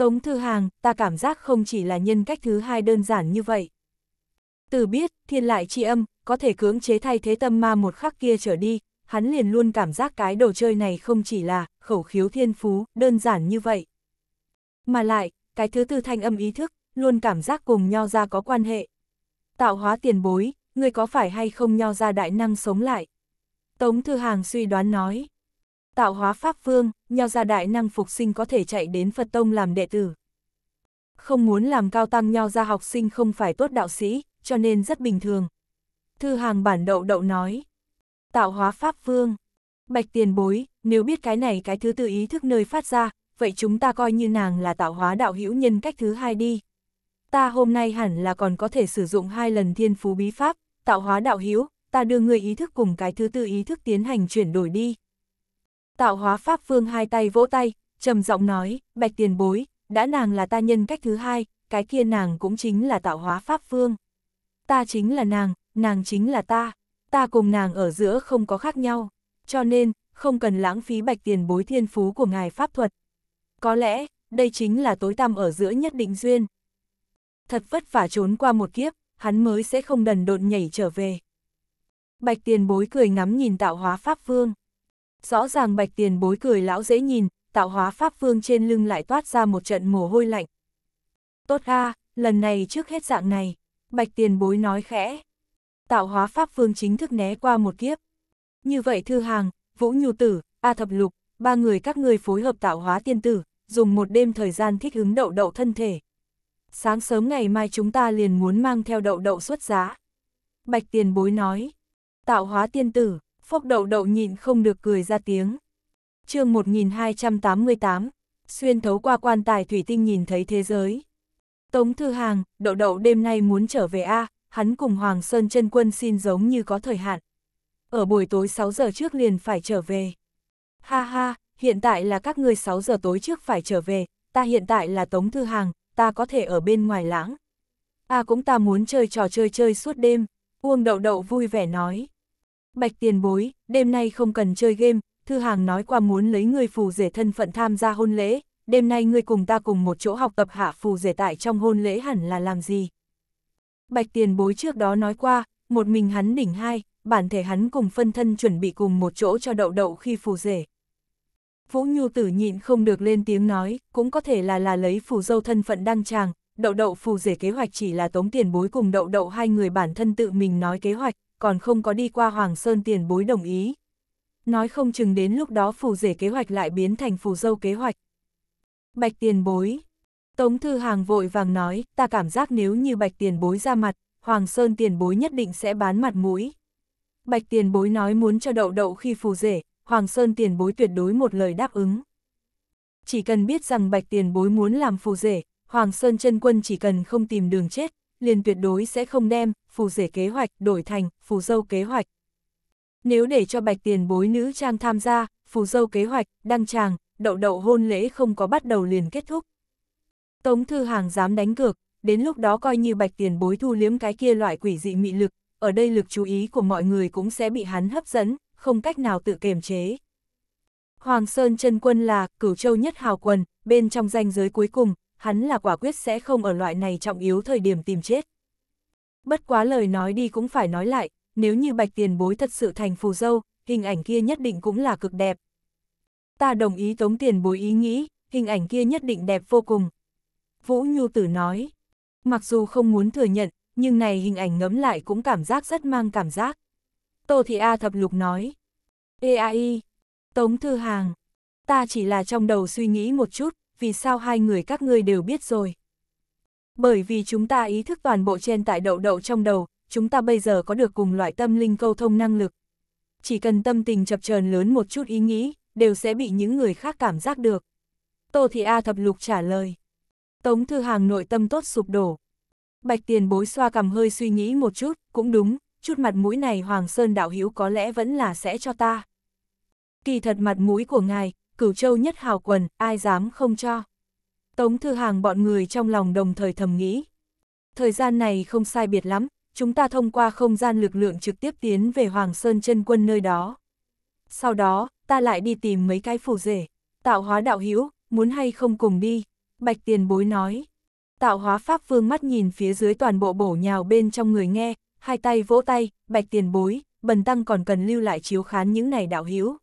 Tống Thư Hàng, ta cảm giác không chỉ là nhân cách thứ hai đơn giản như vậy. Từ biết, thiên lại tri âm, có thể cưỡng chế thay thế tâm ma một khắc kia trở đi, hắn liền luôn cảm giác cái đồ chơi này không chỉ là khẩu khiếu thiên phú, đơn giản như vậy. Mà lại, cái thứ tư thanh âm ý thức, luôn cảm giác cùng nho ra có quan hệ. Tạo hóa tiền bối, người có phải hay không nho ra đại năng sống lại? Tống Thư Hàng suy đoán nói tạo hóa Pháp Vương, nho gia đại năng phục sinh có thể chạy đến Phật Tông làm đệ tử. Không muốn làm cao tăng nho gia học sinh không phải tốt đạo sĩ, cho nên rất bình thường. Thư hàng bản đậu đậu nói, tạo hóa Pháp Vương, bạch tiền bối, nếu biết cái này cái thứ tự ý thức nơi phát ra, vậy chúng ta coi như nàng là tạo hóa đạo hữu nhân cách thứ hai đi. Ta hôm nay hẳn là còn có thể sử dụng hai lần thiên phú bí pháp, tạo hóa đạo hữu, ta đưa người ý thức cùng cái thứ tư ý thức tiến hành chuyển đổi đi. Tạo hóa Pháp Vương hai tay vỗ tay, trầm giọng nói, bạch tiền bối, đã nàng là ta nhân cách thứ hai, cái kia nàng cũng chính là tạo hóa Pháp Vương. Ta chính là nàng, nàng chính là ta, ta cùng nàng ở giữa không có khác nhau, cho nên, không cần lãng phí bạch tiền bối thiên phú của ngài Pháp thuật. Có lẽ, đây chính là tối tăm ở giữa nhất định duyên. Thật vất vả trốn qua một kiếp, hắn mới sẽ không đần độn nhảy trở về. Bạch tiền bối cười ngắm nhìn tạo hóa Pháp Vương. Rõ ràng bạch tiền bối cười lão dễ nhìn, tạo hóa pháp vương trên lưng lại toát ra một trận mồ hôi lạnh. Tốt a lần này trước hết dạng này, bạch tiền bối nói khẽ. Tạo hóa pháp vương chính thức né qua một kiếp. Như vậy thư hàng, vũ nhu tử, a thập lục, ba người các người phối hợp tạo hóa tiên tử, dùng một đêm thời gian thích ứng đậu đậu thân thể. Sáng sớm ngày mai chúng ta liền muốn mang theo đậu đậu xuất giá. Bạch tiền bối nói, tạo hóa tiên tử, phốc đậu đậu nhìn không được cười ra tiếng. chương 1288, xuyên thấu qua quan tài thủy tinh nhìn thấy thế giới. Tống Thư Hàng, đậu đậu đêm nay muốn trở về A, hắn cùng Hoàng Sơn chân Quân xin giống như có thời hạn. Ở buổi tối 6 giờ trước liền phải trở về. Ha ha, hiện tại là các người 6 giờ tối trước phải trở về, ta hiện tại là Tống Thư Hàng, ta có thể ở bên ngoài lãng. A cũng ta muốn chơi trò chơi chơi suốt đêm, Uông Đậu Đậu vui vẻ nói. Bạch tiền bối, đêm nay không cần chơi game, thư hàng nói qua muốn lấy người phù rể thân phận tham gia hôn lễ, đêm nay người cùng ta cùng một chỗ học tập hạ phù rể tại trong hôn lễ hẳn là làm gì. Bạch tiền bối trước đó nói qua, một mình hắn đỉnh hai, bản thể hắn cùng phân thân chuẩn bị cùng một chỗ cho đậu đậu khi phù rể. Vũ Nhu tử nhịn không được lên tiếng nói, cũng có thể là là lấy phù dâu thân phận đăng tràng, đậu đậu phù rể kế hoạch chỉ là tống tiền bối cùng đậu đậu hai người bản thân tự mình nói kế hoạch, còn không có đi qua Hoàng Sơn tiền bối đồng ý. Nói không chừng đến lúc đó phù rể kế hoạch lại biến thành phù dâu kế hoạch. Bạch tiền bối. Tống Thư Hàng vội vàng nói, ta cảm giác nếu như bạch tiền bối ra mặt, Hoàng Sơn tiền bối nhất định sẽ bán mặt mũi. Bạch tiền bối nói muốn cho đậu đậu khi phù rể, Hoàng Sơn tiền bối tuyệt đối một lời đáp ứng. Chỉ cần biết rằng bạch tiền bối muốn làm phù rể, Hoàng Sơn chân quân chỉ cần không tìm đường chết, liền tuyệt đối sẽ không đem phù rể kế hoạch đổi thành phù dâu kế hoạch. Nếu để cho bạch tiền bối nữ trang tham gia, phù dâu kế hoạch, đăng tràng, đậu đậu hôn lễ không có bắt đầu liền kết thúc. Tống Thư Hàng dám đánh cược, đến lúc đó coi như bạch tiền bối thu liếm cái kia loại quỷ dị mị lực, ở đây lực chú ý của mọi người cũng sẽ bị hắn hấp dẫn, không cách nào tự kiềm chế. Hoàng Sơn chân quân là cửu châu nhất hào quần, bên trong danh giới cuối cùng, hắn là quả quyết sẽ không ở loại này trọng yếu thời điểm tìm chết. Bất quá lời nói đi cũng phải nói lại, nếu như bạch tiền bối thật sự thành phù dâu, hình ảnh kia nhất định cũng là cực đẹp. Ta đồng ý tống tiền bối ý nghĩ, hình ảnh kia nhất định đẹp vô cùng. Vũ Nhu Tử nói, mặc dù không muốn thừa nhận, nhưng này hình ảnh ngấm lại cũng cảm giác rất mang cảm giác. Tô Thị A Thập Lục nói, EAI, Tống Thư Hàng, ta chỉ là trong đầu suy nghĩ một chút, vì sao hai người các ngươi đều biết rồi? Bởi vì chúng ta ý thức toàn bộ trên tại đậu đậu trong đầu, chúng ta bây giờ có được cùng loại tâm linh câu thông năng lực. Chỉ cần tâm tình chập chờn lớn một chút ý nghĩ, đều sẽ bị những người khác cảm giác được. Tô Thị A thập lục trả lời. Tống Thư Hàng nội tâm tốt sụp đổ. Bạch Tiền bối xoa cầm hơi suy nghĩ một chút, cũng đúng, chút mặt mũi này Hoàng Sơn Đạo hiếu có lẽ vẫn là sẽ cho ta. Kỳ thật mặt mũi của ngài, cửu châu nhất hào quần, ai dám không cho. Tống Thư Hàng bọn người trong lòng đồng thời thầm nghĩ. Thời gian này không sai biệt lắm, chúng ta thông qua không gian lực lượng trực tiếp tiến về Hoàng Sơn chân quân nơi đó. Sau đó, ta lại đi tìm mấy cái phủ rể. Tạo hóa đạo hữu muốn hay không cùng đi. Bạch tiền bối nói. Tạo hóa pháp vương mắt nhìn phía dưới toàn bộ bổ nhào bên trong người nghe, hai tay vỗ tay, bạch tiền bối, bần tăng còn cần lưu lại chiếu khán những này đạo hữu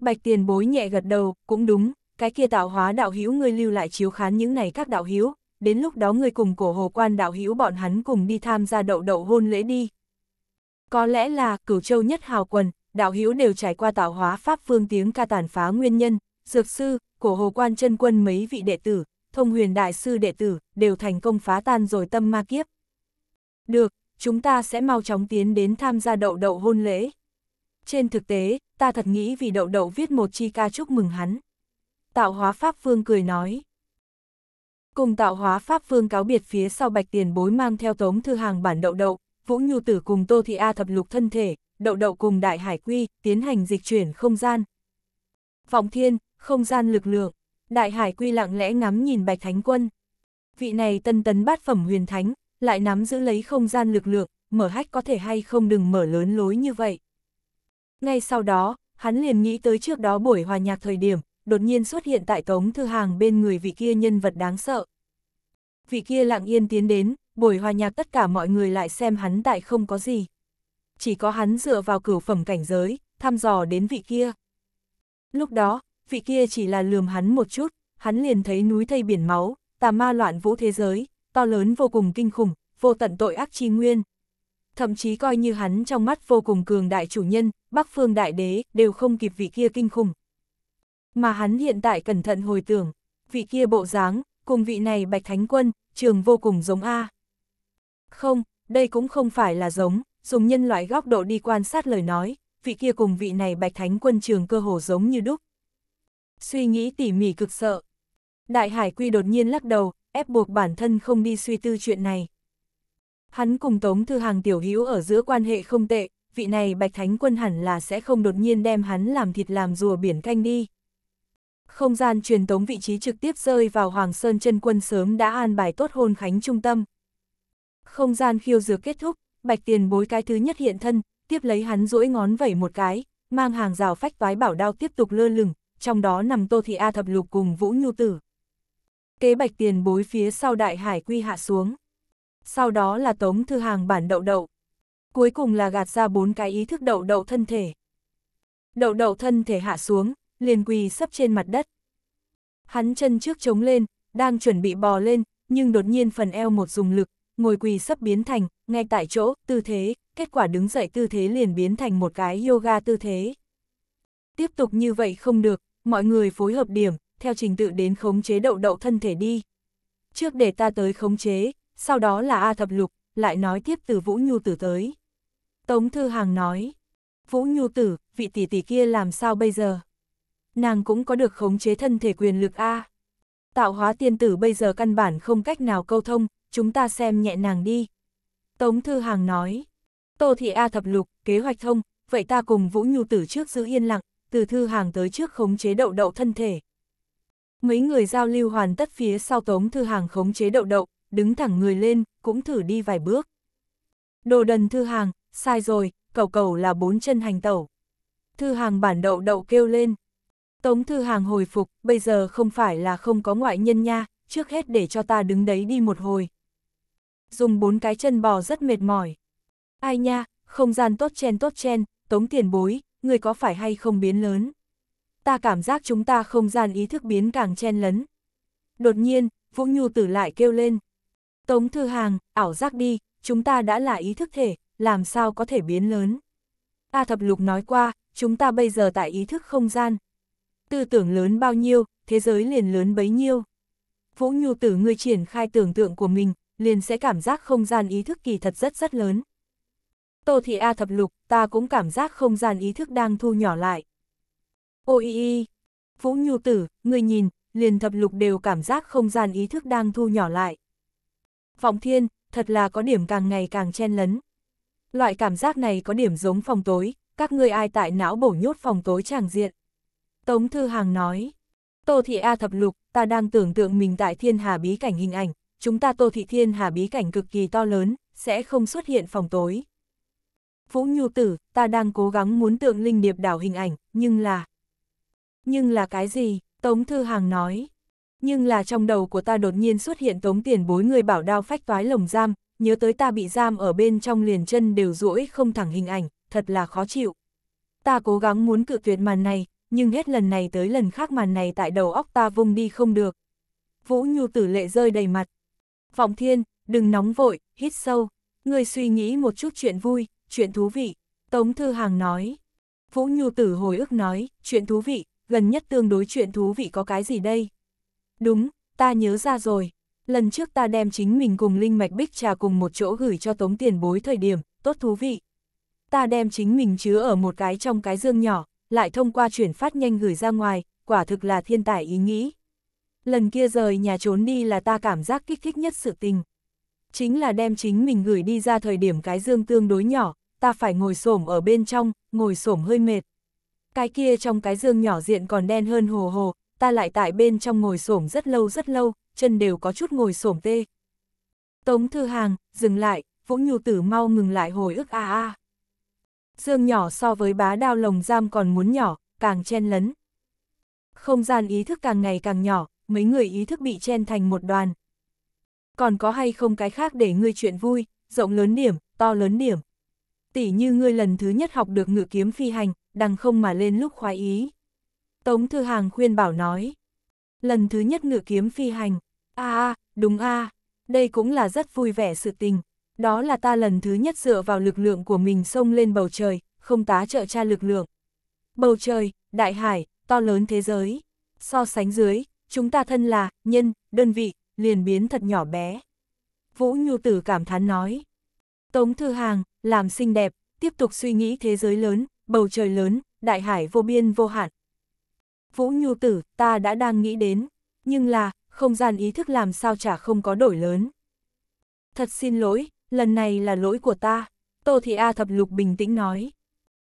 Bạch tiền bối nhẹ gật đầu, cũng đúng, cái kia tạo hóa đạo hữu ngươi lưu lại chiếu khán những này các đạo hữu, đến lúc đó ngươi cùng cổ hồ quan đạo hữu bọn hắn cùng đi tham gia đậu đậu hôn lễ đi. Có lẽ là cửu châu nhất hào quần, đạo hữu đều trải qua tạo hóa pháp phương tiếng ca tàn phá nguyên nhân, dược sư, cổ hồ quan chân quân mấy vị đệ tử, thông huyền đại sư đệ tử, đều thành công phá tan rồi tâm ma kiếp. Được, chúng ta sẽ mau chóng tiến đến tham gia đậu đậu hôn lễ. Trên thực tế, ta thật nghĩ vì đậu đậu viết một chi ca chúc mừng hắn. Tạo hóa Pháp Vương cười nói. Cùng tạo hóa Pháp Vương cáo biệt phía sau bạch tiền bối mang theo tống thư hàng bản đậu đậu, Vũ Nhu Tử cùng Tô Thị A thập lục thân thể, đậu đậu cùng đại hải quy, tiến hành dịch chuyển không gian. Vọng thiên, không gian lực lượng, đại hải quy lặng lẽ ngắm nhìn bạch thánh quân. Vị này tân tấn bát phẩm huyền thánh, lại nắm giữ lấy không gian lực lượng, mở hách có thể hay không đừng mở lớn lối như vậy. Ngay sau đó, hắn liền nghĩ tới trước đó buổi hòa nhạc thời điểm, đột nhiên xuất hiện tại Tống Thư Hàng bên người vị kia nhân vật đáng sợ. Vị kia lặng yên tiến đến, buổi hòa nhạc tất cả mọi người lại xem hắn tại không có gì. Chỉ có hắn dựa vào cửu phẩm cảnh giới, thăm dò đến vị kia. Lúc đó, vị kia chỉ là lườm hắn một chút, hắn liền thấy núi thây biển máu, tà ma loạn vũ thế giới, to lớn vô cùng kinh khủng, vô tận tội ác chi nguyên, thậm chí coi như hắn trong mắt vô cùng cường đại chủ nhân, Bắc Phương Đại Đế, đều không kịp vị kia kinh khủng. Mà hắn hiện tại cẩn thận hồi tưởng, vị kia bộ dáng, cùng vị này Bạch Thánh Quân, trường vô cùng giống A. Không, đây cũng không phải là giống, dùng nhân loại góc độ đi quan sát lời nói, vị kia cùng vị này Bạch Thánh Quân trường cơ hồ giống như đúc. Suy nghĩ tỉ mỉ cực sợ. Đại Hải Quy đột nhiên lắc đầu, ép buộc bản thân không đi suy tư chuyện này. Hắn cùng Tống Thư Hàng tiểu hữu ở giữa quan hệ không tệ, vị này Bạch Thánh Quân hẳn là sẽ không đột nhiên đem hắn làm thịt làm rùa biển canh đi. Không gian truyền tống vị trí trực tiếp rơi vào Hoàng Sơn chân quân sớm đã an bài tốt hôn khánh trung tâm. Không gian khiêu dược kết thúc, Bạch Tiền bối cái thứ nhất hiện thân, tiếp lấy hắn duỗi ngón vẩy một cái, mang hàng rào phách toái bảo đao tiếp tục lơ lửng, trong đó nằm Tô Thị A thập lục cùng Vũ Nhu Tử. Kế Bạch Tiền bối phía sau đại hải quy hạ xuống sau đó là tống thư hàng bản đậu đậu. Cuối cùng là gạt ra bốn cái ý thức đậu đậu thân thể. Đậu đậu thân thể hạ xuống, liền quỳ sấp trên mặt đất. Hắn chân trước chống lên, đang chuẩn bị bò lên, nhưng đột nhiên phần eo một dùng lực, ngồi quỳ sấp biến thành, ngay tại chỗ, tư thế, kết quả đứng dậy tư thế liền biến thành một cái yoga tư thế. Tiếp tục như vậy không được, mọi người phối hợp điểm, theo trình tự đến khống chế đậu đậu thân thể đi. Trước để ta tới khống chế, sau đó là A Thập Lục, lại nói tiếp từ Vũ Nhu Tử tới. Tống Thư Hàng nói, Vũ Nhu Tử, vị tỷ tỷ kia làm sao bây giờ? Nàng cũng có được khống chế thân thể quyền lực A. Tạo hóa tiên tử bây giờ căn bản không cách nào câu thông, chúng ta xem nhẹ nàng đi. Tống Thư Hàng nói, Tô Thị A Thập Lục, kế hoạch thông, vậy ta cùng Vũ Nhu Tử trước giữ yên lặng, từ Thư Hàng tới trước khống chế đậu đậu thân thể. Mấy người giao lưu hoàn tất phía sau Tống Thư Hàng khống chế đậu đậu, đứng thẳng người lên, cũng thử đi vài bước. Đồ đần thư hàng, sai rồi, cầu cầu là bốn chân hành tẩu. Thư hàng bản đậu đậu kêu lên. Tống thư hàng hồi phục, bây giờ không phải là không có ngoại nhân nha, trước hết để cho ta đứng đấy đi một hồi. Dùng bốn cái chân bò rất mệt mỏi. Ai nha, không gian tốt chen tốt chen, tống tiền bối, người có phải hay không biến lớn. Ta cảm giác chúng ta không gian ý thức biến càng chen lấn. Đột nhiên, Vũ Nhu Tử lại kêu lên. Tống Thư Hàng, ảo giác đi, chúng ta đã là ý thức thể, làm sao có thể biến lớn. A Thập Lục nói qua, chúng ta bây giờ tại ý thức không gian. Tư tưởng lớn bao nhiêu, thế giới liền lớn bấy nhiêu. Vũ Nhu Tử người triển khai tưởng tượng của mình, liền sẽ cảm giác không gian ý thức kỳ thật rất rất lớn. Tô Thị A Thập Lục, ta cũng cảm giác không gian ý thức đang thu nhỏ lại. Ôi y, Vũ Nhu Tử, người nhìn, liền Thập Lục đều cảm giác không gian ý thức đang thu nhỏ lại phòng thiên, thật là có điểm càng ngày càng chen lấn. Loại cảm giác này có điểm giống phòng tối, các ngươi ai tại não bổ nhốt phòng tối chẳng diện. Tống Thư Hàng nói, Tô Thị A thập lục, ta đang tưởng tượng mình tại thiên hà bí cảnh hình ảnh, chúng ta Tô Thị thiên hà bí cảnh cực kỳ to lớn, sẽ không xuất hiện phòng tối. Vũ Nhu Tử, ta đang cố gắng muốn tượng linh điệp đảo hình ảnh, nhưng là... Nhưng là cái gì? Tống Thư Hàng nói, nhưng là trong đầu của ta đột nhiên xuất hiện tống tiền bối người bảo đao phách toái lồng giam, nhớ tới ta bị giam ở bên trong liền chân đều duỗi không thẳng hình ảnh, thật là khó chịu. Ta cố gắng muốn cự tuyệt màn này, nhưng hết lần này tới lần khác màn này tại đầu óc ta vung đi không được. Vũ Nhu tử lệ rơi đầy mặt. Vọng Thiên, đừng nóng vội, hít sâu, người suy nghĩ một chút chuyện vui, chuyện thú vị, Tống Thư Hàng nói. Vũ Nhu tử hồi ức nói, chuyện thú vị, gần nhất tương đối chuyện thú vị có cái gì đây? Đúng, ta nhớ ra rồi. Lần trước ta đem chính mình cùng Linh Mạch Bích trà cùng một chỗ gửi cho tống tiền bối thời điểm, tốt thú vị. Ta đem chính mình chứa ở một cái trong cái dương nhỏ, lại thông qua chuyển phát nhanh gửi ra ngoài, quả thực là thiên tài ý nghĩ. Lần kia rời nhà trốn đi là ta cảm giác kích thích nhất sự tình. Chính là đem chính mình gửi đi ra thời điểm cái dương tương đối nhỏ, ta phải ngồi xổm ở bên trong, ngồi xổm hơi mệt. Cái kia trong cái dương nhỏ diện còn đen hơn hồ hồ, ta lại tại bên trong ngồi xổm rất lâu rất lâu, chân đều có chút ngồi xổm tê. Tống Thư Hàng, dừng lại, Vũ Nhu Tử mau ngừng lại hồi ức a a. Dương nhỏ so với bá đao lồng giam còn muốn nhỏ, càng chen lấn. Không gian ý thức càng ngày càng nhỏ, mấy người ý thức bị chen thành một đoàn. Còn có hay không cái khác để ngươi chuyện vui, rộng lớn điểm, to lớn điểm. Tỷ như ngươi lần thứ nhất học được ngự kiếm phi hành, đằng không mà lên lúc khoái ý. Tống Thư Hàng khuyên bảo nói. Lần thứ nhất ngự kiếm phi hành. a à, đúng a à, đây cũng là rất vui vẻ sự tình. Đó là ta lần thứ nhất dựa vào lực lượng của mình xông lên bầu trời, không tá trợ tra lực lượng. Bầu trời, đại hải, to lớn thế giới. So sánh dưới, chúng ta thân là, nhân, đơn vị, liền biến thật nhỏ bé. Vũ Nhu Tử cảm thán nói. Tống Thư Hàng, làm xinh đẹp, tiếp tục suy nghĩ thế giới lớn, bầu trời lớn, đại hải vô biên vô hạn, Vũ Nhu Tử, ta đã đang nghĩ đến, nhưng là, không gian ý thức làm sao chả không có đổi lớn. Thật xin lỗi, lần này là lỗi của ta, Tô Thị A Thập Lục bình tĩnh nói.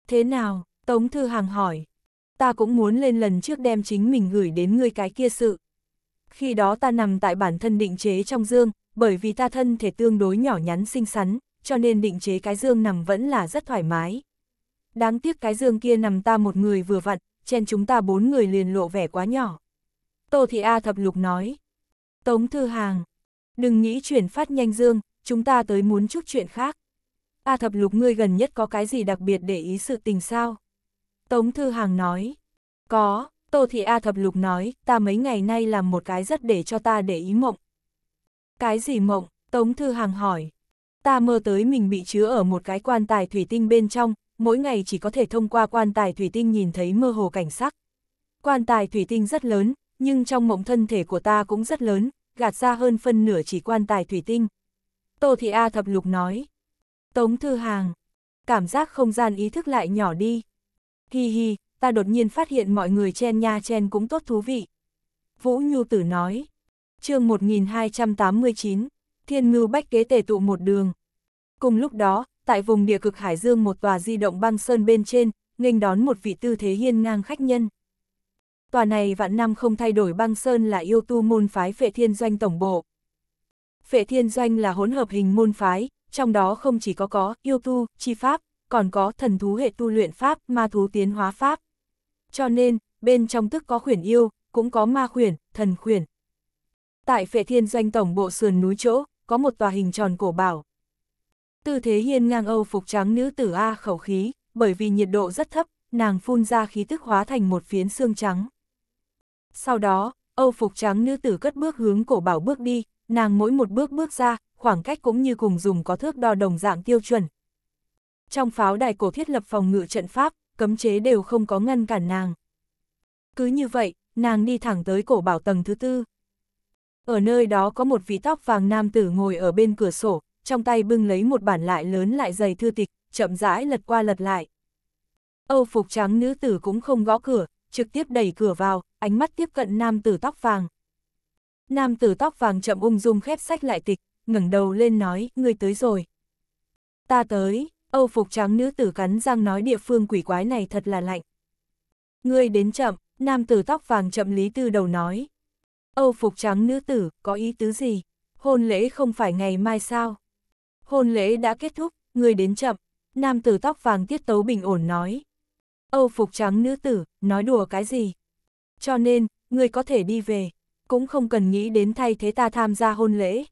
Thế nào, Tống Thư Hàng hỏi, ta cũng muốn lên lần trước đem chính mình gửi đến ngươi cái kia sự. Khi đó ta nằm tại bản thân định chế trong dương, bởi vì ta thân thể tương đối nhỏ nhắn xinh xắn, cho nên định chế cái dương nằm vẫn là rất thoải mái. Đáng tiếc cái dương kia nằm ta một người vừa vặn, trên chúng ta bốn người liền lộ vẻ quá nhỏ. Tô Thị A thập lục nói. Tống Thư Hàng, đừng nghĩ chuyển phát nhanh dương, chúng ta tới muốn chút chuyện khác. A thập lục ngươi gần nhất có cái gì đặc biệt để ý sự tình sao? Tống Thư Hàng nói. Có, Tô Thị A thập lục nói, ta mấy ngày nay làm một cái rất để cho ta để ý mộng. Cái gì mộng? Tống Thư Hàng hỏi. Ta mơ tới mình bị chứa ở một cái quan tài thủy tinh bên trong, mỗi ngày chỉ có thể thông qua quan tài thủy tinh nhìn thấy mơ hồ cảnh sắc. Quan tài thủy tinh rất lớn, nhưng trong mộng thân thể của ta cũng rất lớn, gạt ra hơn phân nửa chỉ quan tài thủy tinh. Tô Thị A thập lục nói. Tống Thư Hàng. Cảm giác không gian ý thức lại nhỏ đi. Hi hi, ta đột nhiên phát hiện mọi người chen nha chen cũng tốt thú vị. Vũ Nhu Tử nói. chương 1289, Thiên Ngưu Bách Kế Tề Tụ một đường. Cùng lúc đó, tại vùng địa cực Hải Dương một tòa di động băng sơn bên trên, nghênh đón một vị tư thế hiên ngang khách nhân. Tòa này vạn năm không thay đổi băng sơn là yêu tu môn phái phệ thiên doanh tổng bộ. Phệ thiên doanh là hỗn hợp hình môn phái, trong đó không chỉ có có yêu tu, chi pháp, còn có thần thú hệ tu luyện pháp, ma thú tiến hóa pháp. Cho nên, bên trong tức có khuyển yêu, cũng có ma khuyển, thần khuyển. Tại phệ thiên doanh tổng bộ sườn núi chỗ, có một tòa hình tròn cổ bảo, Tư thế hiên ngang Âu phục trắng nữ tử A khẩu khí, bởi vì nhiệt độ rất thấp, nàng phun ra khí tức hóa thành một phiến xương trắng. Sau đó, Âu phục trắng nữ tử cất bước hướng cổ bảo bước đi, nàng mỗi một bước bước ra, khoảng cách cũng như cùng dùng có thước đo đồng dạng tiêu chuẩn. Trong pháo đài cổ thiết lập phòng ngự trận pháp, cấm chế đều không có ngăn cản nàng. Cứ như vậy, nàng đi thẳng tới cổ bảo tầng thứ tư. Ở nơi đó có một vị tóc vàng nam tử ngồi ở bên cửa sổ, trong tay bưng lấy một bản lại lớn lại dày thư tịch, chậm rãi lật qua lật lại. Âu phục trắng nữ tử cũng không gõ cửa, trực tiếp đẩy cửa vào, ánh mắt tiếp cận nam tử tóc vàng. Nam tử tóc vàng chậm ung dung khép sách lại tịch, ngẩng đầu lên nói, ngươi tới rồi. Ta tới, Âu phục trắng nữ tử cắn răng nói địa phương quỷ quái này thật là lạnh. Ngươi đến chậm, nam tử tóc vàng chậm lý từ đầu nói. Âu phục trắng nữ tử, có ý tứ gì? Hôn lễ không phải ngày mai sao? Hôn lễ đã kết thúc, người đến chậm, nam tử tóc vàng tiết tấu bình ổn nói. Âu phục trắng nữ tử, nói đùa cái gì? Cho nên, người có thể đi về, cũng không cần nghĩ đến thay thế ta tham gia hôn lễ.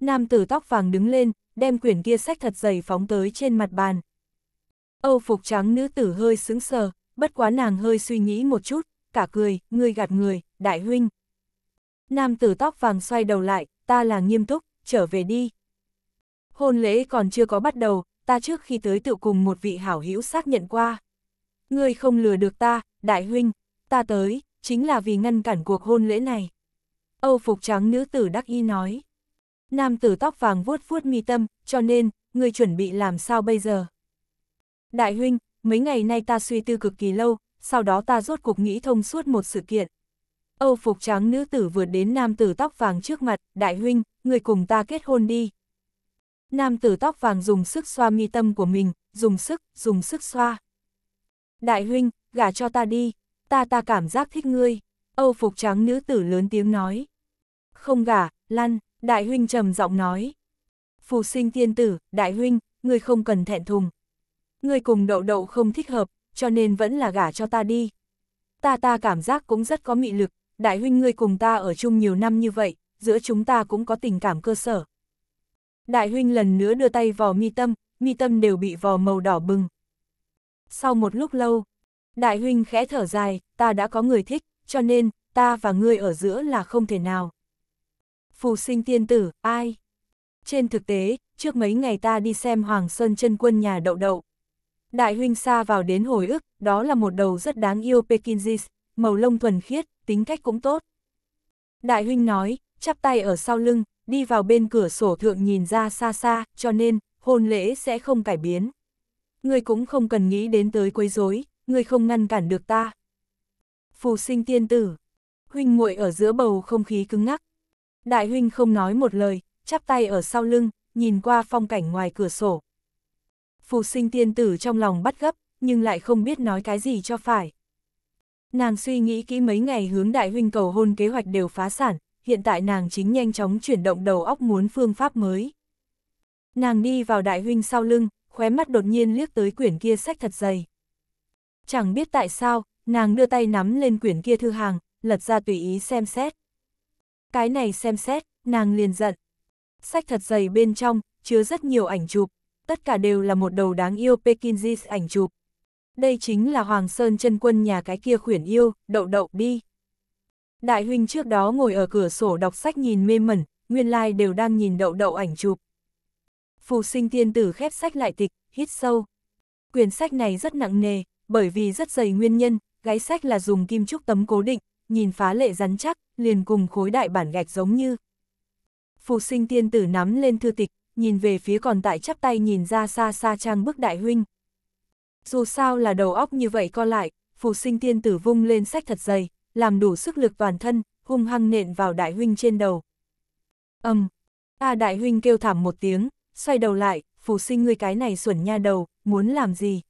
Nam tử tóc vàng đứng lên, đem quyển kia sách thật dày phóng tới trên mặt bàn. Âu phục trắng nữ tử hơi sững sờ, bất quá nàng hơi suy nghĩ một chút, cả cười, người gạt người, đại huynh. Nam tử tóc vàng xoay đầu lại, ta là nghiêm túc, trở về đi hôn lễ còn chưa có bắt đầu, ta trước khi tới tự cùng một vị hảo hữu xác nhận qua. Ngươi không lừa được ta, đại huynh, ta tới, chính là vì ngăn cản cuộc hôn lễ này. Âu phục trắng nữ tử đắc y nói. Nam tử tóc vàng vuốt vuốt mi tâm, cho nên, ngươi chuẩn bị làm sao bây giờ? Đại huynh, mấy ngày nay ta suy tư cực kỳ lâu, sau đó ta rốt cuộc nghĩ thông suốt một sự kiện. Âu phục trắng nữ tử vượt đến nam tử tóc vàng trước mặt, đại huynh, người cùng ta kết hôn đi. Nam tử tóc vàng dùng sức xoa mi tâm của mình, dùng sức, dùng sức xoa. Đại huynh, gả cho ta đi, ta ta cảm giác thích ngươi. Âu phục trắng nữ tử lớn tiếng nói. Không gả, lăn, đại huynh trầm giọng nói. Phù sinh tiên tử, đại huynh, ngươi không cần thẹn thùng. Ngươi cùng đậu đậu không thích hợp, cho nên vẫn là gả cho ta đi. Ta ta cảm giác cũng rất có mị lực, đại huynh ngươi cùng ta ở chung nhiều năm như vậy, giữa chúng ta cũng có tình cảm cơ sở. Đại huynh lần nữa đưa tay vò mi tâm, mi tâm đều bị vò màu đỏ bừng. Sau một lúc lâu, đại huynh khẽ thở dài, ta đã có người thích, cho nên, ta và ngươi ở giữa là không thể nào. Phù sinh tiên tử, ai? Trên thực tế, trước mấy ngày ta đi xem Hoàng Sơn chân quân nhà đậu đậu. Đại huynh xa vào đến hồi ức, đó là một đầu rất đáng yêu Pekinsis, màu lông thuần khiết, tính cách cũng tốt. Đại huynh nói, chắp tay ở sau lưng, đi vào bên cửa sổ thượng nhìn ra xa xa, cho nên, hôn lễ sẽ không cải biến. Ngươi cũng không cần nghĩ đến tới quấy rối, ngươi không ngăn cản được ta. Phù sinh tiên tử, huynh muội ở giữa bầu không khí cứng ngắc. Đại huynh không nói một lời, chắp tay ở sau lưng, nhìn qua phong cảnh ngoài cửa sổ. Phù sinh tiên tử trong lòng bắt gấp, nhưng lại không biết nói cái gì cho phải. Nàng suy nghĩ kỹ mấy ngày hướng đại huynh cầu hôn kế hoạch đều phá sản, hiện tại nàng chính nhanh chóng chuyển động đầu óc muốn phương pháp mới. Nàng đi vào đại huynh sau lưng, khóe mắt đột nhiên liếc tới quyển kia sách thật dày. Chẳng biết tại sao, nàng đưa tay nắm lên quyển kia thư hàng, lật ra tùy ý xem xét. Cái này xem xét, nàng liền giận. Sách thật dày bên trong, chứa rất nhiều ảnh chụp, tất cả đều là một đầu đáng yêu pekinzis ảnh chụp. Đây chính là Hoàng Sơn chân quân nhà cái kia khuyển yêu, đậu đậu đi. Đại huynh trước đó ngồi ở cửa sổ đọc sách nhìn mê mẩn, nguyên lai đều đang nhìn đậu đậu ảnh chụp. Phù sinh tiên tử khép sách lại tịch, hít sâu. Quyển sách này rất nặng nề, bởi vì rất dày nguyên nhân, gáy sách là dùng kim trúc tấm cố định, nhìn phá lệ rắn chắc, liền cùng khối đại bản gạch giống như. Phù sinh tiên tử nắm lên thư tịch, nhìn về phía còn tại chắp tay nhìn ra xa xa trang bức đại huynh. Dù sao là đầu óc như vậy co lại, phù sinh tiên tử vung lên sách thật dày, làm đủ sức lực toàn thân, hung hăng nện vào đại huynh trên đầu. Âm! ta đại huynh kêu thảm một tiếng, xoay đầu lại, phù sinh ngươi cái này xuẩn nha đầu, muốn làm gì?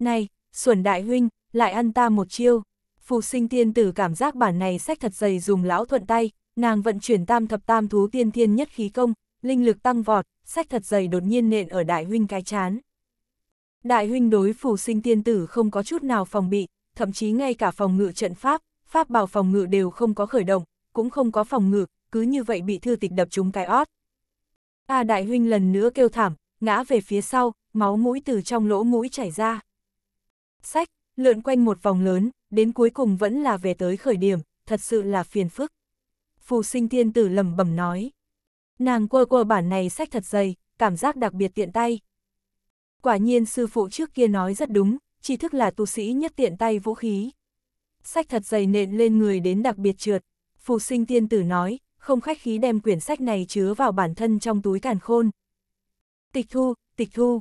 Này, xuẩn đại huynh, lại ăn ta một chiêu. Phù sinh tiên tử cảm giác bản này sách thật dày dùng lão thuận tay, nàng vận chuyển tam thập tam thú tiên thiên nhất khí công, linh lực tăng vọt, sách thật dày đột nhiên nện ở đại huynh cái chán. Đại huynh đối phù sinh tiên tử không có chút nào phòng bị, thậm chí ngay cả phòng ngự trận pháp, pháp bảo phòng ngự đều không có khởi động, cũng không có phòng ngự, cứ như vậy bị thư tịch đập trúng cái ót. A đại huynh lần nữa kêu thảm, ngã về phía sau, máu mũi từ trong lỗ mũi chảy ra. Sách, lượn quanh một vòng lớn, đến cuối cùng vẫn là về tới khởi điểm, thật sự là phiền phức. Phù sinh thiên tử lầm bẩm nói. Nàng quơ quơ bản này sách thật dày, cảm giác đặc biệt tiện tay. Quả nhiên sư phụ trước kia nói rất đúng, tri thức là tu sĩ nhất tiện tay vũ khí. Sách thật dày nện lên người đến đặc biệt trượt, phù sinh tiên tử nói, không khách khí đem quyển sách này chứa vào bản thân trong túi càn khôn. Tịch thu, tịch thu.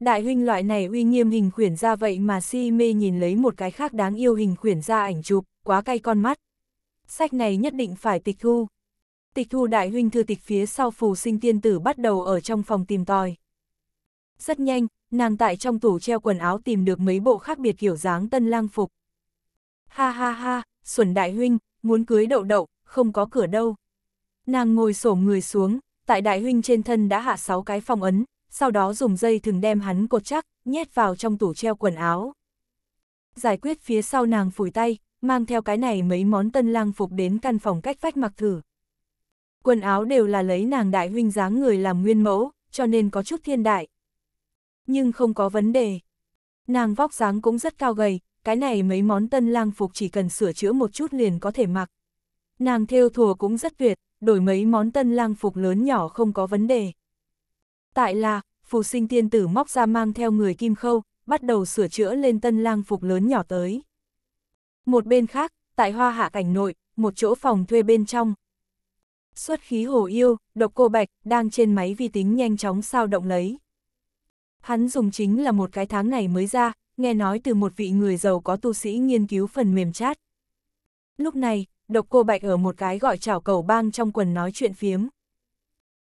Đại huynh loại này uy nghiêm hình khuyển ra vậy mà si mê nhìn lấy một cái khác đáng yêu hình khuyển ra ảnh chụp, quá cay con mắt. Sách này nhất định phải tịch thu. Tịch thu đại huynh thư tịch phía sau phù sinh tiên tử bắt đầu ở trong phòng tìm tòi. Rất nhanh, nàng tại trong tủ treo quần áo tìm được mấy bộ khác biệt kiểu dáng tân lang phục. Ha ha ha, Xuân Đại Huynh, muốn cưới đậu đậu, không có cửa đâu. Nàng ngồi xổm người xuống, tại Đại Huynh trên thân đã hạ sáu cái phong ấn, sau đó dùng dây thừng đem hắn cột chắc, nhét vào trong tủ treo quần áo. Giải quyết phía sau nàng phủi tay, mang theo cái này mấy món tân lang phục đến căn phòng cách vách mặc thử. Quần áo đều là lấy nàng đại huynh dáng người làm nguyên mẫu, cho nên có chút thiên đại nhưng không có vấn đề. Nàng vóc dáng cũng rất cao gầy, cái này mấy món tân lang phục chỉ cần sửa chữa một chút liền có thể mặc. Nàng theo thùa cũng rất tuyệt, đổi mấy món tân lang phục lớn nhỏ không có vấn đề. Tại là, phù sinh tiên tử móc ra mang theo người kim khâu, bắt đầu sửa chữa lên tân lang phục lớn nhỏ tới. Một bên khác, tại hoa hạ cảnh nội, một chỗ phòng thuê bên trong. Xuất khí hồ yêu, độc cô bạch, đang trên máy vi tính nhanh chóng sao động lấy. Hắn dùng chính là một cái tháng này mới ra, nghe nói từ một vị người giàu có tu sĩ nghiên cứu phần mềm chat. Lúc này, độc cô Bạch ở một cái gọi chảo cầu bang trong quần nói chuyện phiếm.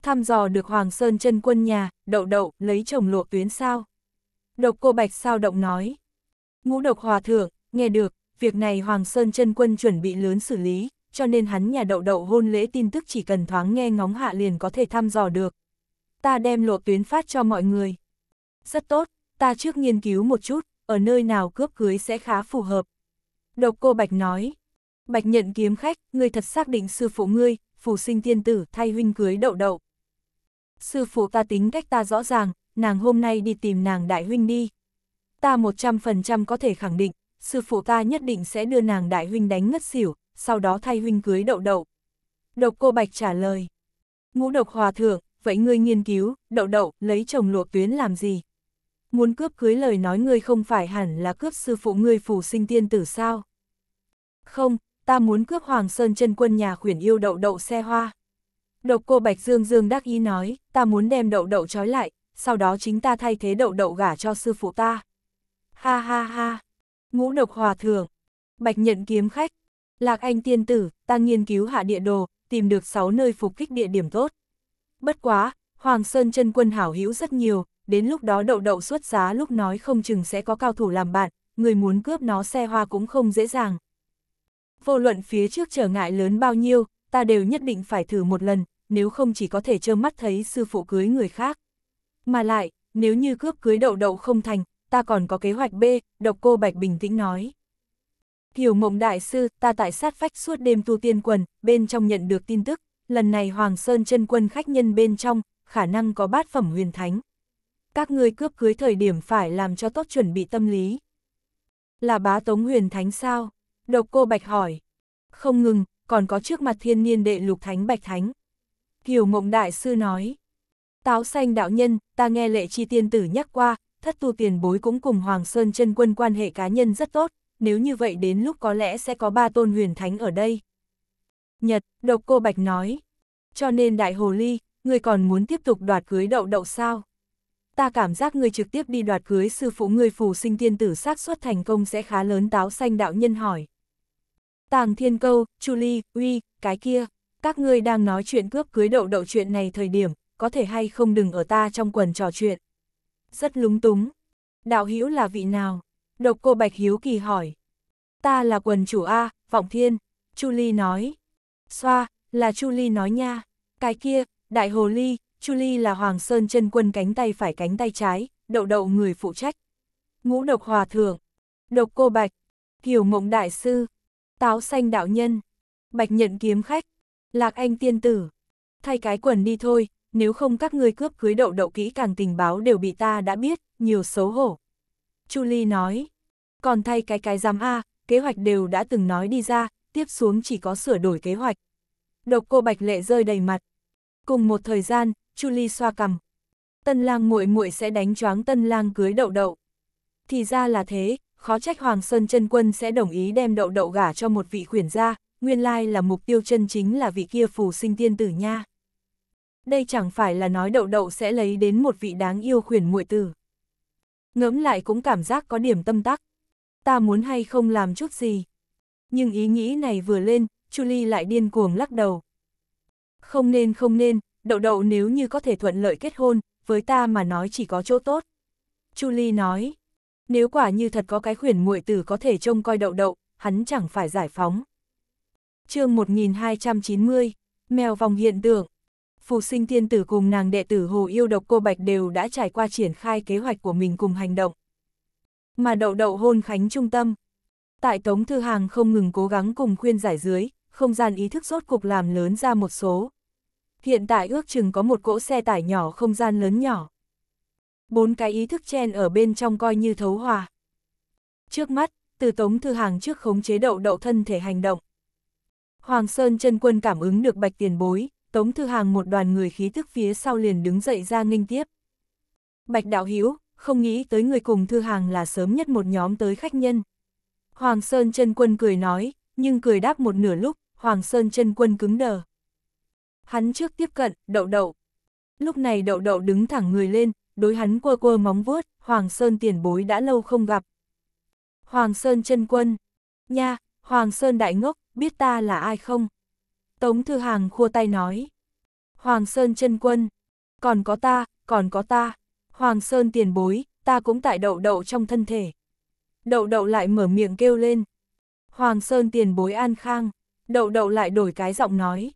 Thăm dò được Hoàng Sơn chân quân nhà, đậu đậu, lấy chồng lộ tuyến sao. Độc cô Bạch sao động nói. Ngũ độc hòa thượng, nghe được, việc này Hoàng Sơn chân quân chuẩn bị lớn xử lý, cho nên hắn nhà đậu đậu hôn lễ tin tức chỉ cần thoáng nghe ngóng hạ liền có thể thăm dò được. Ta đem lộ tuyến phát cho mọi người rất tốt, ta trước nghiên cứu một chút, ở nơi nào cướp cưới sẽ khá phù hợp. Độc cô Bạch nói, Bạch nhận kiếm khách, ngươi thật xác định sư phụ ngươi, phù sinh tiên tử thay huynh cưới đậu đậu. Sư phụ ta tính cách ta rõ ràng, nàng hôm nay đi tìm nàng đại huynh đi. Ta 100% có thể khẳng định, sư phụ ta nhất định sẽ đưa nàng đại huynh đánh ngất xỉu, sau đó thay huynh cưới đậu đậu. Độc cô Bạch trả lời. Ngũ độc hòa thượng, vậy ngươi nghiên cứu, đậu đậu, lấy chồng lụa tuyến làm gì? muốn cướp cưới lời nói ngươi không phải hẳn là cướp sư phụ ngươi phù sinh tiên tử sao? Không, ta muốn cướp Hoàng Sơn chân quân nhà khuyển yêu đậu đậu xe hoa. Độc cô Bạch Dương Dương đắc ý nói, ta muốn đem đậu đậu trói lại, sau đó chính ta thay thế đậu đậu gả cho sư phụ ta. Ha ha ha, ngũ độc hòa thường. Bạch nhận kiếm khách, Lạc Anh tiên tử, ta nghiên cứu hạ địa đồ, tìm được 6 nơi phục kích địa điểm tốt. Bất quá, Hoàng Sơn chân quân hảo hữu rất nhiều, đến lúc đó đậu đậu xuất giá lúc nói không chừng sẽ có cao thủ làm bạn, người muốn cướp nó xe hoa cũng không dễ dàng. Vô luận phía trước trở ngại lớn bao nhiêu, ta đều nhất định phải thử một lần, nếu không chỉ có thể trơ mắt thấy sư phụ cưới người khác. Mà lại, nếu như cướp cưới đậu đậu không thành, ta còn có kế hoạch B, độc cô Bạch bình tĩnh nói. Hiểu mộng đại sư, ta tại sát phách suốt đêm tu tiên quần, bên trong nhận được tin tức, lần này Hoàng Sơn chân quân khách nhân bên trong, khả năng có bát phẩm huyền thánh các ngươi cướp cưới thời điểm phải làm cho tốt chuẩn bị tâm lý. Là bá tống huyền thánh sao? Độc cô bạch hỏi. Không ngừng, còn có trước mặt thiên niên đệ lục thánh bạch thánh. Kiều mộng đại sư nói. Táo xanh đạo nhân, ta nghe lệ chi tiên tử nhắc qua, thất tu tiền bối cũng cùng Hoàng Sơn chân quân quan hệ cá nhân rất tốt, nếu như vậy đến lúc có lẽ sẽ có ba tôn huyền thánh ở đây. Nhật, độc cô bạch nói. Cho nên đại hồ ly, người còn muốn tiếp tục đoạt cưới đậu đậu sao? ta cảm giác ngươi trực tiếp đi đoạt cưới sư phụ ngươi phù sinh tiên tử xác suất thành công sẽ khá lớn táo xanh đạo nhân hỏi. Tàng thiên câu, chu ly, uy, cái kia, các ngươi đang nói chuyện cướp cưới đậu đậu chuyện này thời điểm, có thể hay không đừng ở ta trong quần trò chuyện. Rất lúng túng. Đạo hữu là vị nào? Độc cô Bạch Hiếu kỳ hỏi. Ta là quần chủ A, vọng thiên, chu ly nói. Xoa, là chu ly nói nha. Cái kia, đại hồ ly, Chu Ly là Hoàng Sơn chân quân cánh tay phải cánh tay trái, đậu đậu người phụ trách. Ngũ độc hòa thượng, độc cô bạch, hiểu mộng đại sư, táo xanh đạo nhân, bạch nhận kiếm khách, lạc anh tiên tử. Thay cái quần đi thôi, nếu không các ngươi cướp cưới đậu đậu kỹ càng tình báo đều bị ta đã biết, nhiều xấu hổ. Chu Ly nói, còn thay cái cái giám A, kế hoạch đều đã từng nói đi ra, tiếp xuống chỉ có sửa đổi kế hoạch. Độc cô Bạch Lệ rơi đầy mặt. Cùng một thời gian, Chu Ly xoa cằm. Tân lang muội muội sẽ đánh choáng tân lang cưới đậu đậu. Thì ra là thế, khó trách Hoàng Sơn chân quân sẽ đồng ý đem đậu đậu gả cho một vị khuyển gia, nguyên lai là mục tiêu chân chính là vị kia phù sinh tiên tử nha. Đây chẳng phải là nói đậu đậu sẽ lấy đến một vị đáng yêu khuyển muội tử. Ngẫm lại cũng cảm giác có điểm tâm tắc. Ta muốn hay không làm chút gì. Nhưng ý nghĩ này vừa lên, Chu Ly lại điên cuồng lắc đầu. Không nên không nên, đậu đậu nếu như có thể thuận lợi kết hôn, với ta mà nói chỉ có chỗ tốt. Chu Ly nói, nếu quả như thật có cái khuyển muội tử có thể trông coi đậu đậu, hắn chẳng phải giải phóng. chương 1290, mèo vòng hiện tượng. Phù sinh tiên tử cùng nàng đệ tử Hồ Yêu Độc Cô Bạch đều đã trải qua triển khai kế hoạch của mình cùng hành động. Mà đậu đậu hôn khánh trung tâm. Tại Tống Thư Hàng không ngừng cố gắng cùng khuyên giải dưới, không gian ý thức rốt cục làm lớn ra một số hiện tại ước chừng có một cỗ xe tải nhỏ không gian lớn nhỏ. Bốn cái ý thức chen ở bên trong coi như thấu hòa. Trước mắt, từ tống thư hàng trước khống chế đậu đậu thân thể hành động. Hoàng Sơn chân quân cảm ứng được bạch tiền bối, tống thư hàng một đoàn người khí thức phía sau liền đứng dậy ra nghênh tiếp. Bạch đạo Hiếu không nghĩ tới người cùng thư hàng là sớm nhất một nhóm tới khách nhân. Hoàng Sơn chân quân cười nói, nhưng cười đáp một nửa lúc, Hoàng Sơn chân quân cứng đờ hắn trước tiếp cận, đậu đậu. Lúc này đậu đậu đứng thẳng người lên, đối hắn quơ quơ móng vuốt, Hoàng Sơn tiền bối đã lâu không gặp. Hoàng Sơn chân quân. Nha, Hoàng Sơn đại ngốc, biết ta là ai không? Tống Thư Hàng khua tay nói. Hoàng Sơn chân quân. Còn có ta, còn có ta. Hoàng Sơn tiền bối, ta cũng tại đậu đậu trong thân thể. Đậu đậu lại mở miệng kêu lên. Hoàng Sơn tiền bối an khang. Đậu đậu lại đổi cái giọng nói.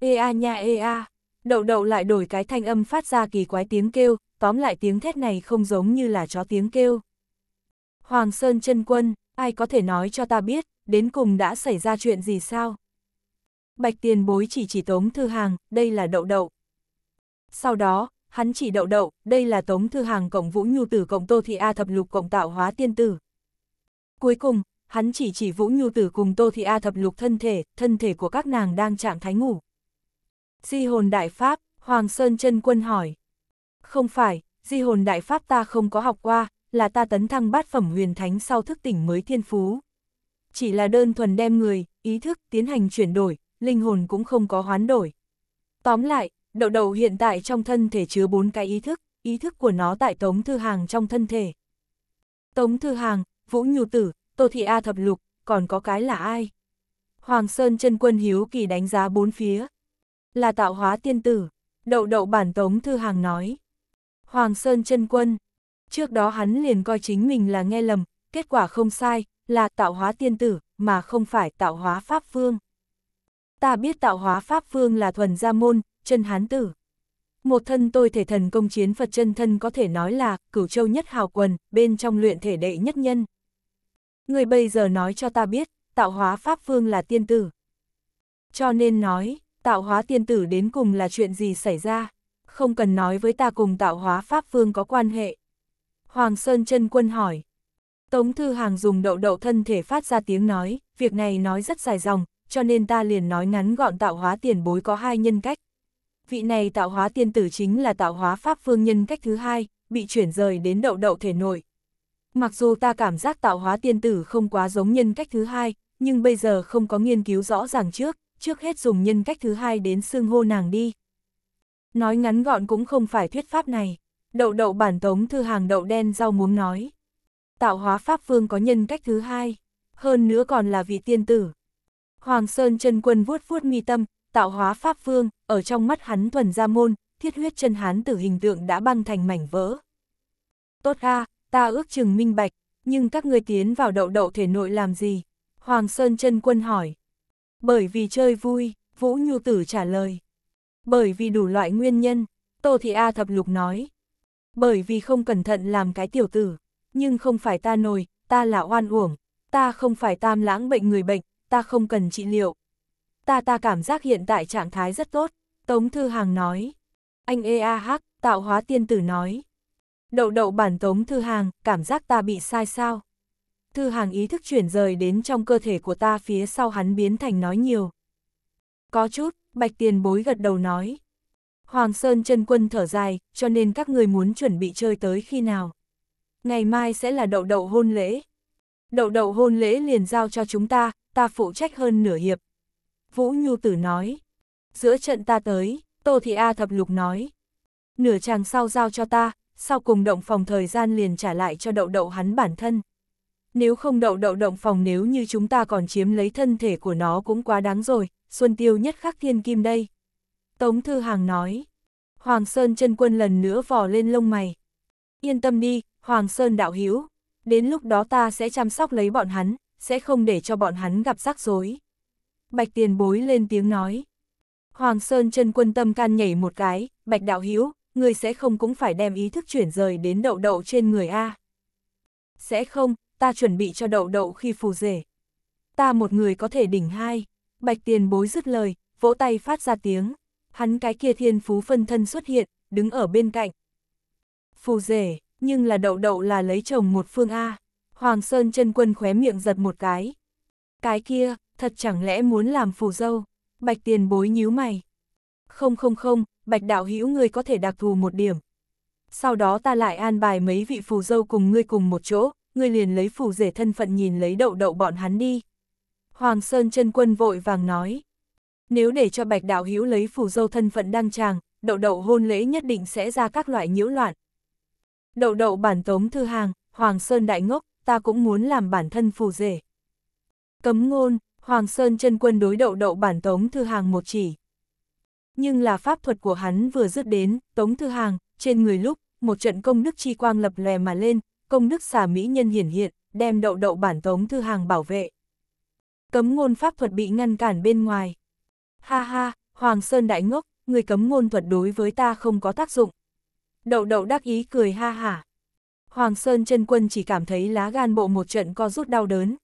Ea nha ea, đậu đậu lại đổi cái thanh âm phát ra kỳ quái tiếng kêu, tóm lại tiếng thét này không giống như là chó tiếng kêu. Hoàng Sơn chân quân, ai có thể nói cho ta biết, đến cùng đã xảy ra chuyện gì sao? Bạch tiền bối chỉ chỉ tống thư hàng, đây là đậu đậu. Sau đó, hắn chỉ đậu đậu, đây là tống thư hàng cộng vũ nhu tử cộng tô thị A thập lục cộng tạo hóa tiên tử. Cuối cùng, hắn chỉ chỉ vũ nhu tử cùng tô thị A thập lục thân thể, thân thể của các nàng đang trạng thái ngủ. Di hồn đại pháp, Hoàng Sơn chân quân hỏi. Không phải, di hồn đại pháp ta không có học qua, là ta tấn thăng bát phẩm huyền thánh sau thức tỉnh mới thiên phú. Chỉ là đơn thuần đem người, ý thức tiến hành chuyển đổi, linh hồn cũng không có hoán đổi. Tóm lại, đậu đầu hiện tại trong thân thể chứa bốn cái ý thức, ý thức của nó tại Tống Thư Hàng trong thân thể. Tống Thư Hàng, Vũ Nhu Tử, Tô Thị A Thập Lục, còn có cái là ai? Hoàng Sơn chân quân hiếu kỳ đánh giá bốn phía, là tạo hóa tiên tử, đậu đậu bản tống thư hàng nói. Hoàng Sơn chân quân, trước đó hắn liền coi chính mình là nghe lầm, kết quả không sai, là tạo hóa tiên tử, mà không phải tạo hóa pháp phương. Ta biết tạo hóa pháp phương là thuần gia môn, chân hán tử. Một thân tôi thể thần công chiến Phật chân thân có thể nói là cửu châu nhất hào quần, bên trong luyện thể đệ nhất nhân. Người bây giờ nói cho ta biết, tạo hóa pháp phương là tiên tử. Cho nên nói, tạo hóa tiên tử đến cùng là chuyện gì xảy ra, không cần nói với ta cùng tạo hóa Pháp Vương có quan hệ. Hoàng Sơn chân Quân hỏi. Tống Thư Hàng dùng đậu đậu thân thể phát ra tiếng nói, việc này nói rất dài dòng, cho nên ta liền nói ngắn gọn tạo hóa tiền bối có hai nhân cách. Vị này tạo hóa tiên tử chính là tạo hóa Pháp Vương nhân cách thứ hai, bị chuyển rời đến đậu đậu thể nội. Mặc dù ta cảm giác tạo hóa tiên tử không quá giống nhân cách thứ hai, nhưng bây giờ không có nghiên cứu rõ ràng trước, trước hết dùng nhân cách thứ hai đến xưng hô nàng đi. Nói ngắn gọn cũng không phải thuyết pháp này, đậu đậu bản tống thư hàng đậu đen rau muống nói. Tạo hóa pháp vương có nhân cách thứ hai, hơn nữa còn là vị tiên tử. Hoàng Sơn chân quân vuốt vuốt mi tâm, tạo hóa pháp vương, ở trong mắt hắn thuần gia môn, thiết huyết chân hán tử hình tượng đã băng thành mảnh vỡ. Tốt a, ta ước chừng minh bạch, nhưng các ngươi tiến vào đậu đậu thể nội làm gì? Hoàng Sơn chân quân hỏi. Bởi vì chơi vui, Vũ Nhu Tử trả lời. Bởi vì đủ loại nguyên nhân, Tô Thị A thập lục nói. Bởi vì không cẩn thận làm cái tiểu tử, nhưng không phải ta nồi, ta là oan uổng, ta không phải tam lãng bệnh người bệnh, ta không cần trị liệu. Ta ta cảm giác hiện tại trạng thái rất tốt, Tống Thư Hàng nói. Anh EAH, tạo hóa tiên tử nói. Đậu đậu bản Tống Thư Hàng, cảm giác ta bị sai sao? Thư Hàng ý thức chuyển rời đến trong cơ thể của ta phía sau hắn biến thành nói nhiều. Có chút, Bạch Tiền bối gật đầu nói. Hoàng Sơn chân quân thở dài, cho nên các người muốn chuẩn bị chơi tới khi nào. Ngày mai sẽ là đậu đậu hôn lễ. Đậu đậu hôn lễ liền giao cho chúng ta, ta phụ trách hơn nửa hiệp. Vũ Nhu Tử nói. Giữa trận ta tới, Tô Thị A Thập Lục nói. Nửa chàng sau giao cho ta, sau cùng động phòng thời gian liền trả lại cho đậu đậu hắn bản thân nếu không đậu đậu động phòng nếu như chúng ta còn chiếm lấy thân thể của nó cũng quá đáng rồi, Xuân Tiêu nhất khắc thiên kim đây. Tống Thư Hàng nói, Hoàng Sơn chân quân lần nữa vò lên lông mày. Yên tâm đi, Hoàng Sơn đạo hiếu đến lúc đó ta sẽ chăm sóc lấy bọn hắn, sẽ không để cho bọn hắn gặp rắc rối. Bạch tiền bối lên tiếng nói. Hoàng Sơn chân quân tâm can nhảy một cái, Bạch đạo hiếu người sẽ không cũng phải đem ý thức chuyển rời đến đậu đậu trên người A. Sẽ không, ta chuẩn bị cho đậu đậu khi phù rể. Ta một người có thể đỉnh hai, bạch tiền bối dứt lời, vỗ tay phát ra tiếng, hắn cái kia thiên phú phân thân xuất hiện, đứng ở bên cạnh. Phù rể, nhưng là đậu đậu là lấy chồng một phương A, Hoàng Sơn chân quân khóe miệng giật một cái. Cái kia, thật chẳng lẽ muốn làm phù dâu, bạch tiền bối nhíu mày. Không không không, bạch đạo hữu người có thể đặc thù một điểm. Sau đó ta lại an bài mấy vị phù dâu cùng ngươi cùng một chỗ, ngươi liền lấy phù rể thân phận nhìn lấy đậu đậu bọn hắn đi. Hoàng Sơn chân quân vội vàng nói, nếu để cho bạch đạo hiếu lấy phù dâu thân phận đăng tràng, đậu đậu hôn lễ nhất định sẽ ra các loại nhiễu loạn. Đậu đậu bản tống thư hàng, Hoàng Sơn đại ngốc, ta cũng muốn làm bản thân phù rể. Cấm ngôn, Hoàng Sơn chân quân đối đậu đậu bản tống thư hàng một chỉ. Nhưng là pháp thuật của hắn vừa dứt đến, tống thư hàng, trên người lúc, một trận công đức chi quang lập lè mà lên, công đức xà mỹ nhân hiển hiện, đem đậu đậu bản tống thư hàng bảo vệ. Cấm ngôn pháp thuật bị ngăn cản bên ngoài. Ha ha, Hoàng Sơn đại ngốc, người cấm ngôn thuật đối với ta không có tác dụng. Đậu đậu đắc ý cười ha hả. Hoàng Sơn chân quân chỉ cảm thấy lá gan bộ một trận co rút đau đớn.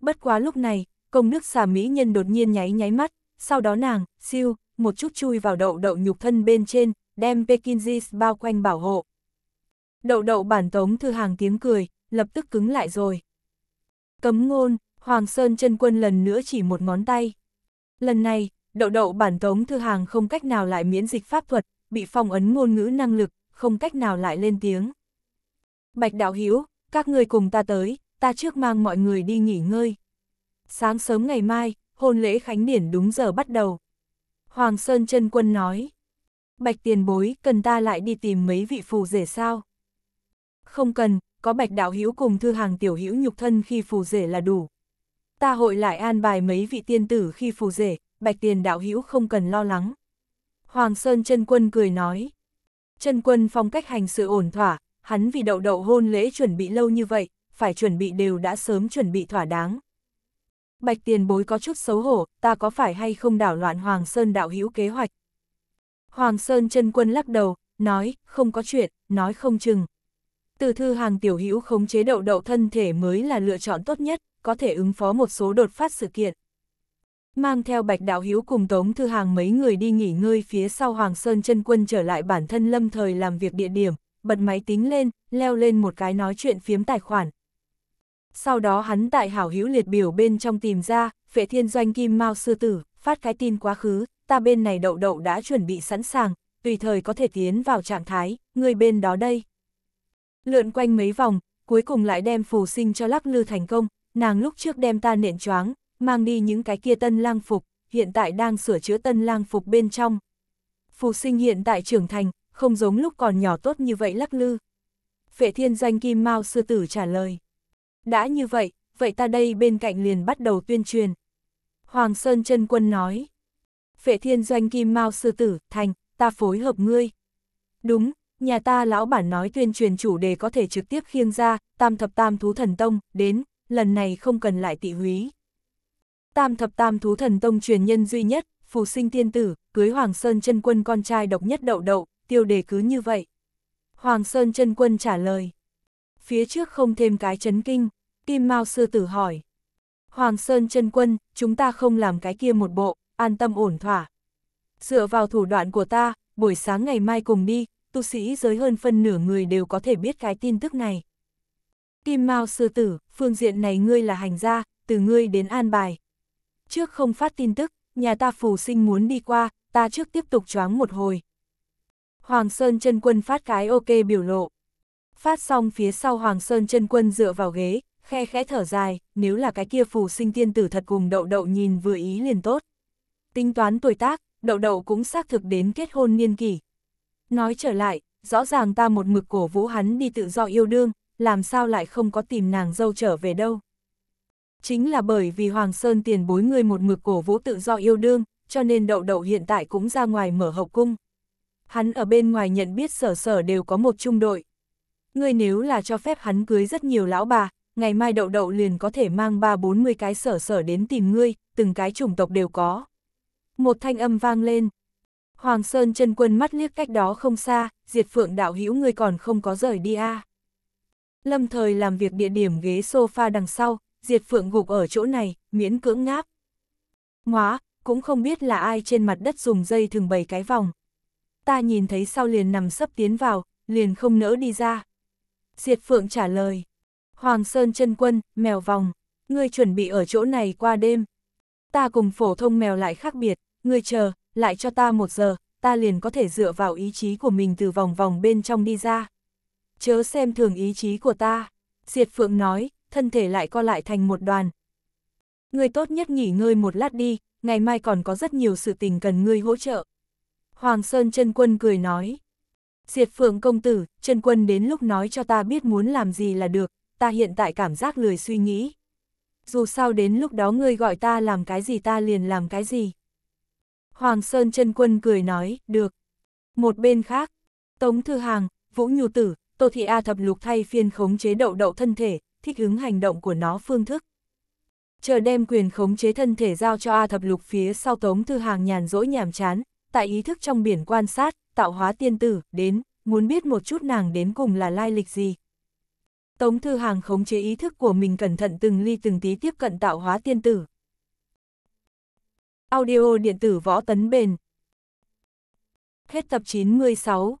Bất quá lúc này, công đức xà mỹ nhân đột nhiên nháy nháy mắt, sau đó nàng, siêu, một chút chui vào đậu đậu nhục thân bên trên, đem pekinzis bao quanh bảo hộ. Đậu đậu bản tống thư hàng tiếng cười, lập tức cứng lại rồi. Cấm ngôn, Hoàng Sơn chân quân lần nữa chỉ một ngón tay. Lần này, đậu đậu bản tống thư hàng không cách nào lại miễn dịch pháp thuật, bị phong ấn ngôn ngữ năng lực, không cách nào lại lên tiếng. Bạch đạo Hiếu, các người cùng ta tới, ta trước mang mọi người đi nghỉ ngơi. Sáng sớm ngày mai, hôn lễ khánh điển đúng giờ bắt đầu. Hoàng Sơn chân quân nói. Bạch tiền bối, cần ta lại đi tìm mấy vị phù rể sao? không cần, có bạch đạo hữu cùng thư hàng tiểu hữu nhục thân khi phù rể là đủ. Ta hội lại an bài mấy vị tiên tử khi phù rể, bạch tiền đạo hữu không cần lo lắng. Hoàng Sơn chân Quân cười nói. chân Quân phong cách hành sự ổn thỏa, hắn vì đậu đậu hôn lễ chuẩn bị lâu như vậy, phải chuẩn bị đều đã sớm chuẩn bị thỏa đáng. Bạch tiền bối có chút xấu hổ, ta có phải hay không đảo loạn Hoàng Sơn đạo hữu kế hoạch. Hoàng Sơn chân Quân lắc đầu, nói, không có chuyện, nói không chừng, từ thư hàng tiểu hữu khống chế đậu đậu thân thể mới là lựa chọn tốt nhất, có thể ứng phó một số đột phát sự kiện. Mang theo Bạch Đạo Hiếu cùng Tống Thư Hàng mấy người đi nghỉ ngơi phía sau Hoàng Sơn chân Quân trở lại bản thân lâm thời làm việc địa điểm, bật máy tính lên, leo lên một cái nói chuyện phiếm tài khoản. Sau đó hắn tại hảo hữu liệt biểu bên trong tìm ra, phệ thiên doanh kim mao sư tử, phát cái tin quá khứ, ta bên này đậu đậu đã chuẩn bị sẵn sàng, tùy thời có thể tiến vào trạng thái, người bên đó đây. Lượn quanh mấy vòng, cuối cùng lại đem phù sinh cho lắc lư thành công, nàng lúc trước đem ta nện choáng, mang đi những cái kia tân lang phục, hiện tại đang sửa chữa tân lang phục bên trong. Phù sinh hiện tại trưởng thành, không giống lúc còn nhỏ tốt như vậy lắc lư. Phệ thiên doanh kim mao sư tử trả lời. Đã như vậy, vậy ta đây bên cạnh liền bắt đầu tuyên truyền. Hoàng Sơn chân Quân nói. Phệ thiên doanh kim mao sư tử, thành, ta phối hợp ngươi. Đúng, nhà ta lão bản nói tuyên truyền chủ đề có thể trực tiếp khiêng ra, tam thập tam thú thần tông, đến, lần này không cần lại tị húy. Tam thập tam thú thần tông truyền nhân duy nhất, phù sinh tiên tử, cưới Hoàng Sơn chân quân con trai độc nhất đậu đậu, tiêu đề cứ như vậy. Hoàng Sơn chân quân trả lời. Phía trước không thêm cái chấn kinh, Kim Mao sư tử hỏi. Hoàng Sơn chân quân, chúng ta không làm cái kia một bộ, an tâm ổn thỏa. Dựa vào thủ đoạn của ta, buổi sáng ngày mai cùng đi, tu sĩ giới hơn phân nửa người đều có thể biết cái tin tức này. Kim Mao sư tử, phương diện này ngươi là hành gia, từ ngươi đến an bài. Trước không phát tin tức, nhà ta phù sinh muốn đi qua, ta trước tiếp tục choáng một hồi. Hoàng Sơn chân quân phát cái ok biểu lộ. Phát xong phía sau Hoàng Sơn chân quân dựa vào ghế, khe khẽ thở dài, nếu là cái kia phù sinh tiên tử thật cùng đậu đậu nhìn vừa ý liền tốt. Tính toán tuổi tác, đậu đậu cũng xác thực đến kết hôn niên kỷ, Nói trở lại, rõ ràng ta một mực cổ vũ hắn đi tự do yêu đương, làm sao lại không có tìm nàng dâu trở về đâu. Chính là bởi vì Hoàng Sơn tiền bối ngươi một mực cổ vũ tự do yêu đương, cho nên đậu đậu hiện tại cũng ra ngoài mở hậu cung. Hắn ở bên ngoài nhận biết sở sở đều có một trung đội. Ngươi nếu là cho phép hắn cưới rất nhiều lão bà, ngày mai đậu đậu liền có thể mang ba bốn mươi cái sở sở đến tìm ngươi, từng cái chủng tộc đều có. Một thanh âm vang lên, Hoàng Sơn chân quân mắt liếc cách đó không xa, diệt phượng đạo hữu người còn không có rời đi a à. Lâm thời làm việc địa điểm ghế sofa đằng sau, diệt phượng gục ở chỗ này, miễn cưỡng ngáp. Ngoá, cũng không biết là ai trên mặt đất dùng dây thường bày cái vòng. Ta nhìn thấy sau liền nằm sấp tiến vào, liền không nỡ đi ra. Diệt phượng trả lời. Hoàng Sơn chân quân, mèo vòng, ngươi chuẩn bị ở chỗ này qua đêm. Ta cùng phổ thông mèo lại khác biệt, ngươi chờ, lại cho ta một giờ, ta liền có thể dựa vào ý chí của mình từ vòng vòng bên trong đi ra. Chớ xem thường ý chí của ta, Diệt Phượng nói, thân thể lại co lại thành một đoàn. Người tốt nhất nghỉ ngơi một lát đi, ngày mai còn có rất nhiều sự tình cần ngươi hỗ trợ. Hoàng Sơn Trân Quân cười nói. Diệt Phượng công tử, Trân Quân đến lúc nói cho ta biết muốn làm gì là được, ta hiện tại cảm giác lười suy nghĩ. Dù sao đến lúc đó ngươi gọi ta làm cái gì ta liền làm cái gì. Hoàng Sơn chân Quân cười nói, được. Một bên khác, Tống Thư Hàng, Vũ Nhu Tử, Tô Thị A thập lục thay phiên khống chế đậu đậu thân thể, thích ứng hành động của nó phương thức. Chờ đem quyền khống chế thân thể giao cho A thập lục phía sau Tống Thư Hàng nhàn rỗi nhàm chán, tại ý thức trong biển quan sát, tạo hóa tiên tử, đến, muốn biết một chút nàng đến cùng là lai lịch gì. Tống Thư Hàng khống chế ý thức của mình cẩn thận từng ly từng tí tiếp cận tạo hóa tiên tử, Audio điện tử võ tấn bền. Hết tập 96